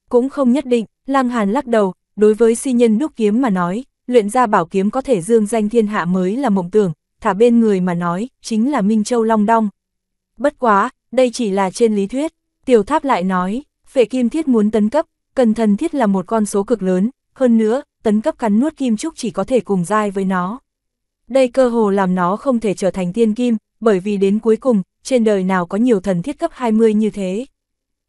Cũng không nhất định, Lăng Hàn lắc đầu, đối với si nhân đúc kiếm mà nói, luyện ra bảo kiếm có thể dương danh thiên hạ mới là mộng tưởng, thả bên người mà nói, chính là Minh Châu Long Đong. Bất quá, đây chỉ là trên lý thuyết, tiểu tháp lại nói, phệ kim thiết muốn tấn cấp, cần thần thiết là một con số cực lớn, hơn nữa, tấn cấp cắn nuốt kim trúc chỉ có thể cùng dai với nó. Đây cơ hồ làm nó không thể trở thành tiên kim, bởi vì đến cuối cùng, trên đời nào có nhiều thần thiết cấp 20 như thế.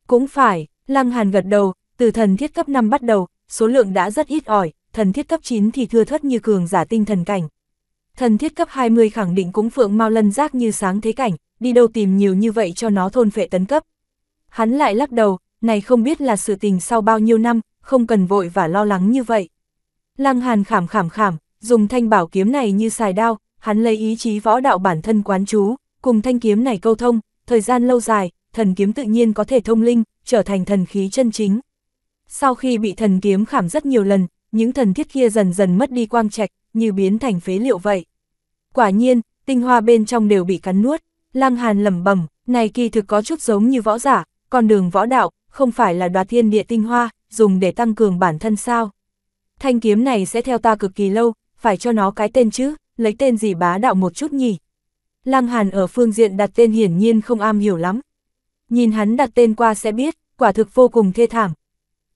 Cũng phải, Lăng Hàn gật đầu, từ thần thiết cấp 5 bắt đầu, số lượng đã rất ít ỏi, thần thiết cấp 9 thì thưa thớt như cường giả tinh thần cảnh. Thần thiết cấp 20 khẳng định cũng phượng mau lân giác như sáng thế cảnh, đi đâu tìm nhiều như vậy cho nó thôn phệ tấn cấp. Hắn lại lắc đầu, này không biết là sự tình sau bao nhiêu năm, không cần vội và lo lắng như vậy. Lăng Hàn khảm khảm khảm, dùng thanh bảo kiếm này như xài đao, hắn lấy ý chí võ đạo bản thân quán chú, Cùng thanh kiếm này câu thông, thời gian lâu dài, thần kiếm tự nhiên có thể thông linh, trở thành thần khí chân chính. Sau khi bị thần kiếm khảm rất nhiều lần, những thần thiết kia dần dần mất đi quang trạch, như biến thành phế liệu vậy. Quả nhiên, tinh hoa bên trong đều bị cắn nuốt, lang Hàn lẩm bẩm, này kỳ thực có chút giống như võ giả, con đường võ đạo, không phải là đoạt thiên địa tinh hoa, dùng để tăng cường bản thân sao. Thanh kiếm này sẽ theo ta cực kỳ lâu, phải cho nó cái tên chứ, lấy tên gì bá đạo một chút nhỉ. Lam Hàn ở phương diện đặt tên hiển nhiên không am hiểu lắm. Nhìn hắn đặt tên qua sẽ biết, quả thực vô cùng thê thảm.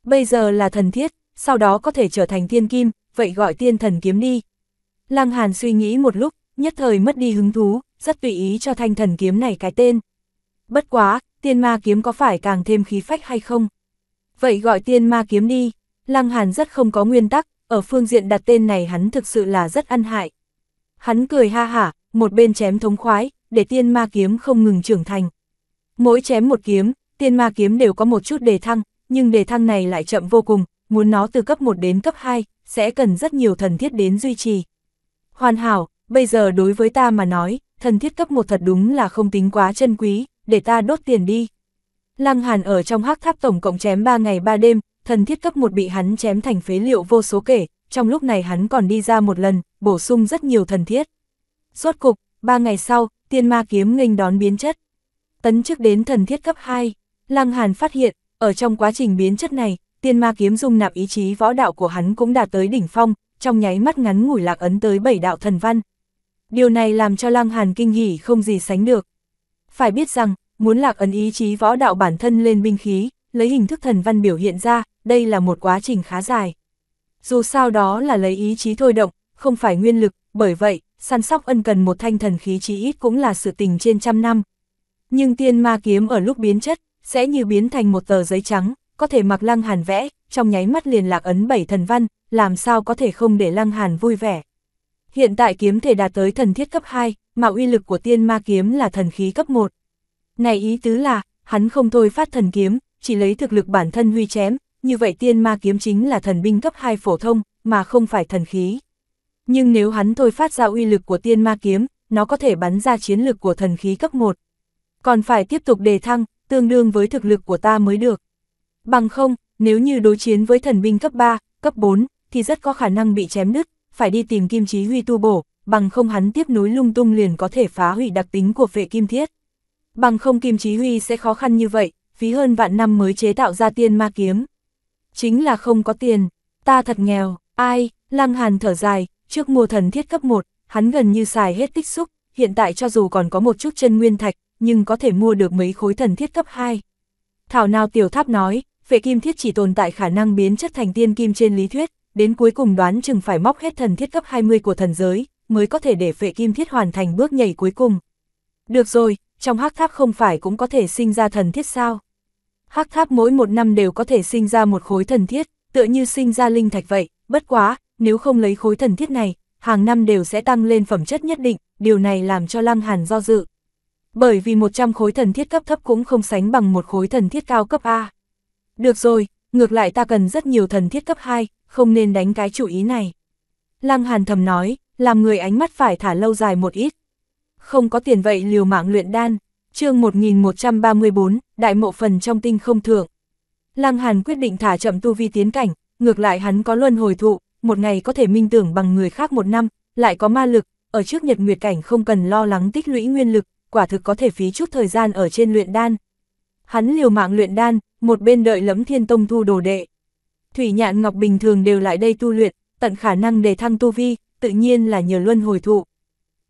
Bây giờ là thần thiết, sau đó có thể trở thành tiên kim, vậy gọi tiên thần kiếm đi. Lăng Hàn suy nghĩ một lúc, nhất thời mất đi hứng thú, rất tùy ý cho thanh thần kiếm này cái tên. Bất quá, tiên ma kiếm có phải càng thêm khí phách hay không? Vậy gọi tiên ma kiếm đi, Lăng Hàn rất không có nguyên tắc, ở phương diện đặt tên này hắn thực sự là rất ăn hại. Hắn cười ha hả, một bên chém thống khoái, để tiên ma kiếm không ngừng trưởng thành. Mỗi chém một kiếm, tiên ma kiếm đều có một chút đề thăng, nhưng đề thăng này lại chậm vô cùng, muốn nó từ cấp 1 đến cấp 2, sẽ cần rất nhiều thần thiết đến duy trì. Hoàn hảo, bây giờ đối với ta mà nói, thần thiết cấp 1 thật đúng là không tính quá chân quý, để ta đốt tiền đi. Lăng Hàn ở trong hắc tháp tổng cộng chém 3 ngày 3 đêm, thần thiết cấp 1 bị hắn chém thành phế liệu vô số kể, trong lúc này hắn còn đi ra một lần, bổ sung rất nhiều thần thiết. Rốt cục, ba ngày sau, tiên ma kiếm nghênh đón biến chất. Tấn chức đến thần thiết cấp 2, Lăng Hàn phát hiện, ở trong quá trình biến chất này, tiên ma kiếm dung nạp ý chí võ đạo của hắn cũng đạt tới đỉnh phong, trong nháy mắt ngắn ngủi lạc ấn tới bảy đạo thần văn. Điều này làm cho Lăng Hàn kinh hỉ không gì sánh được. Phải biết rằng, muốn lạc ấn ý chí võ đạo bản thân lên binh khí, lấy hình thức thần văn biểu hiện ra, đây là một quá trình khá dài. Dù sao đó là lấy ý chí thôi động, không phải nguyên lực, bởi vậy, săn sóc ân cần một thanh thần khí chí ít cũng là sự tình trên trăm năm. Nhưng tiên ma kiếm ở lúc biến chất, sẽ như biến thành một tờ giấy trắng, có thể mặc lăng hàn vẽ, trong nháy mắt liền lạc ấn bảy thần văn, làm sao có thể không để lăng hàn vui vẻ. Hiện tại kiếm thể đạt tới thần thiết cấp 2, mà uy lực của tiên ma kiếm là thần khí cấp 1. Này ý tứ là, hắn không thôi phát thần kiếm, chỉ lấy thực lực bản thân huy chém, như vậy tiên ma kiếm chính là thần binh cấp 2 phổ thông, mà không phải thần khí. Nhưng nếu hắn thôi phát ra uy lực của tiên ma kiếm, nó có thể bắn ra chiến lực của thần khí cấp 1. Còn phải tiếp tục đề thăng, tương đương với thực lực của ta mới được. Bằng không, nếu như đối chiến với thần binh cấp 3, cấp 4, thì rất có khả năng bị chém nứt, phải đi tìm kim chí huy tu bổ, bằng không hắn tiếp nối lung tung liền có thể phá hủy đặc tính của vệ kim thiết. Bằng không kim chí huy sẽ khó khăn như vậy, phí hơn vạn năm mới chế tạo ra tiên ma kiếm. Chính là không có tiền, ta thật nghèo, ai, lăng hàn thở dài, Trước mua thần thiết cấp 1, hắn gần như xài hết tích xúc, hiện tại cho dù còn có một chút chân nguyên thạch, nhưng có thể mua được mấy khối thần thiết cấp 2. Thảo nào tiểu tháp nói, vệ kim thiết chỉ tồn tại khả năng biến chất thành tiên kim trên lý thuyết, đến cuối cùng đoán chừng phải móc hết thần thiết cấp 20 của thần giới, mới có thể để vệ kim thiết hoàn thành bước nhảy cuối cùng. Được rồi, trong hắc tháp không phải cũng có thể sinh ra thần thiết sao? Hắc tháp mỗi một năm đều có thể sinh ra một khối thần thiết, tựa như sinh ra linh thạch vậy, bất quá, nếu không lấy khối thần thiết này, hàng năm đều sẽ tăng lên phẩm chất nhất định, điều này làm cho Lăng Hàn do dự. Bởi vì 100 khối thần thiết cấp thấp cũng không sánh bằng một khối thần thiết cao cấp A. Được rồi, ngược lại ta cần rất nhiều thần thiết cấp 2, không nên đánh cái chủ ý này. Lăng Hàn thầm nói, làm người ánh mắt phải thả lâu dài một ít. Không có tiền vậy liều mạng luyện đan, chương 1134, đại mộ phần trong tinh không thượng. Lăng Hàn quyết định thả chậm tu vi tiến cảnh, ngược lại hắn có luân hồi thụ, một ngày có thể minh tưởng bằng người khác một năm, lại có ma lực, ở trước nhật nguyệt cảnh không cần lo lắng tích lũy nguyên lực, quả thực có thể phí chút thời gian ở trên luyện đan. Hắn liều mạng luyện đan, một bên đợi lẫm thiên tông thu đồ đệ. Thủy nhạn ngọc bình thường đều lại đây tu luyện, tận khả năng để thăng tu vi, tự nhiên là nhờ luân hồi thụ.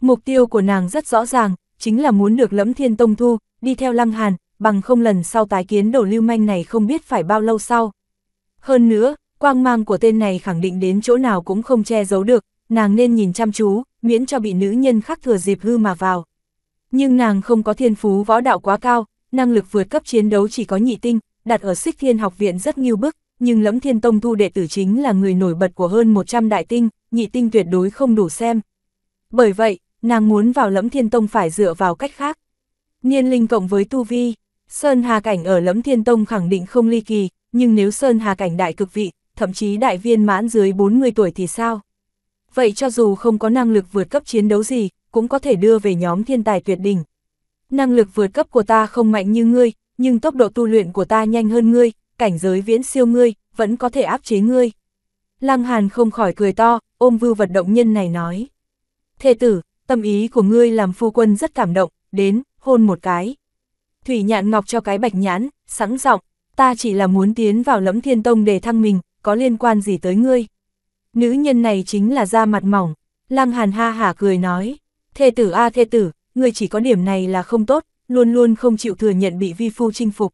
Mục tiêu của nàng rất rõ ràng, chính là muốn được lẫm thiên tông thu, đi theo lăng hàn, bằng không lần sau tái kiến đồ lưu manh này không biết phải bao lâu sau. Hơn nữa, quang mang của tên này khẳng định đến chỗ nào cũng không che giấu được, nàng nên nhìn chăm chú, miễn cho bị nữ nhân khác thừa dịp hư mà vào. Nhưng nàng không có thiên phú võ đạo quá cao, năng lực vượt cấp chiến đấu chỉ có nhị tinh, đặt ở Sích thiên học viện rất nghiêu bức, nhưng lẫm thiên tông thu đệ tử chính là người nổi bật của hơn 100 đại tinh, nhị tinh tuyệt đối không đủ xem. Bởi vậy, nàng muốn vào lẫm thiên tông phải dựa vào cách khác. Niên linh cộng với tu vi, Sơn Hà Cảnh ở lẫm thiên tông khẳng định không ly kỳ, nhưng nếu Sơn Hà Cảnh đại cực vị, thậm chí đại viên mãn dưới 40 tuổi thì sao? Vậy cho dù không có năng lực vượt cấp chiến đấu gì, cũng có thể đưa về nhóm thiên tài tuyệt đỉnh. Năng lực vượt cấp của ta không mạnh như ngươi, nhưng tốc độ tu luyện của ta nhanh hơn ngươi, cảnh giới viễn siêu ngươi, vẫn có thể áp chế ngươi. Lăng Hàn không khỏi cười to, ôm vưu vật động nhân này nói. Thê tử, tâm ý của ngươi làm phu quân rất cảm động, đến, hôn một cái. Thủy nhạn ngọc cho cái bạch nhãn, sẵn giọng ta chỉ là muốn tiến vào lẫm thiên tông để thăng mình, có liên quan gì tới ngươi. Nữ nhân này chính là da mặt mỏng, Lăng Hàn ha hả cười nói, thê tử a thê tử, ngươi chỉ có điểm này là không tốt, luôn luôn không chịu thừa nhận bị vi phu chinh phục.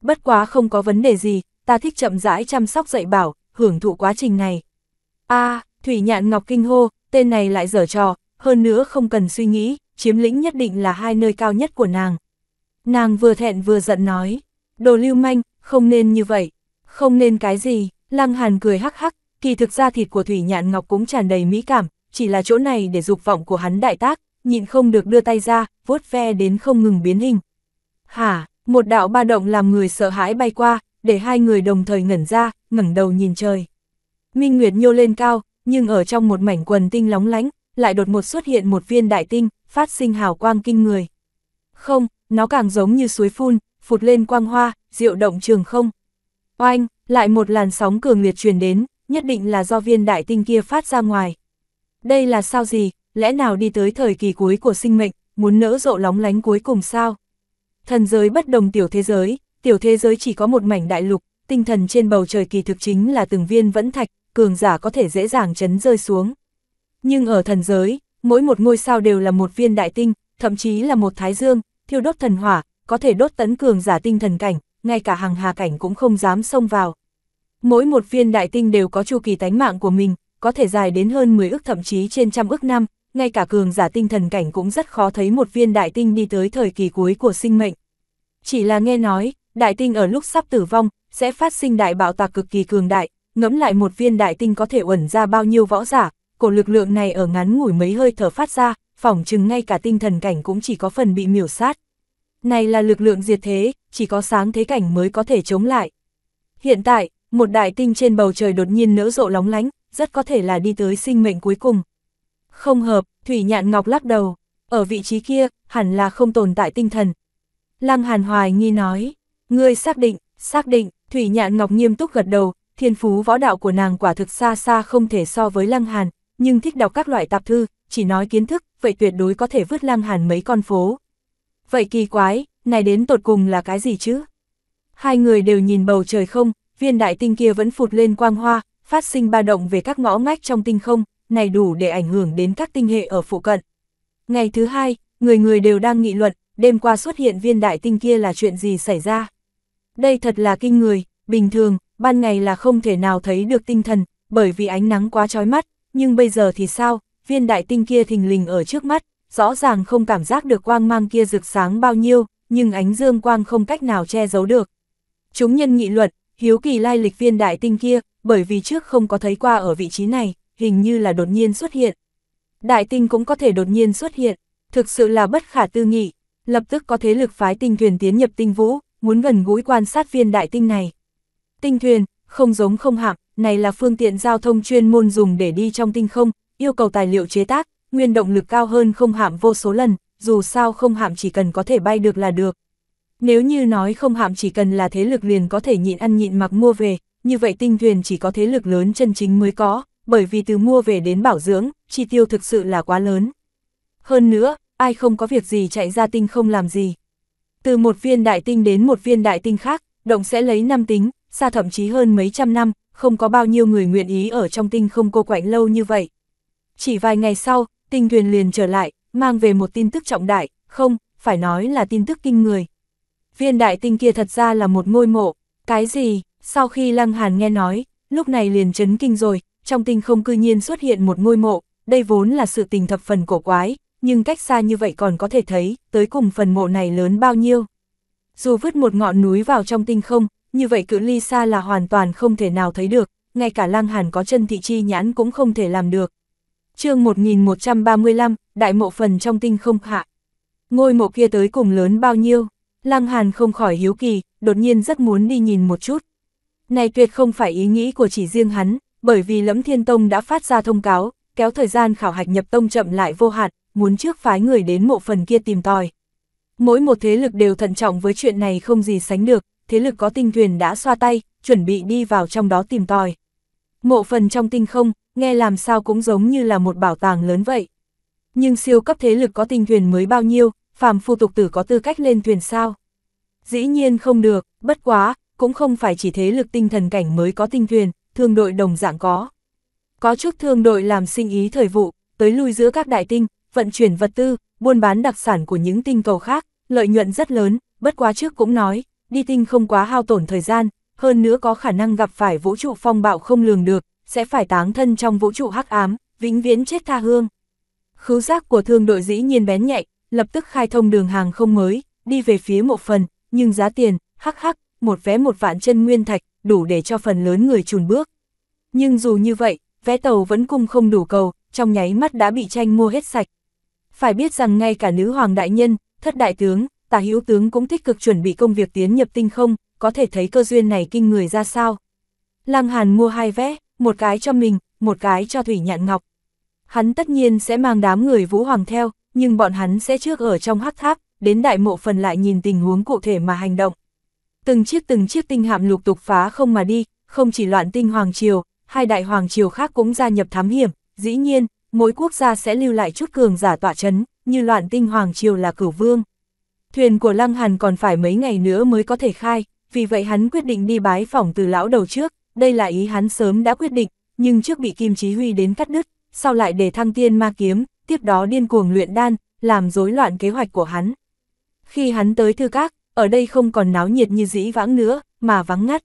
Bất quá không có vấn đề gì, ta thích chậm rãi chăm sóc dạy bảo, hưởng thụ quá trình này. a Thủy Nhạn Ngọc kinh hô, tên này lại dở trò, hơn nữa không cần suy nghĩ, chiếm lĩnh nhất định là hai nơi cao nhất của nàng. Nàng vừa thẹn vừa giận nói, đồ lưu manh, không nên như vậy, không nên cái gì, Lăng Hàn cười hắc hắc, kỳ thực ra thịt của Thủy Nhạn Ngọc cũng tràn đầy mỹ cảm, chỉ là chỗ này để dục vọng của hắn đại tác, nhịn không được đưa tay ra, vuốt ve đến không ngừng biến hình. Hả, một đạo ba động làm người sợ hãi bay qua, để hai người đồng thời ngẩn ra, ngẩng đầu nhìn trời. Minh Nguyệt nhô lên cao, nhưng ở trong một mảnh quần tinh lóng lánh, lại đột một xuất hiện một viên đại tinh, phát sinh hào quang kinh người. Không, nó càng giống như suối phun, phụt lên quang hoa, diệu động trường không. Oanh, lại một làn sóng cường liệt truyền đến, nhất định là do viên đại tinh kia phát ra ngoài. Đây là sao gì, lẽ nào đi tới thời kỳ cuối của sinh mệnh, muốn nỡ rộ lóng lánh cuối cùng sao? Thần giới bất đồng tiểu thế giới, tiểu thế giới chỉ có một mảnh đại lục, tinh thần trên bầu trời kỳ thực chính là từng viên vẫn thạch, cường giả có thể dễ dàng chấn rơi xuống. Nhưng ở thần giới, mỗi một ngôi sao đều là một viên đại tinh, thậm chí là một thái dương, thiêu đốt thần hỏa, có thể đốt tấn cường giả tinh thần cảnh, ngay cả hàng hà cảnh cũng không dám xông vào. Mỗi một viên đại tinh đều có chu kỳ tánh mạng của mình, có thể dài đến hơn 10 ức thậm chí trên trăm ức năm, ngay cả cường giả tinh thần cảnh cũng rất khó thấy một viên đại tinh đi tới thời kỳ cuối của sinh mệnh. Chỉ là nghe nói, đại tinh ở lúc sắp tử vong, sẽ phát sinh đại bạo tạc cực kỳ cường đại, ngẫm lại một viên đại tinh có thể uẩn ra bao nhiêu võ giả, cổ lực lượng này ở ngắn ngủi mấy hơi thở phát ra, phỏng chừng ngay cả tinh thần cảnh cũng chỉ có phần bị miểu sát. Này là lực lượng diệt thế, chỉ có sáng thế cảnh mới có thể chống lại. Hiện tại, một đại tinh trên bầu trời đột nhiên nỡ rộ lóng lánh, rất có thể là đi tới sinh mệnh cuối cùng. Không hợp, Thủy Nhạn Ngọc lắc đầu, ở vị trí kia, hẳn là không tồn tại tinh thần. Lăng Hàn Hoài nghi nói, ngươi xác định, xác định, Thủy Nhạn Ngọc nghiêm túc gật đầu, thiên phú võ đạo của nàng quả thực xa xa không thể so với Lăng Hàn, nhưng thích đọc các loại tạp thư, chỉ nói kiến thức, vậy tuyệt đối có thể vứt Lăng Hàn mấy con phố vậy kỳ quái, này đến tột cùng là cái gì chứ? Hai người đều nhìn bầu trời không, viên đại tinh kia vẫn phụt lên quang hoa, phát sinh ba động về các ngõ ngách trong tinh không, này đủ để ảnh hưởng đến các tinh hệ ở phụ cận. Ngày thứ hai, người người đều đang nghị luận, đêm qua xuất hiện viên đại tinh kia là chuyện gì xảy ra. Đây thật là kinh người, bình thường, ban ngày là không thể nào thấy được tinh thần, bởi vì ánh nắng quá chói mắt, nhưng bây giờ thì sao, viên đại tinh kia thình lình ở trước mắt, rõ ràng không cảm giác được quang mang kia rực sáng bao nhiêu, nhưng ánh dương quang không cách nào che giấu được. Chúng nhân nghị luận, hiếu kỳ lai lịch viên đại tinh kia, bởi vì trước không có thấy qua ở vị trí này, hình như là đột nhiên xuất hiện. Đại tinh cũng có thể đột nhiên xuất hiện, thực sự là bất khả tư nghị, lập tức có thế lực phái tinh thuyền tiến nhập tinh vũ, muốn gần gũi quan sát viên đại tinh này. Tinh thuyền, không giống không hạm, này là phương tiện giao thông chuyên môn dùng để đi trong tinh không, yêu cầu tài liệu chế tác, nguyên động lực cao hơn không hạm vô số lần, dù sao không hạm chỉ cần có thể bay được là được. Nếu như nói không hạm chỉ cần là thế lực liền có thể nhịn ăn nhịn mặc mua về, như vậy tinh thuyền chỉ có thế lực lớn chân chính mới có, bởi vì từ mua về đến bảo dưỡng, chi tiêu thực sự là quá lớn. Hơn nữa, ai không có việc gì chạy ra tinh không làm gì. Từ một viên đại tinh đến một viên đại tinh khác, động sẽ lấy năm tính, xa thậm chí hơn mấy trăm năm, không có bao nhiêu người nguyện ý ở trong tinh không cô quạnh lâu như vậy. Chỉ vài ngày sau, tinh thuyền liền trở lại, mang về một tin tức trọng đại, không, phải nói là tin tức kinh người. Viên đại tinh kia thật ra là một ngôi mộ, cái gì, sau khi Lăng Hàn nghe nói, lúc này liền chấn kinh rồi, trong tinh không cư nhiên xuất hiện một ngôi mộ, đây vốn là sự tình thập phần cổ quái, nhưng cách xa như vậy còn có thể thấy, tới cùng phần mộ này lớn bao nhiêu. Dù vứt một ngọn núi vào trong tinh không, như vậy cự ly xa là hoàn toàn không thể nào thấy được, ngay cả Lăng Hàn có chân thị chi nhãn cũng không thể làm được chương 1135, đại mộ phần trong tinh không hạ. Ngôi mộ kia tới cùng lớn bao nhiêu? Lăng Hàn không khỏi hiếu kỳ, đột nhiên rất muốn đi nhìn một chút. Này tuyệt không phải ý nghĩ của chỉ riêng hắn, bởi vì lẫm thiên tông đã phát ra thông cáo, kéo thời gian khảo hạch nhập tông chậm lại vô hạn, muốn trước phái người đến mộ phần kia tìm tòi. Mỗi một thế lực đều thận trọng với chuyện này không gì sánh được, thế lực có tinh thuyền đã xoa tay, chuẩn bị đi vào trong đó tìm tòi. Mộ phần trong tinh không, nghe làm sao cũng giống như là một bảo tàng lớn vậy. Nhưng siêu cấp thế lực có tinh thuyền mới bao nhiêu, phàm phu tục tử có tư cách lên thuyền sao? Dĩ nhiên không được, bất quá, cũng không phải chỉ thế lực tinh thần cảnh mới có tinh thuyền, thương đội đồng dạng có. Có chút thương đội làm sinh ý thời vụ, tới lui giữa các đại tinh, vận chuyển vật tư, buôn bán đặc sản của những tinh cầu khác, lợi nhuận rất lớn, bất quá trước cũng nói, đi tinh không quá hao tổn thời gian, hơn nữa có khả năng gặp phải vũ trụ phong bạo không lường được, sẽ phải táng thân trong vũ trụ hắc ám, vĩnh viễn chết tha hương. Khứu giác của thương đội dĩ nhiên bén nhạy, lập tức khai thông đường hàng không mới, đi về phía một phần, nhưng giá tiền, hắc hắc, một vé một vạn chân nguyên thạch, đủ để cho phần lớn người chùn bước. Nhưng dù như vậy, vé tàu vẫn cung không đủ cầu, trong nháy mắt đã bị tranh mua hết sạch. Phải biết rằng ngay cả nữ hoàng đại nhân, thất đại tướng, tà hữu tướng cũng tích cực chuẩn bị công việc tiến nhập tinh không, có thể thấy cơ duyên này kinh người ra sao. Lăng Hàn mua hai vé, một cái cho mình, một cái cho Thủy Nhạn Ngọc. Hắn tất nhiên sẽ mang đám người Vũ Hoàng theo, nhưng bọn hắn sẽ trước ở trong hắc tháp, đến đại mộ phần lại nhìn tình huống cụ thể mà hành động. Từng chiếc từng chiếc tinh hạm lục tục phá không mà đi, không chỉ loạn tinh Hoàng Triều, hai đại Hoàng Triều khác cũng gia nhập thám hiểm, dĩ nhiên, mỗi quốc gia sẽ lưu lại chút cường giả tỏa chấn, như loạn tinh Hoàng Triều là cửu vương. Thuyền của Lăng Hàn còn phải mấy ngày nữa mới có thể khai, vì vậy hắn quyết định đi bái phỏng từ lão đầu trước, đây là ý hắn sớm đã quyết định, nhưng trước bị Kim Chí Huy đến cắt đứt, sau lại để thăng tiên ma kiếm, tiếp đó điên cuồng luyện đan, làm rối loạn kế hoạch của hắn. Khi hắn tới thư các, ở đây không còn náo nhiệt như dĩ vãng nữa, mà vắng ngắt.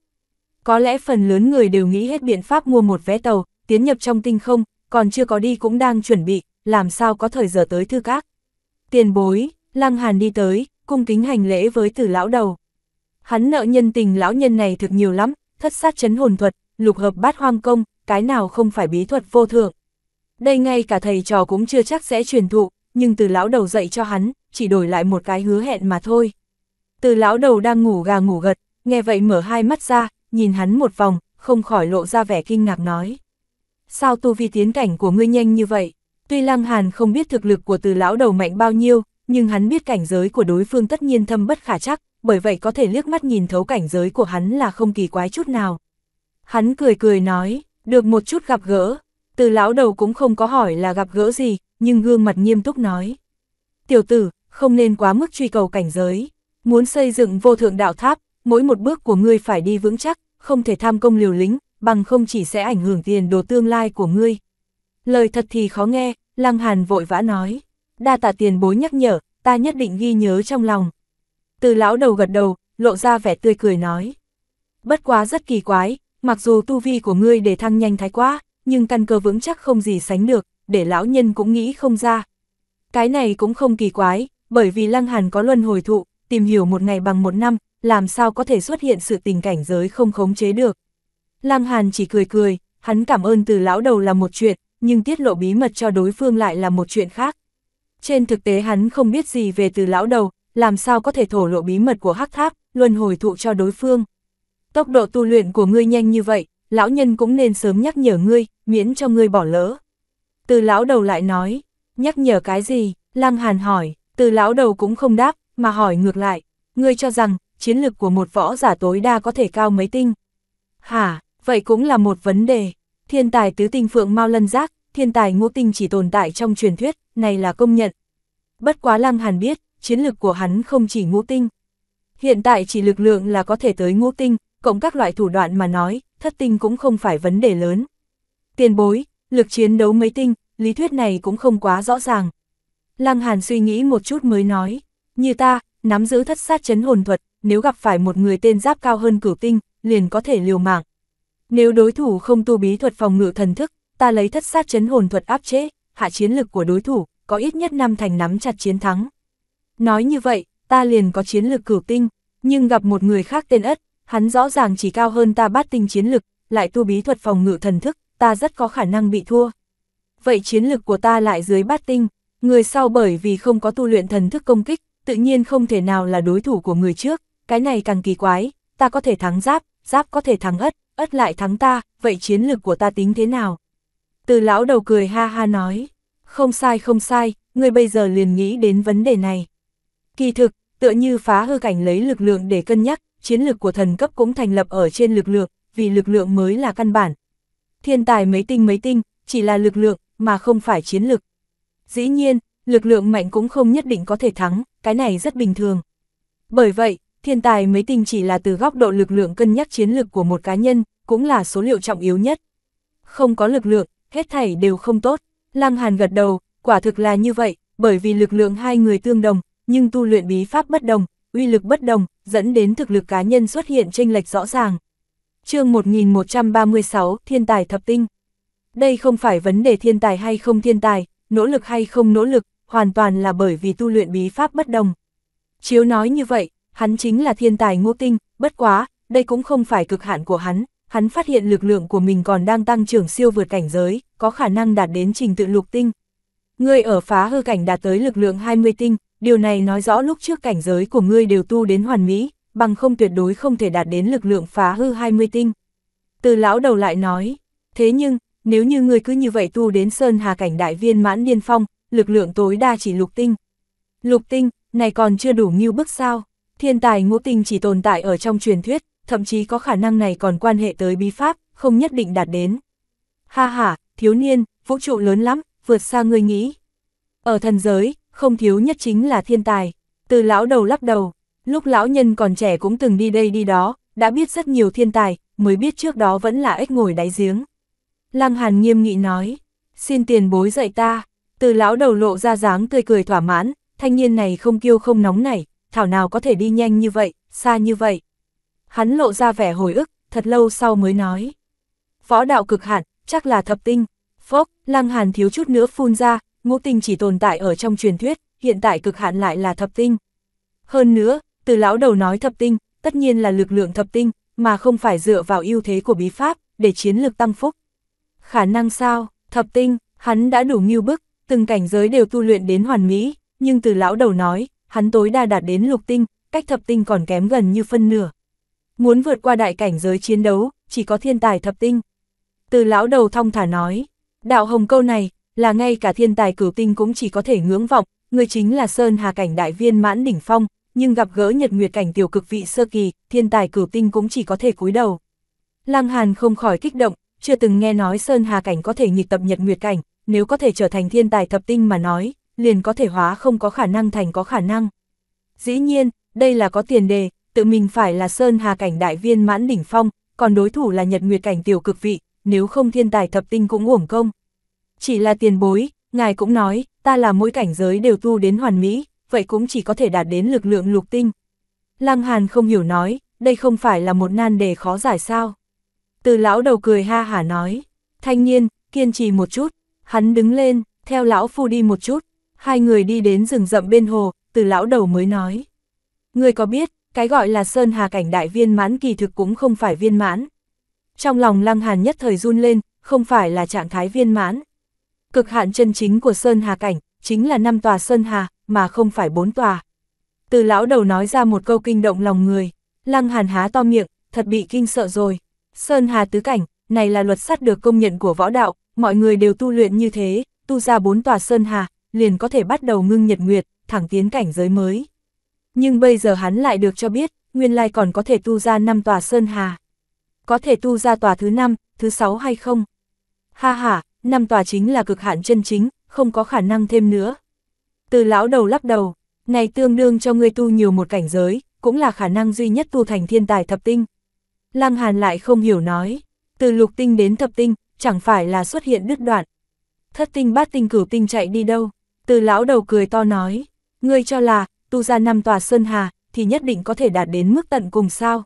Có lẽ phần lớn người đều nghĩ hết biện pháp mua một vé tàu, tiến nhập trong tinh không, còn chưa có đi cũng đang chuẩn bị, làm sao có thời giờ tới thư các. Tiền bối, Lăng Hàn đi tới, cung kính hành lễ với tử lão đầu. Hắn nợ nhân tình lão nhân này thực nhiều lắm, thất sát chấn hồn thuật, lục hợp bát hoang công, cái nào không phải bí thuật vô thượng. Đây ngay cả thầy trò cũng chưa chắc sẽ truyền thụ, nhưng từ lão đầu dạy cho hắn, chỉ đổi lại một cái hứa hẹn mà thôi. Từ lão đầu đang ngủ gà ngủ gật, nghe vậy mở hai mắt ra, nhìn hắn một vòng, không khỏi lộ ra vẻ kinh ngạc nói. Sao tu vi tiến cảnh của ngươi nhanh như vậy? Tuy Lăng Hàn không biết thực lực của từ lão đầu mạnh bao nhiêu, nhưng hắn biết cảnh giới của đối phương tất nhiên thâm bất khả chắc, bởi vậy có thể liếc mắt nhìn thấu cảnh giới của hắn là không kỳ quái chút nào. Hắn cười cười nói, được một chút gặp gỡ, từ lão đầu cũng không có hỏi là gặp gỡ gì, nhưng gương mặt nghiêm túc nói. Tiểu tử, không nên quá mức truy cầu cảnh giới, muốn xây dựng vô thượng đạo tháp, mỗi một bước của ngươi phải đi vững chắc, không thể tham công liều lĩnh, bằng không chỉ sẽ ảnh hưởng tiền đồ tương lai của ngươi. Lời thật thì khó nghe, Lăng Hàn vội vã nói, đa tạ tiền bối nhắc nhở, ta nhất định ghi nhớ trong lòng. Từ lão đầu gật đầu, lộ ra vẻ tươi cười nói. Bất quá rất kỳ quái, mặc dù tu vi của ngươi để thăng nhanh thái quá, nhưng căn cơ vững chắc không gì sánh được, để lão nhân cũng nghĩ không ra. Cái này cũng không kỳ quái, bởi vì Lăng Hàn có luân hồi thụ, tìm hiểu một ngày bằng một năm, làm sao có thể xuất hiện sự tình cảnh giới không khống chế được. Lăng Hàn chỉ cười cười, hắn cảm ơn từ lão đầu là một chuyện, nhưng tiết lộ bí mật cho đối phương lại là một chuyện khác. Trên thực tế hắn không biết gì về từ lão đầu, làm sao có thể thổ lộ bí mật của hắc tháp, luân hồi thụ cho đối phương. Tốc độ tu luyện của ngươi nhanh như vậy, lão nhân cũng nên sớm nhắc nhở ngươi, miễn cho ngươi bỏ lỡ. Từ lão đầu lại nói, nhắc nhở cái gì, Lăng Hàn hỏi, từ lão đầu cũng không đáp, mà hỏi ngược lại, ngươi cho rằng, chiến lực của một võ giả tối đa có thể cao mấy tinh. Hả, vậy cũng là một vấn đề, thiên tài tứ tinh phượng mau lân giác, thiên tài ngũ tinh chỉ tồn tại trong truyền thuyết, này là công nhận. Bất quá Lăng Hàn biết, chiến lực của hắn không chỉ ngũ tinh. Hiện tại chỉ lực lượng là có thể tới ngũ tinh, cộng các loại thủ đoạn mà nói, thất tinh cũng không phải vấn đề lớn. Tiền bối, lực chiến đấu mấy tinh, lý thuyết này cũng không quá rõ ràng. Lăng Hàn suy nghĩ một chút mới nói, như ta, nắm giữ thất sát chấn hồn thuật, nếu gặp phải một người tên giáp cao hơn cửu tinh, liền có thể liều mạng. Nếu đối thủ không tu bí thuật phòng ngự thần thức, ta lấy thất sát chấn hồn thuật áp chế, hạ chiến lực của đối thủ, có ít nhất năm thành nắm chặt chiến thắng. Nói như vậy, ta liền có chiến lực cửu tinh, nhưng gặp một người khác tên Ất, hắn rõ ràng chỉ cao hơn ta bát tinh chiến lực, lại tu bí thuật phòng ngự thần thức, ta rất có khả năng bị thua. Vậy chiến lực của ta lại dưới bát tinh, người sau bởi vì không có tu luyện thần thức công kích, tự nhiên không thể nào là đối thủ của người trước, cái này càng kỳ quái, ta có thể thắng giáp, giáp có thể thắng ất, ất lại thắng ta, vậy chiến lực của ta tính thế nào? Từ lão đầu cười ha ha nói, không sai không sai, người bây giờ liền nghĩ đến vấn đề này. Kỳ thực, tựa như phá hư cảnh lấy lực lượng để cân nhắc, chiến lược của thần cấp cũng thành lập ở trên lực lượng, vì lực lượng mới là căn bản. Thiên tài mấy tinh mấy tinh, chỉ là lực lượng, mà không phải chiến lực. Dĩ nhiên, lực lượng mạnh cũng không nhất định có thể thắng, cái này rất bình thường. Bởi vậy, thiên tài mấy tinh chỉ là từ góc độ lực lượng cân nhắc chiến lược của một cá nhân, cũng là số liệu trọng yếu nhất. Không có lực lượng, hết thảy đều không tốt. Lăng Hàn gật đầu, quả thực là như vậy, bởi vì lực lượng hai người tương đồng, nhưng tu luyện bí pháp bất đồng, uy lực bất đồng, dẫn đến thực lực cá nhân xuất hiện chênh lệch rõ ràng. chương 1136, Thiên tài thập tinh. Đây không phải vấn đề thiên tài hay không thiên tài, nỗ lực hay không nỗ lực, hoàn toàn là bởi vì tu luyện bí pháp bất đồng. Chiếu nói như vậy, hắn chính là thiên tài ngô tinh, bất quá, đây cũng không phải cực hạn của hắn, hắn phát hiện lực lượng của mình còn đang tăng trưởng siêu vượt cảnh giới, có khả năng đạt đến trình tự lục tinh. Ngươi ở phá hư cảnh đạt tới lực lượng 20 tinh, điều này nói rõ lúc trước cảnh giới của ngươi đều tu đến hoàn mỹ, bằng không tuyệt đối không thể đạt đến lực lượng phá hư 20 tinh. Từ lão đầu lại nói, thế nhưng, nếu như ngươi cứ như vậy tu đến sơn hà cảnh đại viên mãn điên phong, lực lượng tối đa chỉ lục tinh. Lục tinh, này còn chưa đủ như bức sao, thiên tài ngũ tinh chỉ tồn tại ở trong truyền thuyết, thậm chí có khả năng này còn quan hệ tới bí pháp, không nhất định đạt đến. Ha ha, thiếu niên, vũ trụ lớn lắm, vượt xa ngươi nghĩ. Ở thần giới, không thiếu nhất chính là thiên tài. Từ lão đầu lắc đầu, lúc lão nhân còn trẻ cũng từng đi đây đi đó, đã biết rất nhiều thiên tài, mới biết trước đó vẫn là ếch ngồi đáy giếng. Lăng Hàn nghiêm nghị nói, xin tiền bối dạy ta, từ lão đầu lộ ra dáng tươi cười thỏa mãn, thanh niên này không kiêu không nóng nảy, thảo nào có thể đi nhanh như vậy, xa như vậy. Hắn lộ ra vẻ hồi ức, thật lâu sau mới nói. Võ đạo cực hạn, chắc là thập tinh. Phốc, Lăng Hàn thiếu chút nữa phun ra, ngũ tinh chỉ tồn tại ở trong truyền thuyết, hiện tại cực hạn lại là thập tinh. Hơn nữa, từ lão đầu nói thập tinh, tất nhiên là lực lượng thập tinh, mà không phải dựa vào ưu thế của bí pháp, để chiến lược tăng phúc. Khả năng sao, thập tinh, hắn đã đủ nghiêu bức, từng cảnh giới đều tu luyện đến hoàn mỹ, nhưng từ lão đầu nói, hắn tối đa đạt đến lục tinh, cách thập tinh còn kém gần như phân nửa. Muốn vượt qua đại cảnh giới chiến đấu, chỉ có thiên tài thập tinh. Từ lão đầu thong thả nói, đạo hồng câu này, là ngay cả thiên tài cửu tinh cũng chỉ có thể ngưỡng vọng, người chính là Sơn Hà cảnh đại viên mãn đỉnh phong, nhưng gặp gỡ nhật nguyệt cảnh tiểu cực vị sơ kỳ, thiên tài cửu tinh cũng chỉ có thể cúi đầu. Lăng Hàn không khỏi kích động, chưa từng nghe nói Sơn Hà cảnh có thể nghịch tập nhật nguyệt cảnh, nếu có thể trở thành thiên tài thập tinh mà nói, liền có thể hóa không có khả năng thành có khả năng. Dĩ nhiên, đây là có tiền đề, tự mình phải là Sơn Hà cảnh đại viên mãn đỉnh phong, còn đối thủ là nhật nguyệt cảnh tiểu cực vị, nếu không thiên tài thập tinh cũng uổng công. Chỉ là tiền bối, ngài cũng nói, ta là mỗi cảnh giới đều tu đến hoàn mỹ, vậy cũng chỉ có thể đạt đến lực lượng lục tinh. Lăng Hàn không hiểu nói, đây không phải là một nan đề khó giải sao. Từ lão đầu cười ha hả nói, thanh niên, kiên trì một chút, hắn đứng lên, theo lão phu đi một chút, hai người đi đến rừng rậm bên hồ, từ lão đầu mới nói. Người có biết, cái gọi là Sơn Hà cảnh đại viên mãn kỳ thực cũng không phải viên mãn. Trong lòng Lăng Hàn nhất thời run lên, không phải là trạng thái viên mãn. Cực hạn chân chính của Sơn Hà Cảnh, chính là năm tòa Sơn Hà, mà không phải bốn tòa. Từ lão đầu nói ra một câu kinh động lòng người, Lăng Hàn há to miệng, thật bị kinh sợ rồi. Sơn Hà Tứ Cảnh, này là luật sắt được công nhận của võ đạo, mọi người đều tu luyện như thế, tu ra bốn tòa Sơn Hà, liền có thể bắt đầu ngưng nhật nguyệt, thẳng tiến cảnh giới mới. Nhưng bây giờ hắn lại được cho biết, nguyên lai còn có thể tu ra năm tòa Sơn Hà. Có thể tu ra tòa thứ năm, thứ sáu hay không? Ha ha, năm tòa chính là cực hạn chân chính, không có khả năng thêm nữa. Từ lão đầu lắc đầu, này tương đương cho ngươi tu nhiều một cảnh giới, cũng là khả năng duy nhất tu thành thiên tài thập tinh. Lăng Hàn lại không hiểu nói, từ lục tinh đến thập tinh, chẳng phải là xuất hiện đứt đoạn. Thất tinh bát tinh cửu tinh chạy đi đâu, từ lão đầu cười to nói, ngươi cho là, tu ra năm tòa sơn hà, thì nhất định có thể đạt đến mức tận cùng sao.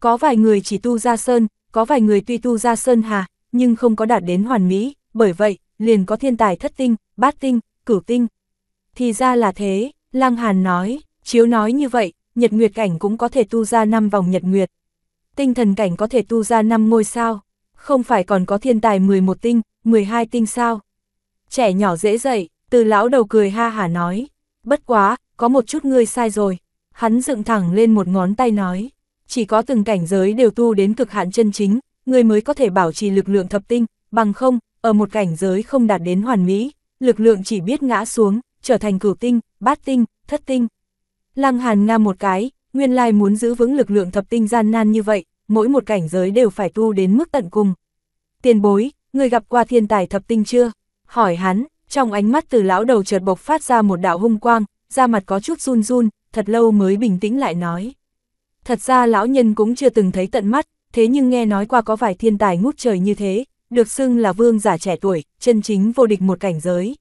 Có vài người chỉ tu ra sơn, có vài người tuy tu ra sơn hà, nhưng không có đạt đến hoàn mỹ, bởi vậy, liền có thiên tài thất tinh, bát tinh, cửu tinh. Thì ra là thế, Lăng Hàn nói, chiếu nói như vậy, nhật nguyệt cảnh cũng có thể tu ra năm vòng nhật nguyệt. Tinh thần cảnh có thể tu ra năm ngôi sao, không phải còn có thiên tài 11 tinh, 12 tinh sao. Trẻ nhỏ dễ dậy, từ lão đầu cười ha hả nói, bất quá, có một chút ngươi sai rồi. Hắn dựng thẳng lên một ngón tay nói, chỉ có từng cảnh giới đều tu đến cực hạn chân chính, người mới có thể bảo trì lực lượng thập tinh, bằng không, ở một cảnh giới không đạt đến hoàn mỹ, lực lượng chỉ biết ngã xuống, trở thành cửu tinh, bát tinh, thất tinh. Lăng Hàn Nga một cái, nguyên lai muốn giữ vững lực lượng thập tinh gian nan như vậy, mỗi một cảnh giới đều phải tu đến mức tận cùng. Tiền bối, người gặp qua thiên tài thập tinh chưa? Hỏi hắn, trong ánh mắt từ lão đầu chợt bộc phát ra một đạo hung quang, da mặt có chút run run, thật lâu mới bình tĩnh lại nói. Thật ra lão nhân cũng chưa từng thấy tận mắt, thế nhưng nghe nói qua có vài thiên tài ngút trời như thế, được xưng là vương giả trẻ tuổi, chân chính vô địch một cảnh giới.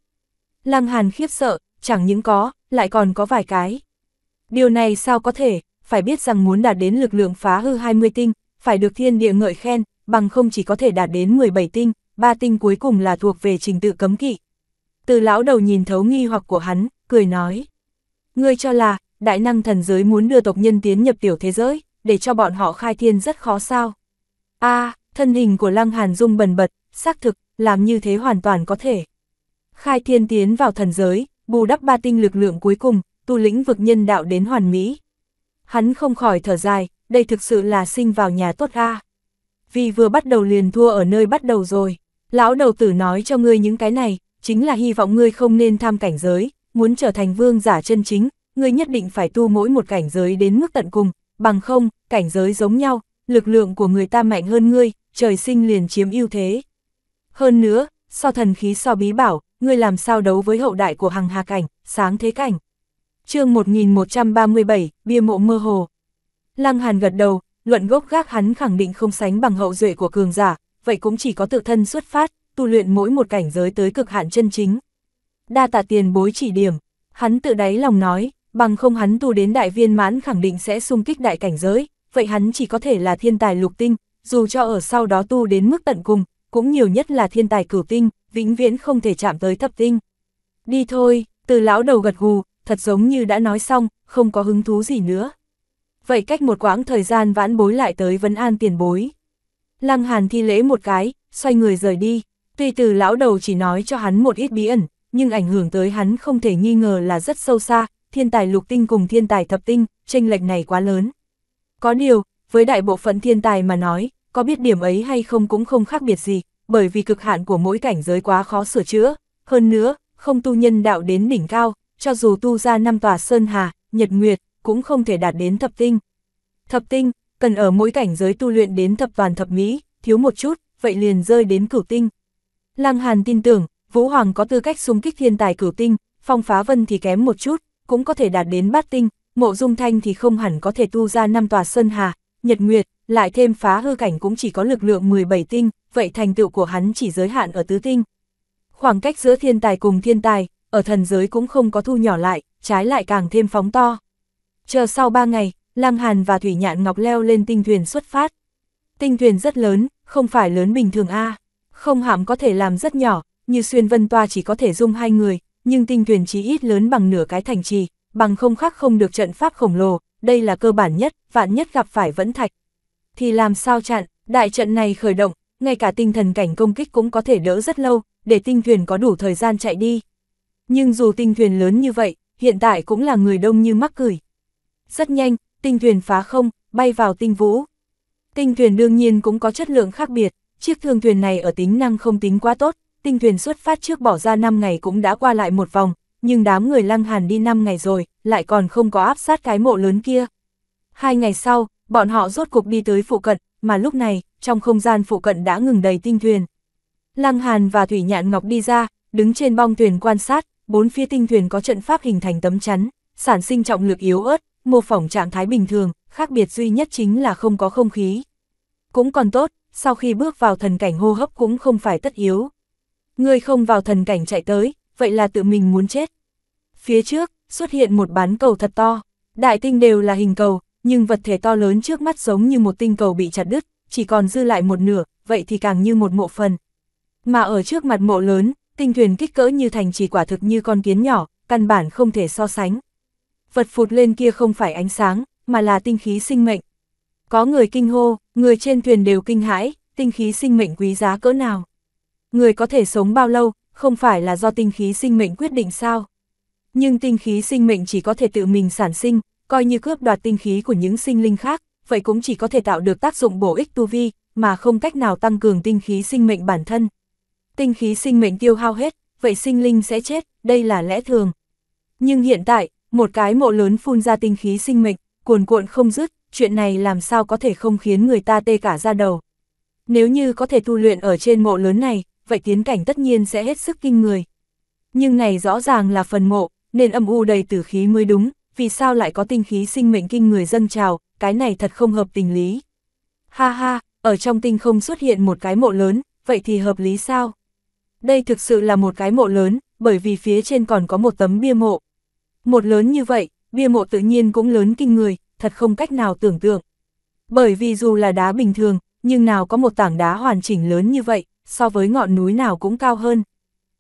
Lăng Hàn khiếp sợ, chẳng những có, lại còn có vài cái. Điều này sao có thể, phải biết rằng muốn đạt đến lực lượng phá hư 20 tinh, phải được thiên địa ngợi khen, bằng không chỉ có thể đạt đến 17 tinh, ba tinh cuối cùng là thuộc về trình tự cấm kỵ. Từ lão đầu nhìn thấu nghi hoặc của hắn, cười nói. Ngươi cho là, đại năng thần giới muốn đưa tộc nhân tiến nhập tiểu thế giới, để cho bọn họ khai thiên rất khó sao. a à, thân hình của Lăng Hàn Dung bần bật, xác thực, làm như thế hoàn toàn có thể. Khai thiên tiến vào thần giới, bù đắp ba tinh lực lượng cuối cùng, tu lĩnh vực nhân đạo đến hoàn mỹ. Hắn không khỏi thở dài, đây thực sự là sinh vào nhà tốt ga Vì vừa bắt đầu liền thua ở nơi bắt đầu rồi, lão đầu tử nói cho ngươi những cái này, chính là hy vọng ngươi không nên tham cảnh giới, muốn trở thành vương giả chân chính, ngươi nhất định phải tu mỗi một cảnh giới đến mức tận cùng, bằng không, cảnh giới giống nhau, lực lượng của người ta mạnh hơn ngươi, trời sinh liền chiếm ưu thế. Hơn nữa, so thần khí so bí bảo, ngươi làm sao đấu với hậu đại của hằng hà cảnh, sáng thế cảnh. chương 1137, bia mộ mơ hồ. Lăng Hàn gật đầu, luận gốc gác hắn khẳng định không sánh bằng hậu duệ của cường giả, vậy cũng chỉ có tự thân xuất phát, tu luyện mỗi một cảnh giới tới cực hạn chân chính. Đa tạ tiền bối chỉ điểm, hắn tự đáy lòng nói, bằng không hắn tu đến đại viên mãn khẳng định sẽ xung kích đại cảnh giới, vậy hắn chỉ có thể là thiên tài lục tinh, dù cho ở sau đó tu đến mức tận cùng, cũng nhiều nhất là thiên tài cửu tinh, vĩnh viễn không thể chạm tới thập tinh. Đi thôi, từ lão đầu gật gù, thật giống như đã nói xong, không có hứng thú gì nữa. Vậy cách một quãng thời gian vãn bối lại tới vấn an tiền bối. Lăng Hàn thi lễ một cái, xoay người rời đi. Tuy từ lão đầu chỉ nói cho hắn một ít bí ẩn, nhưng ảnh hưởng tới hắn không thể nghi ngờ là rất sâu xa, thiên tài lục tinh cùng thiên tài thập tinh, tranh lệch này quá lớn. Có điều, với đại bộ phận thiên tài mà nói, có biết điểm ấy hay không cũng không khác biệt gì, bởi vì cực hạn của mỗi cảnh giới quá khó sửa chữa. Hơn nữa, không tu nhân đạo đến đỉnh cao, cho dù tu ra năm tòa sơn hà, nhật nguyệt, cũng không thể đạt đến thập tinh. Thập tinh, cần ở mỗi cảnh giới tu luyện đến thập toàn thập mỹ, thiếu một chút, vậy liền rơi đến cửu tinh. Lăng Hàn tin tưởng, Vũ Hoàng có tư cách xung kích thiên tài cửu tinh, phong phá vân thì kém một chút, cũng có thể đạt đến bát tinh, mộ dung thanh thì không hẳn có thể tu ra năm tòa sơn hà, nhật nguyệt, lại thêm phá hư cảnh cũng chỉ có lực lượng 17 tinh, vậy thành tựu của hắn chỉ giới hạn ở tứ tinh. Khoảng cách giữa thiên tài cùng thiên tài, ở thần giới cũng không có thu nhỏ lại, trái lại càng thêm phóng to. Chờ sau 3 ngày, Lăng Hàn và Thủy Nhạn Ngọc leo lên tinh thuyền xuất phát. Tinh thuyền rất lớn, không phải lớn bình thường a, không hạm có thể làm rất nhỏ, như xuyên vân toa chỉ có thể dung hai người, nhưng tinh thuyền chỉ ít lớn bằng nửa cái thành trì, bằng không khác không được trận pháp khổng lồ, đây là cơ bản nhất, vạn nhất gặp phải vẫn thạch. Thì làm sao chặn, đại trận này khởi động, ngay cả tinh thần cảnh công kích cũng có thể đỡ rất lâu, để tinh thuyền có đủ thời gian chạy đi. Nhưng dù tinh thuyền lớn như vậy, hiện tại cũng là người đông như mắc cười. Rất nhanh, tinh thuyền phá không, bay vào tinh vũ. Tinh thuyền đương nhiên cũng có chất lượng khác biệt, chiếc thương thuyền này ở tính năng không tính quá tốt, tinh thuyền xuất phát trước bỏ ra 5 ngày cũng đã qua lại một vòng, nhưng đám người lăng hàn đi 5 ngày rồi, lại còn không có áp sát cái mộ lớn kia. Hai ngày sau, bọn họ rốt cục đi tới phụ cận, mà lúc này, trong không gian phụ cận đã ngừng đầy tinh thuyền. Lăng Hàn và Thủy Nhạn Ngọc đi ra, đứng trên bong thuyền quan sát, bốn phía tinh thuyền có trận pháp hình thành tấm chắn, sản sinh trọng lực yếu ớt, mô phỏng trạng thái bình thường, khác biệt duy nhất chính là không có không khí. Cũng còn tốt, sau khi bước vào thần cảnh hô hấp cũng không phải tất yếu. Người không vào thần cảnh chạy tới, vậy là tự mình muốn chết. Phía trước, xuất hiện một bán cầu thật to. Đại tinh đều là hình cầu, nhưng vật thể to lớn trước mắt giống như một tinh cầu bị chặt đứt, chỉ còn dư lại một nửa, vậy thì càng như một mộ phần. Mà ở trước mặt mộ lớn, tinh thuyền kích cỡ như thành chỉ quả thực như con kiến nhỏ, căn bản không thể so sánh. Vật phụt lên kia không phải ánh sáng, mà là tinh khí sinh mệnh. Có người kinh hô, người trên thuyền đều kinh hãi, tinh khí sinh mệnh quý giá cỡ nào. Người có thể sống bao lâu, không phải là do tinh khí sinh mệnh quyết định sao? nhưng tinh khí sinh mệnh chỉ có thể tự mình sản sinh, coi như cướp đoạt tinh khí của những sinh linh khác, vậy cũng chỉ có thể tạo được tác dụng bổ ích tu vi, mà không cách nào tăng cường tinh khí sinh mệnh bản thân. Tinh khí sinh mệnh tiêu hao hết, vậy sinh linh sẽ chết, đây là lẽ thường. Nhưng hiện tại, một cái mộ lớn phun ra tinh khí sinh mệnh, cuồn cuộn không dứt, chuyện này làm sao có thể không khiến người ta tê cả ra đầu. Nếu như có thể tu luyện ở trên mộ lớn này, vậy tiến cảnh tất nhiên sẽ hết sức kinh người. Nhưng này rõ ràng là phần mộ, nên âm u đầy tử khí mới đúng, vì sao lại có tinh khí sinh mệnh kinh người dân trào, cái này thật không hợp tình lý. Ha ha, ở trong tinh không xuất hiện một cái mộ lớn, vậy thì hợp lý sao? Đây thực sự là một cái mộ lớn, bởi vì phía trên còn có một tấm bia mộ. Một lớn như vậy, bia mộ tự nhiên cũng lớn kinh người, thật không cách nào tưởng tượng. Bởi vì dù là đá bình thường, nhưng nào có một tảng đá hoàn chỉnh lớn như vậy, so với ngọn núi nào cũng cao hơn.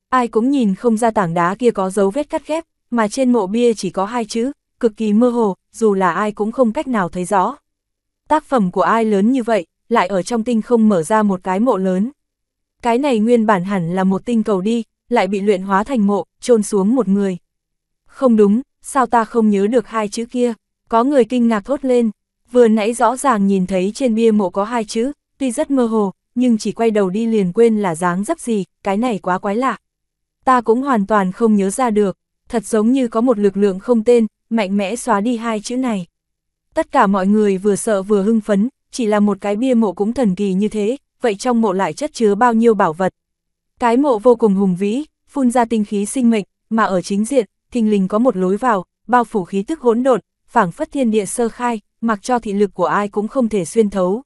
Ai cũng nhìn không ra tảng đá kia có dấu vết cắt ghép, mà trên mộ bia chỉ có hai chữ, cực kỳ mơ hồ, dù là ai cũng không cách nào thấy rõ. Tác phẩm của ai lớn như vậy, lại ở trong tinh không mở ra một cái mộ lớn. Cái này nguyên bản hẳn là một tinh cầu đi, lại bị luyện hóa thành mộ, chôn xuống một người. Không đúng, sao ta không nhớ được hai chữ kia? Có người kinh ngạc thốt lên, vừa nãy rõ ràng nhìn thấy trên bia mộ có hai chữ, tuy rất mơ hồ, nhưng chỉ quay đầu đi liền quên là dáng dấp gì, cái này quá quái lạ. Ta cũng hoàn toàn không nhớ ra được, thật giống như có một lực lượng không tên, mạnh mẽ xóa đi hai chữ này. Tất cả mọi người vừa sợ vừa hưng phấn, chỉ là một cái bia mộ cũng thần kỳ như thế, vậy trong mộ lại chất chứa bao nhiêu bảo vật. Cái mộ vô cùng hùng vĩ, phun ra tinh khí sinh mệnh, mà ở chính diện, thình lình có một lối vào, bao phủ khí tức hỗn độn, phảng phất thiên địa sơ khai, mặc cho thị lực của ai cũng không thể xuyên thấu.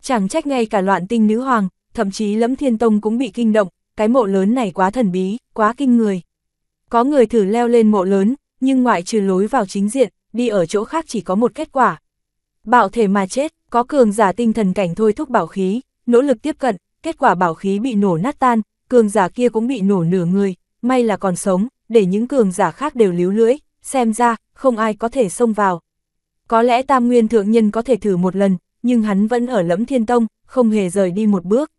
Chẳng trách ngay cả loạn tinh nữ hoàng, thậm chí lẫm thiên tông cũng bị kinh động, cái mộ lớn này quá thần bí, quá kinh người. Có người thử leo lên mộ lớn, nhưng ngoại trừ lối vào chính diện, đi ở chỗ khác chỉ có một kết quả. Bạo thể mà chết, có cường giả tinh thần cảnh thôi thúc bảo khí, nỗ lực tiếp cận, kết quả bảo khí bị nổ nát tan, cường giả kia cũng bị nổ nửa người, may là còn sống, để những cường giả khác đều líu lưỡi, xem ra, không ai có thể xông vào. Có lẽ Tam Nguyên Thượng Nhân có thể thử một lần, nhưng hắn vẫn ở lẫm thiên tông, không hề rời đi một bước.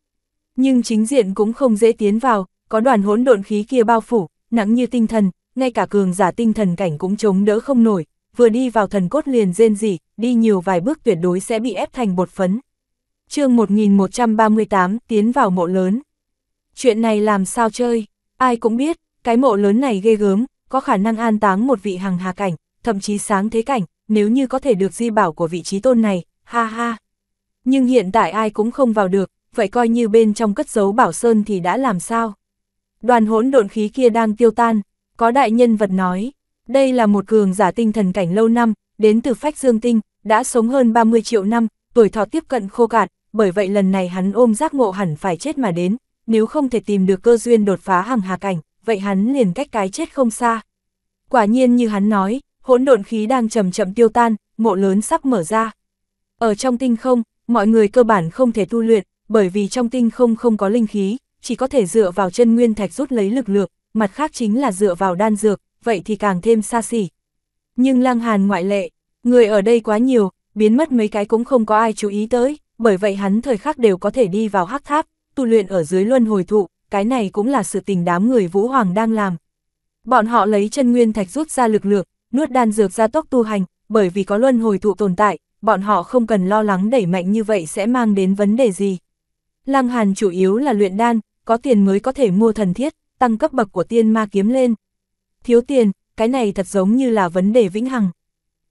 Nhưng chính diện cũng không dễ tiến vào, có đoàn hỗn độn khí kia bao phủ, nặng như tinh thần, ngay cả cường giả tinh thần cảnh cũng chống đỡ không nổi, vừa đi vào thần cốt liền rên rỉ, đi nhiều vài bước tuyệt đối sẽ bị ép thành bột phấn. chương 1138 tiến vào mộ lớn. Chuyện này làm sao chơi, ai cũng biết, cái mộ lớn này ghê gớm, có khả năng an táng một vị hàng hà cảnh, thậm chí sáng thế cảnh, nếu như có thể được di bảo của vị trí tôn này, ha ha. Nhưng hiện tại ai cũng không vào được, vậy coi như bên trong cất giấu bảo sơn thì đã làm sao? đoàn hỗn độn khí kia đang tiêu tan, có đại nhân vật nói, đây là một cường giả tinh thần cảnh lâu năm, đến từ phách dương tinh, đã sống hơn 30 triệu năm, tuổi thọ tiếp cận khô cạn, bởi vậy lần này hắn ôm giác ngộ hẳn phải chết mà đến, nếu không thể tìm được cơ duyên đột phá hàng hà cảnh, vậy hắn liền cách cái chết không xa. Quả nhiên như hắn nói, hỗn độn khí đang chậm chậm tiêu tan, mộ lớn sắp mở ra. Ở trong tinh không, mọi người cơ bản không thể tu luyện, bởi vì trong tinh không không có linh khí, chỉ có thể dựa vào chân nguyên thạch rút lấy lực lượng, mặt khác chính là dựa vào đan dược, vậy thì càng thêm xa xỉ. Nhưng Lăng Hàn ngoại lệ, người ở đây quá nhiều, biến mất mấy cái cũng không có ai chú ý tới, bởi vậy hắn thời khắc đều có thể đi vào hắc tháp, tu luyện ở dưới luân hồi thụ, cái này cũng là sự tình đám người Vũ Hoàng đang làm. Bọn họ lấy chân nguyên thạch rút ra lực lượng, nuốt đan dược ra tốc tu hành, bởi vì có luân hồi thụ tồn tại, bọn họ không cần lo lắng đẩy mạnh như vậy sẽ mang đến vấn đề gì. Lăng Hàn chủ yếu là luyện đan, có tiền mới có thể mua thần thiết, tăng cấp bậc của tiên ma kiếm lên. Thiếu tiền, cái này thật giống như là vấn đề vĩnh hằng.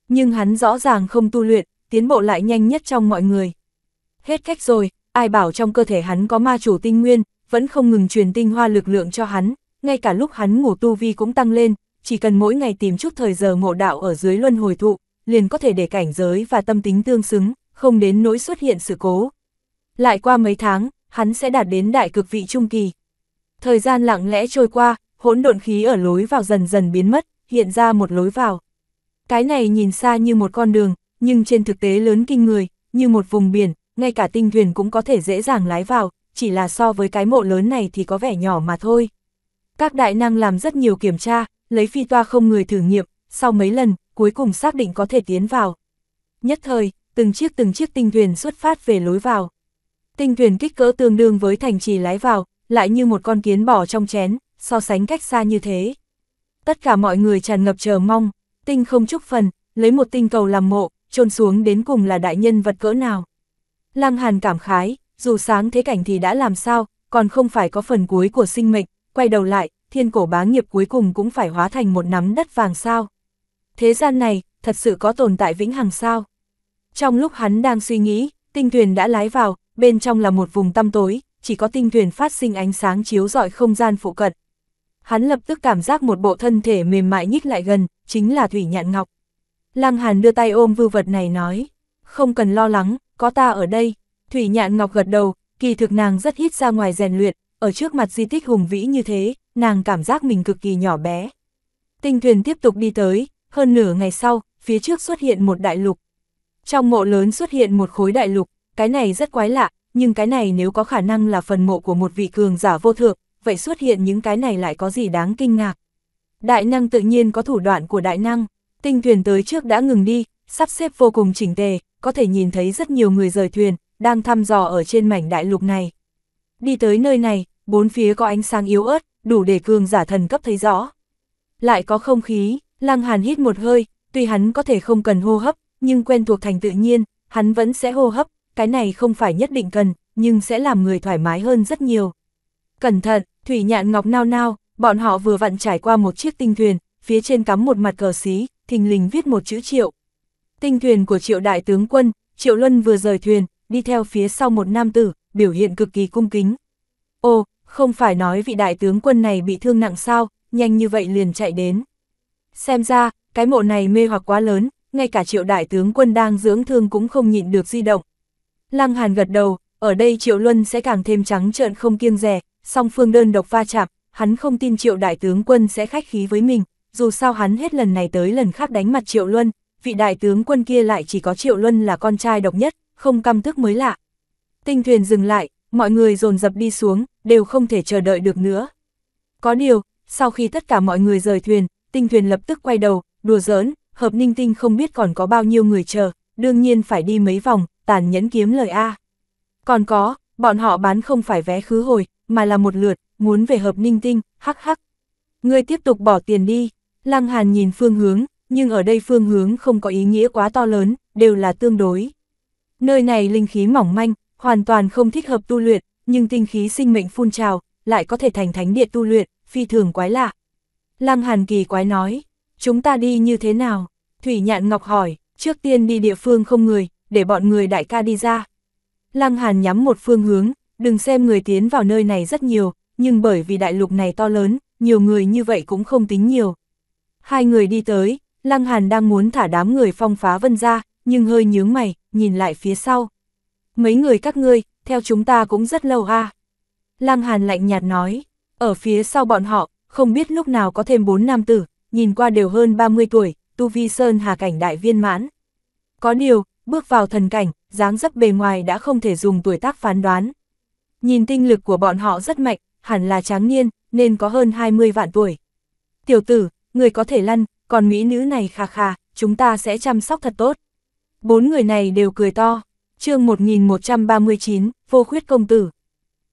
Nhưng hắn rõ ràng không tu luyện, tiến bộ lại nhanh nhất trong mọi người. Hết cách rồi, ai bảo trong cơ thể hắn có ma chủ tinh nguyên, vẫn không ngừng truyền tinh hoa lực lượng cho hắn, ngay cả lúc hắn ngủ tu vi cũng tăng lên, chỉ cần mỗi ngày tìm chút thời giờ ngộ đạo ở dưới luân hồi thụ, liền có thể để cảnh giới và tâm tính tương xứng, không đến nỗi xuất hiện sự cố. Lại qua mấy tháng, hắn sẽ đạt đến đại cực vị trung kỳ. Thời gian lặng lẽ trôi qua, hỗn độn khí ở lối vào dần dần biến mất, hiện ra một lối vào. Cái này nhìn xa như một con đường, nhưng trên thực tế lớn kinh người, như một vùng biển, ngay cả tinh thuyền cũng có thể dễ dàng lái vào, chỉ là so với cái mộ lớn này thì có vẻ nhỏ mà thôi. Các đại năng làm rất nhiều kiểm tra, lấy phi toa không người thử nghiệm, sau mấy lần, cuối cùng xác định có thể tiến vào. Nhất thời, từng chiếc từng chiếc tinh thuyền xuất phát về lối vào. Tinh thuyền kích cỡ tương đương với thành trì lái vào, lại như một con kiến bỏ trong chén, so sánh cách xa như thế. Tất cả mọi người tràn ngập chờ mong, tinh không chúc phần, lấy một tinh cầu làm mộ, trôn xuống đến cùng là đại nhân vật cỡ nào. Lăng Hàn cảm khái, dù sáng thế cảnh thì đã làm sao, còn không phải có phần cuối của sinh mệnh, quay đầu lại, thiên cổ bá nghiệp cuối cùng cũng phải hóa thành một nắm đất vàng sao. Thế gian này, thật sự có tồn tại vĩnh hằng sao. Trong lúc hắn đang suy nghĩ, tinh thuyền đã lái vào, bên trong là một vùng tăm tối, chỉ có tinh thuyền phát sinh ánh sáng chiếu rọi không gian phụ cận. Hắn lập tức cảm giác một bộ thân thể mềm mại nhích lại gần, chính là Thủy Nhạn Ngọc. Lăng Hàn đưa tay ôm vư vật này nói, không cần lo lắng, có ta ở đây. Thủy Nhạn Ngọc gật đầu, kỳ thực nàng rất hít ra ngoài rèn luyện, ở trước mặt di tích hùng vĩ như thế, nàng cảm giác mình cực kỳ nhỏ bé. Tinh thuyền tiếp tục đi tới, hơn nửa ngày sau, phía trước xuất hiện một đại lục. Trong mộ lớn xuất hiện một khối đại lục, cái này rất quái lạ, nhưng cái này nếu có khả năng là phần mộ của một vị cường giả vô thượng, vậy xuất hiện những cái này lại có gì đáng kinh ngạc. Đại năng tự nhiên có thủ đoạn của đại năng, tinh thuyền tới trước đã ngừng đi, sắp xếp vô cùng chỉnh tề, có thể nhìn thấy rất nhiều người rời thuyền, đang thăm dò ở trên mảnh đại lục này. Đi tới nơi này, bốn phía có ánh sáng yếu ớt, đủ để cường giả thần cấp thấy rõ. Lại có không khí, Lăng Hàn hít một hơi, tuy hắn có thể không cần hô hấp, nhưng quen thuộc thành tự nhiên, hắn vẫn sẽ hô hấp, cái này không phải nhất định cần, nhưng sẽ làm người thoải mái hơn rất nhiều. Cẩn thận, Thủy Nhạn Ngọc nao nao, bọn họ vừa vặn trải qua một chiếc tinh thuyền, phía trên cắm một mặt cờ xí, thình lình viết một chữ triệu. Tinh thuyền của triệu đại tướng quân, triệu luân vừa rời thuyền, đi theo phía sau một nam tử, biểu hiện cực kỳ cung kính. Ô, không phải nói vị đại tướng quân này bị thương nặng sao, nhanh như vậy liền chạy đến. Xem ra, cái mộ này mê hoặc quá lớn, ngay cả triệu đại tướng quân đang dưỡng thương cũng không nhịn được di động, Lăng Hàn gật đầu, ở đây Triệu Luân sẽ càng thêm trắng trợn không kiêng rẻ, song phương đơn độc va chạm, hắn không tin Triệu Đại Tướng Quân sẽ khách khí với mình, dù sao hắn hết lần này tới lần khác đánh mặt Triệu Luân, vị Đại Tướng Quân kia lại chỉ có Triệu Luân là con trai độc nhất, không căm tức mới lạ. Tinh thuyền dừng lại, mọi người dồn dập đi xuống, đều không thể chờ đợi được nữa. Có điều, sau khi tất cả mọi người rời thuyền, tinh thuyền lập tức quay đầu, đùa giỡn, hợp ninh tinh không biết còn có bao nhiêu người chờ, đương nhiên phải đi mấy vòng, tàn nhẫn kiếm lời A. Còn có, bọn họ bán không phải vé khứ hồi, mà là một lượt, muốn về hợp ninh tinh, hắc hắc. Ngươi tiếp tục bỏ tiền đi, Lăng Hàn nhìn phương hướng, nhưng ở đây phương hướng không có ý nghĩa quá to lớn, đều là tương đối. Nơi này linh khí mỏng manh, hoàn toàn không thích hợp tu luyện, nhưng tinh khí sinh mệnh phun trào, lại có thể thành thánh địa tu luyện, phi thường quái lạ. Lăng Hàn kỳ quái nói, chúng ta đi như thế nào? Thủy Nhạn Ngọc hỏi, trước tiên đi địa phương không người, để bọn người đại ca đi ra. Lăng Hàn nhắm một phương hướng, đừng xem người tiến vào nơi này rất nhiều, nhưng bởi vì đại lục này to lớn, nhiều người như vậy cũng không tính nhiều. Hai người đi tới, Lăng Hàn đang muốn thả đám người phong phá vân ra, nhưng hơi nhướng mày, nhìn lại phía sau. Mấy người các ngươi, theo chúng ta cũng rất lâu ha. À. Lăng Hàn lạnh nhạt nói, ở phía sau bọn họ, không biết lúc nào có thêm bốn nam tử, nhìn qua đều hơn 30 tuổi, tu vi sơn hà cảnh đại viên mãn. Có điều, bước vào thần cảnh, dáng dấp bề ngoài đã không thể dùng tuổi tác phán đoán. Nhìn tinh lực của bọn họ rất mạnh, hẳn là tráng niên, nên có hơn 20 vạn tuổi. Tiểu tử, người có thể lăn, còn mỹ nữ này kha kha chúng ta sẽ chăm sóc thật tốt. Bốn người này đều cười to. chương 1139, vô khuyết công tử.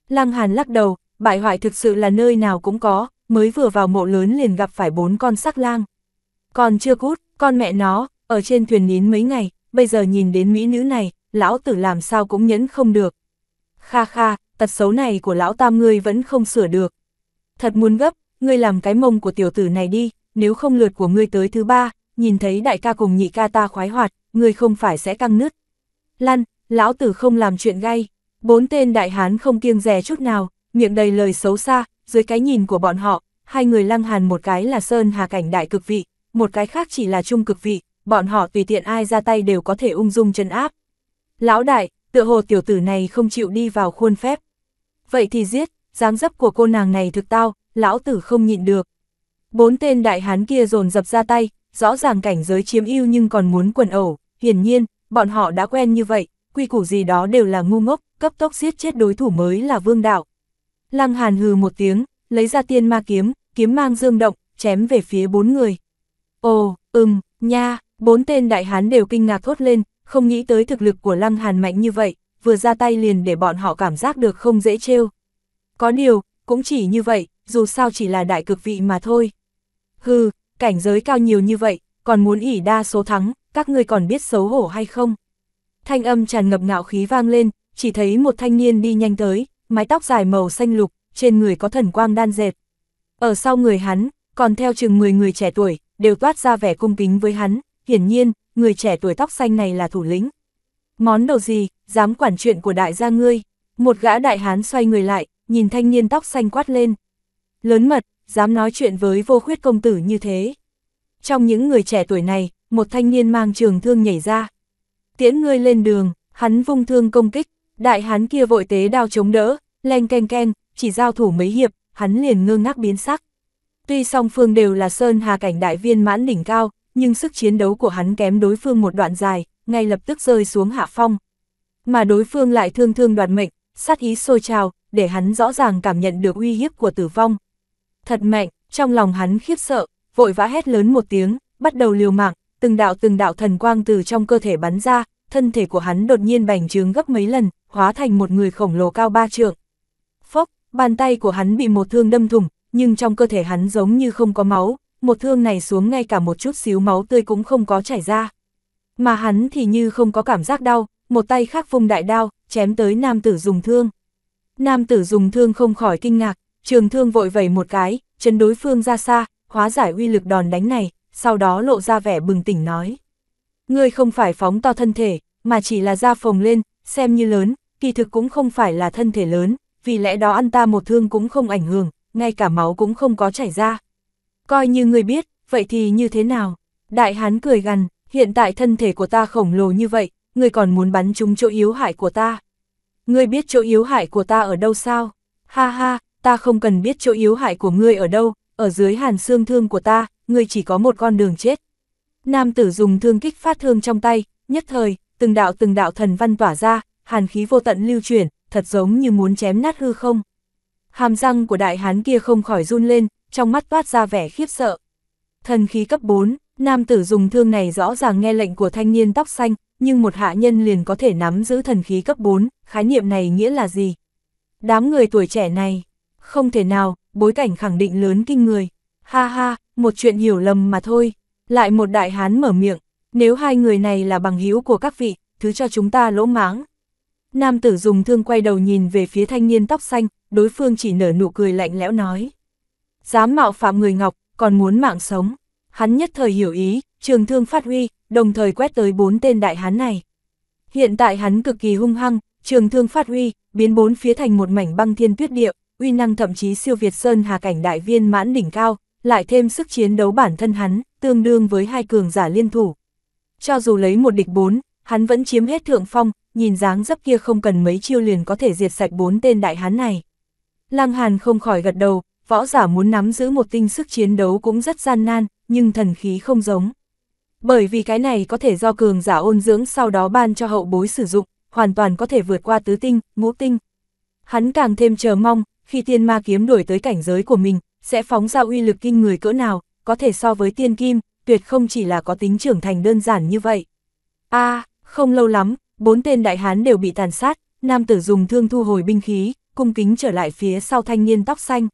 Lăng Hàn lắc đầu, bại hoại thực sự là nơi nào cũng có, mới vừa vào mộ lớn liền gặp phải bốn con sắc lang. Còn chưa cút, con mẹ nó, ở trên thuyền nín mấy ngày, bây giờ nhìn đến mỹ nữ này, lão tử làm sao cũng nhẫn không được. Kha kha, tật xấu này của lão tam ngươi vẫn không sửa được. Thật muốn gấp, ngươi làm cái mông của tiểu tử này đi, nếu không lượt của ngươi tới thứ ba, nhìn thấy đại ca cùng nhị ca ta khoái hoạt, ngươi không phải sẽ căng nứt. Lăn, lão tử không làm chuyện gay, bốn tên đại hán không kiêng rè chút nào, miệng đầy lời xấu xa, dưới cái nhìn của bọn họ, hai người lăng hàn một cái là sơn hà cảnh đại cực vị, một cái khác chỉ là trung cực vị, bọn họ tùy tiện ai ra tay đều có thể ung dung chân áp. Lão đại, tựa hồ tiểu tử này không chịu đi vào khuôn phép. Vậy thì giết, dáng dấp của cô nàng này thực tao, lão tử không nhịn được. Bốn tên đại hán kia dồn dập ra tay, rõ ràng cảnh giới chiếm ưu nhưng còn muốn quần ẩu, hiển nhiên, bọn họ đã quen như vậy, quy củ gì đó đều là ngu ngốc, cấp tốc giết chết đối thủ mới là vương đạo. Lăng Hàn hừ một tiếng, lấy ra tiên ma kiếm, kiếm mang dương động, chém về phía bốn người. Ồ, ừm, nha, Bốn tên đại hán đều kinh ngạc thốt lên, không nghĩ tới thực lực của Lăng Hàn mạnh như vậy, vừa ra tay liền để bọn họ cảm giác được không dễ trêu. Có điều, cũng chỉ như vậy, dù sao chỉ là đại cực vị mà thôi. Hừ, cảnh giới cao nhiều như vậy, còn muốn ỉ đa số thắng, các ngươi còn biết xấu hổ hay không? Thanh âm tràn ngập ngạo khí vang lên, chỉ thấy một thanh niên đi nhanh tới, mái tóc dài màu xanh lục, trên người có thần quang đan dệt. Ở sau người hắn, còn theo chừng 10 người trẻ tuổi, đều toát ra vẻ cung kính với hắn hiển nhiên, người trẻ tuổi tóc xanh này là thủ lĩnh. Món đồ gì, dám quản chuyện của đại gia ngươi? Một gã đại hán xoay người lại, nhìn thanh niên tóc xanh quát lên. Lớn mật, dám nói chuyện với vô khuyết công tử như thế. Trong những người trẻ tuổi này, một thanh niên mang trường thương nhảy ra. Tiễn ngươi lên đường, hắn vung thương công kích, đại hán kia vội tế đao chống đỡ, len ken ken, chỉ giao thủ mấy hiệp, hắn liền ngơ ngác biến sắc. Tuy song phương đều là sơn hà cảnh đại viên mãn đỉnh cao, nhưng sức chiến đấu của hắn kém đối phương một đoạn dài, ngay lập tức rơi xuống hạ phong. Mà đối phương lại thương thương đoạt mệnh, sát ý sôi trào, để hắn rõ ràng cảm nhận được uy hiếp của tử vong. Thật mạnh, trong lòng hắn khiếp sợ, vội vã hét lớn một tiếng, bắt đầu liều mạng, từng đạo từng đạo thần quang từ trong cơ thể bắn ra, thân thể của hắn đột nhiên bành trướng gấp mấy lần, hóa thành một người khổng lồ cao ba trượng. Phốc, bàn tay của hắn bị một thương đâm thủng, nhưng trong cơ thể hắn giống như không có máu, một thương này xuống ngay cả một chút xíu máu tươi cũng không có chảy ra. Mà hắn thì như không có cảm giác đau, một tay khác vung đại đao, chém tới nam tử dùng thương. Nam tử dùng thương không khỏi kinh ngạc, trường thương vội vẩy một cái, chân đối phương ra xa, hóa giải uy lực đòn đánh này, sau đó lộ ra vẻ bừng tỉnh nói. Ngươi không phải phóng to thân thể, mà chỉ là da phồng lên, xem như lớn, kỳ thực cũng không phải là thân thể lớn, vì lẽ đó ăn ta một thương cũng không ảnh hưởng, ngay cả máu cũng không có chảy ra. Coi như người biết, vậy thì như thế nào? Đại hán cười gằn, hiện tại thân thể của ta khổng lồ như vậy, người còn muốn bắn trúng chỗ yếu hại của ta. Ngươi biết chỗ yếu hại của ta ở đâu sao? Ha ha, ta không cần biết chỗ yếu hại của ngươi ở đâu, ở dưới hàn xương thương của ta, ngươi chỉ có một con đường chết. Nam tử dùng thương kích phát thương trong tay, nhất thời, từng đạo từng đạo thần văn tỏa ra, hàn khí vô tận lưu chuyển, thật giống như muốn chém nát hư không. Hàm răng của đại hán kia không khỏi run lên, trong mắt toát ra vẻ khiếp sợ. Thần khí cấp 4, nam tử dùng thương này rõ ràng nghe lệnh của thanh niên tóc xanh, nhưng một hạ nhân liền có thể nắm giữ thần khí cấp 4, khái niệm này nghĩa là gì? Đám người tuổi trẻ này, không thể nào, bối cảnh khẳng định lớn kinh người. Ha ha, một chuyện hiểu lầm mà thôi. Lại một đại hán mở miệng, nếu hai người này là bằng hữu của các vị, thứ cho chúng ta lỗ mãng. Nam tử dùng thương quay đầu nhìn về phía thanh niên tóc xanh, đối phương chỉ nở nụ cười lạnh lẽo nói dám mạo phạm người Ngọc, còn muốn mạng sống. Hắn nhất thời hiểu ý, trường thương phát huy, đồng thời quét tới bốn tên đại hán này. Hiện tại hắn cực kỳ hung hăng, trường thương phát huy, biến bốn phía thành một mảnh băng thiên tuyết địa, uy năng thậm chí siêu Việt Sơn hà cảnh đại viên mãn đỉnh cao, lại thêm sức chiến đấu bản thân hắn, tương đương với hai cường giả liên thủ. Cho dù lấy một địch bốn, hắn vẫn chiếm hết thượng phong, nhìn dáng dấp kia không cần mấy chiêu liền có thể diệt sạch bốn tên đại hán này. Lăng Hàn không khỏi gật đầu, võ giả muốn nắm giữ một tinh sức chiến đấu cũng rất gian nan, nhưng thần khí không giống. Bởi vì cái này có thể do cường giả ôn dưỡng sau đó ban cho hậu bối sử dụng, hoàn toàn có thể vượt qua tứ tinh, ngũ tinh. Hắn càng thêm chờ mong, khi tiên ma kiếm đuổi tới cảnh giới của mình, sẽ phóng ra uy lực kinh người cỡ nào, có thể so với tiên kim, tuyệt không chỉ là có tính trưởng thành đơn giản như vậy. a không lâu lắm, bốn tên đại hán đều bị tàn sát, nam tử dùng thương thu hồi binh khí, cung kính trở lại phía sau thanh niên tóc xanh.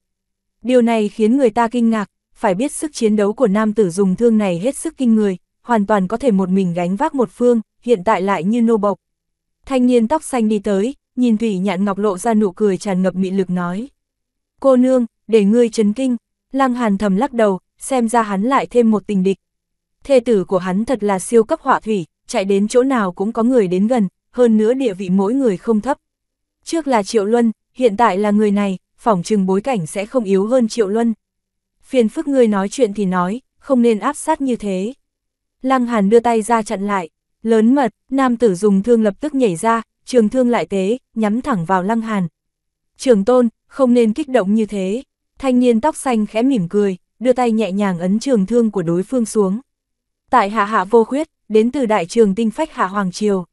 Điều này khiến người ta kinh ngạc, phải biết sức chiến đấu của nam tử dùng thương này hết sức kinh người, hoàn toàn có thể một mình gánh vác một phương, hiện tại lại như nô bộc. Thanh niên tóc xanh đi tới, nhìn Thủy Nhạn Ngọc lộ ra nụ cười tràn ngập mị lực nói. Cô nương, để ngươi chấn kinh, Lăng Hàn thầm lắc đầu, xem ra hắn lại thêm một tình địch. Thê tử của hắn thật là siêu cấp họa thủy, chạy đến chỗ nào cũng có người đến gần, hơn nữa địa vị mỗi người không thấp. Trước là Triệu Luân, hiện tại là người này, phỏng chừng bối cảnh sẽ không yếu hơn Triệu Luân. Phiền phức ngươi nói chuyện thì nói, không nên áp sát như thế. Lăng Hàn đưa tay ra chặn lại, lớn mật, nam tử dùng thương lập tức nhảy ra, trường thương lại tế, nhắm thẳng vào Lăng Hàn. Trường tôn, không nên kích động như thế. Thanh niên tóc xanh khẽ mỉm cười, đưa tay nhẹ nhàng ấn trường thương của đối phương xuống. Tại hạ hạ vô khuyết, đến từ đại trường tinh phách hạ Hoàng Triều.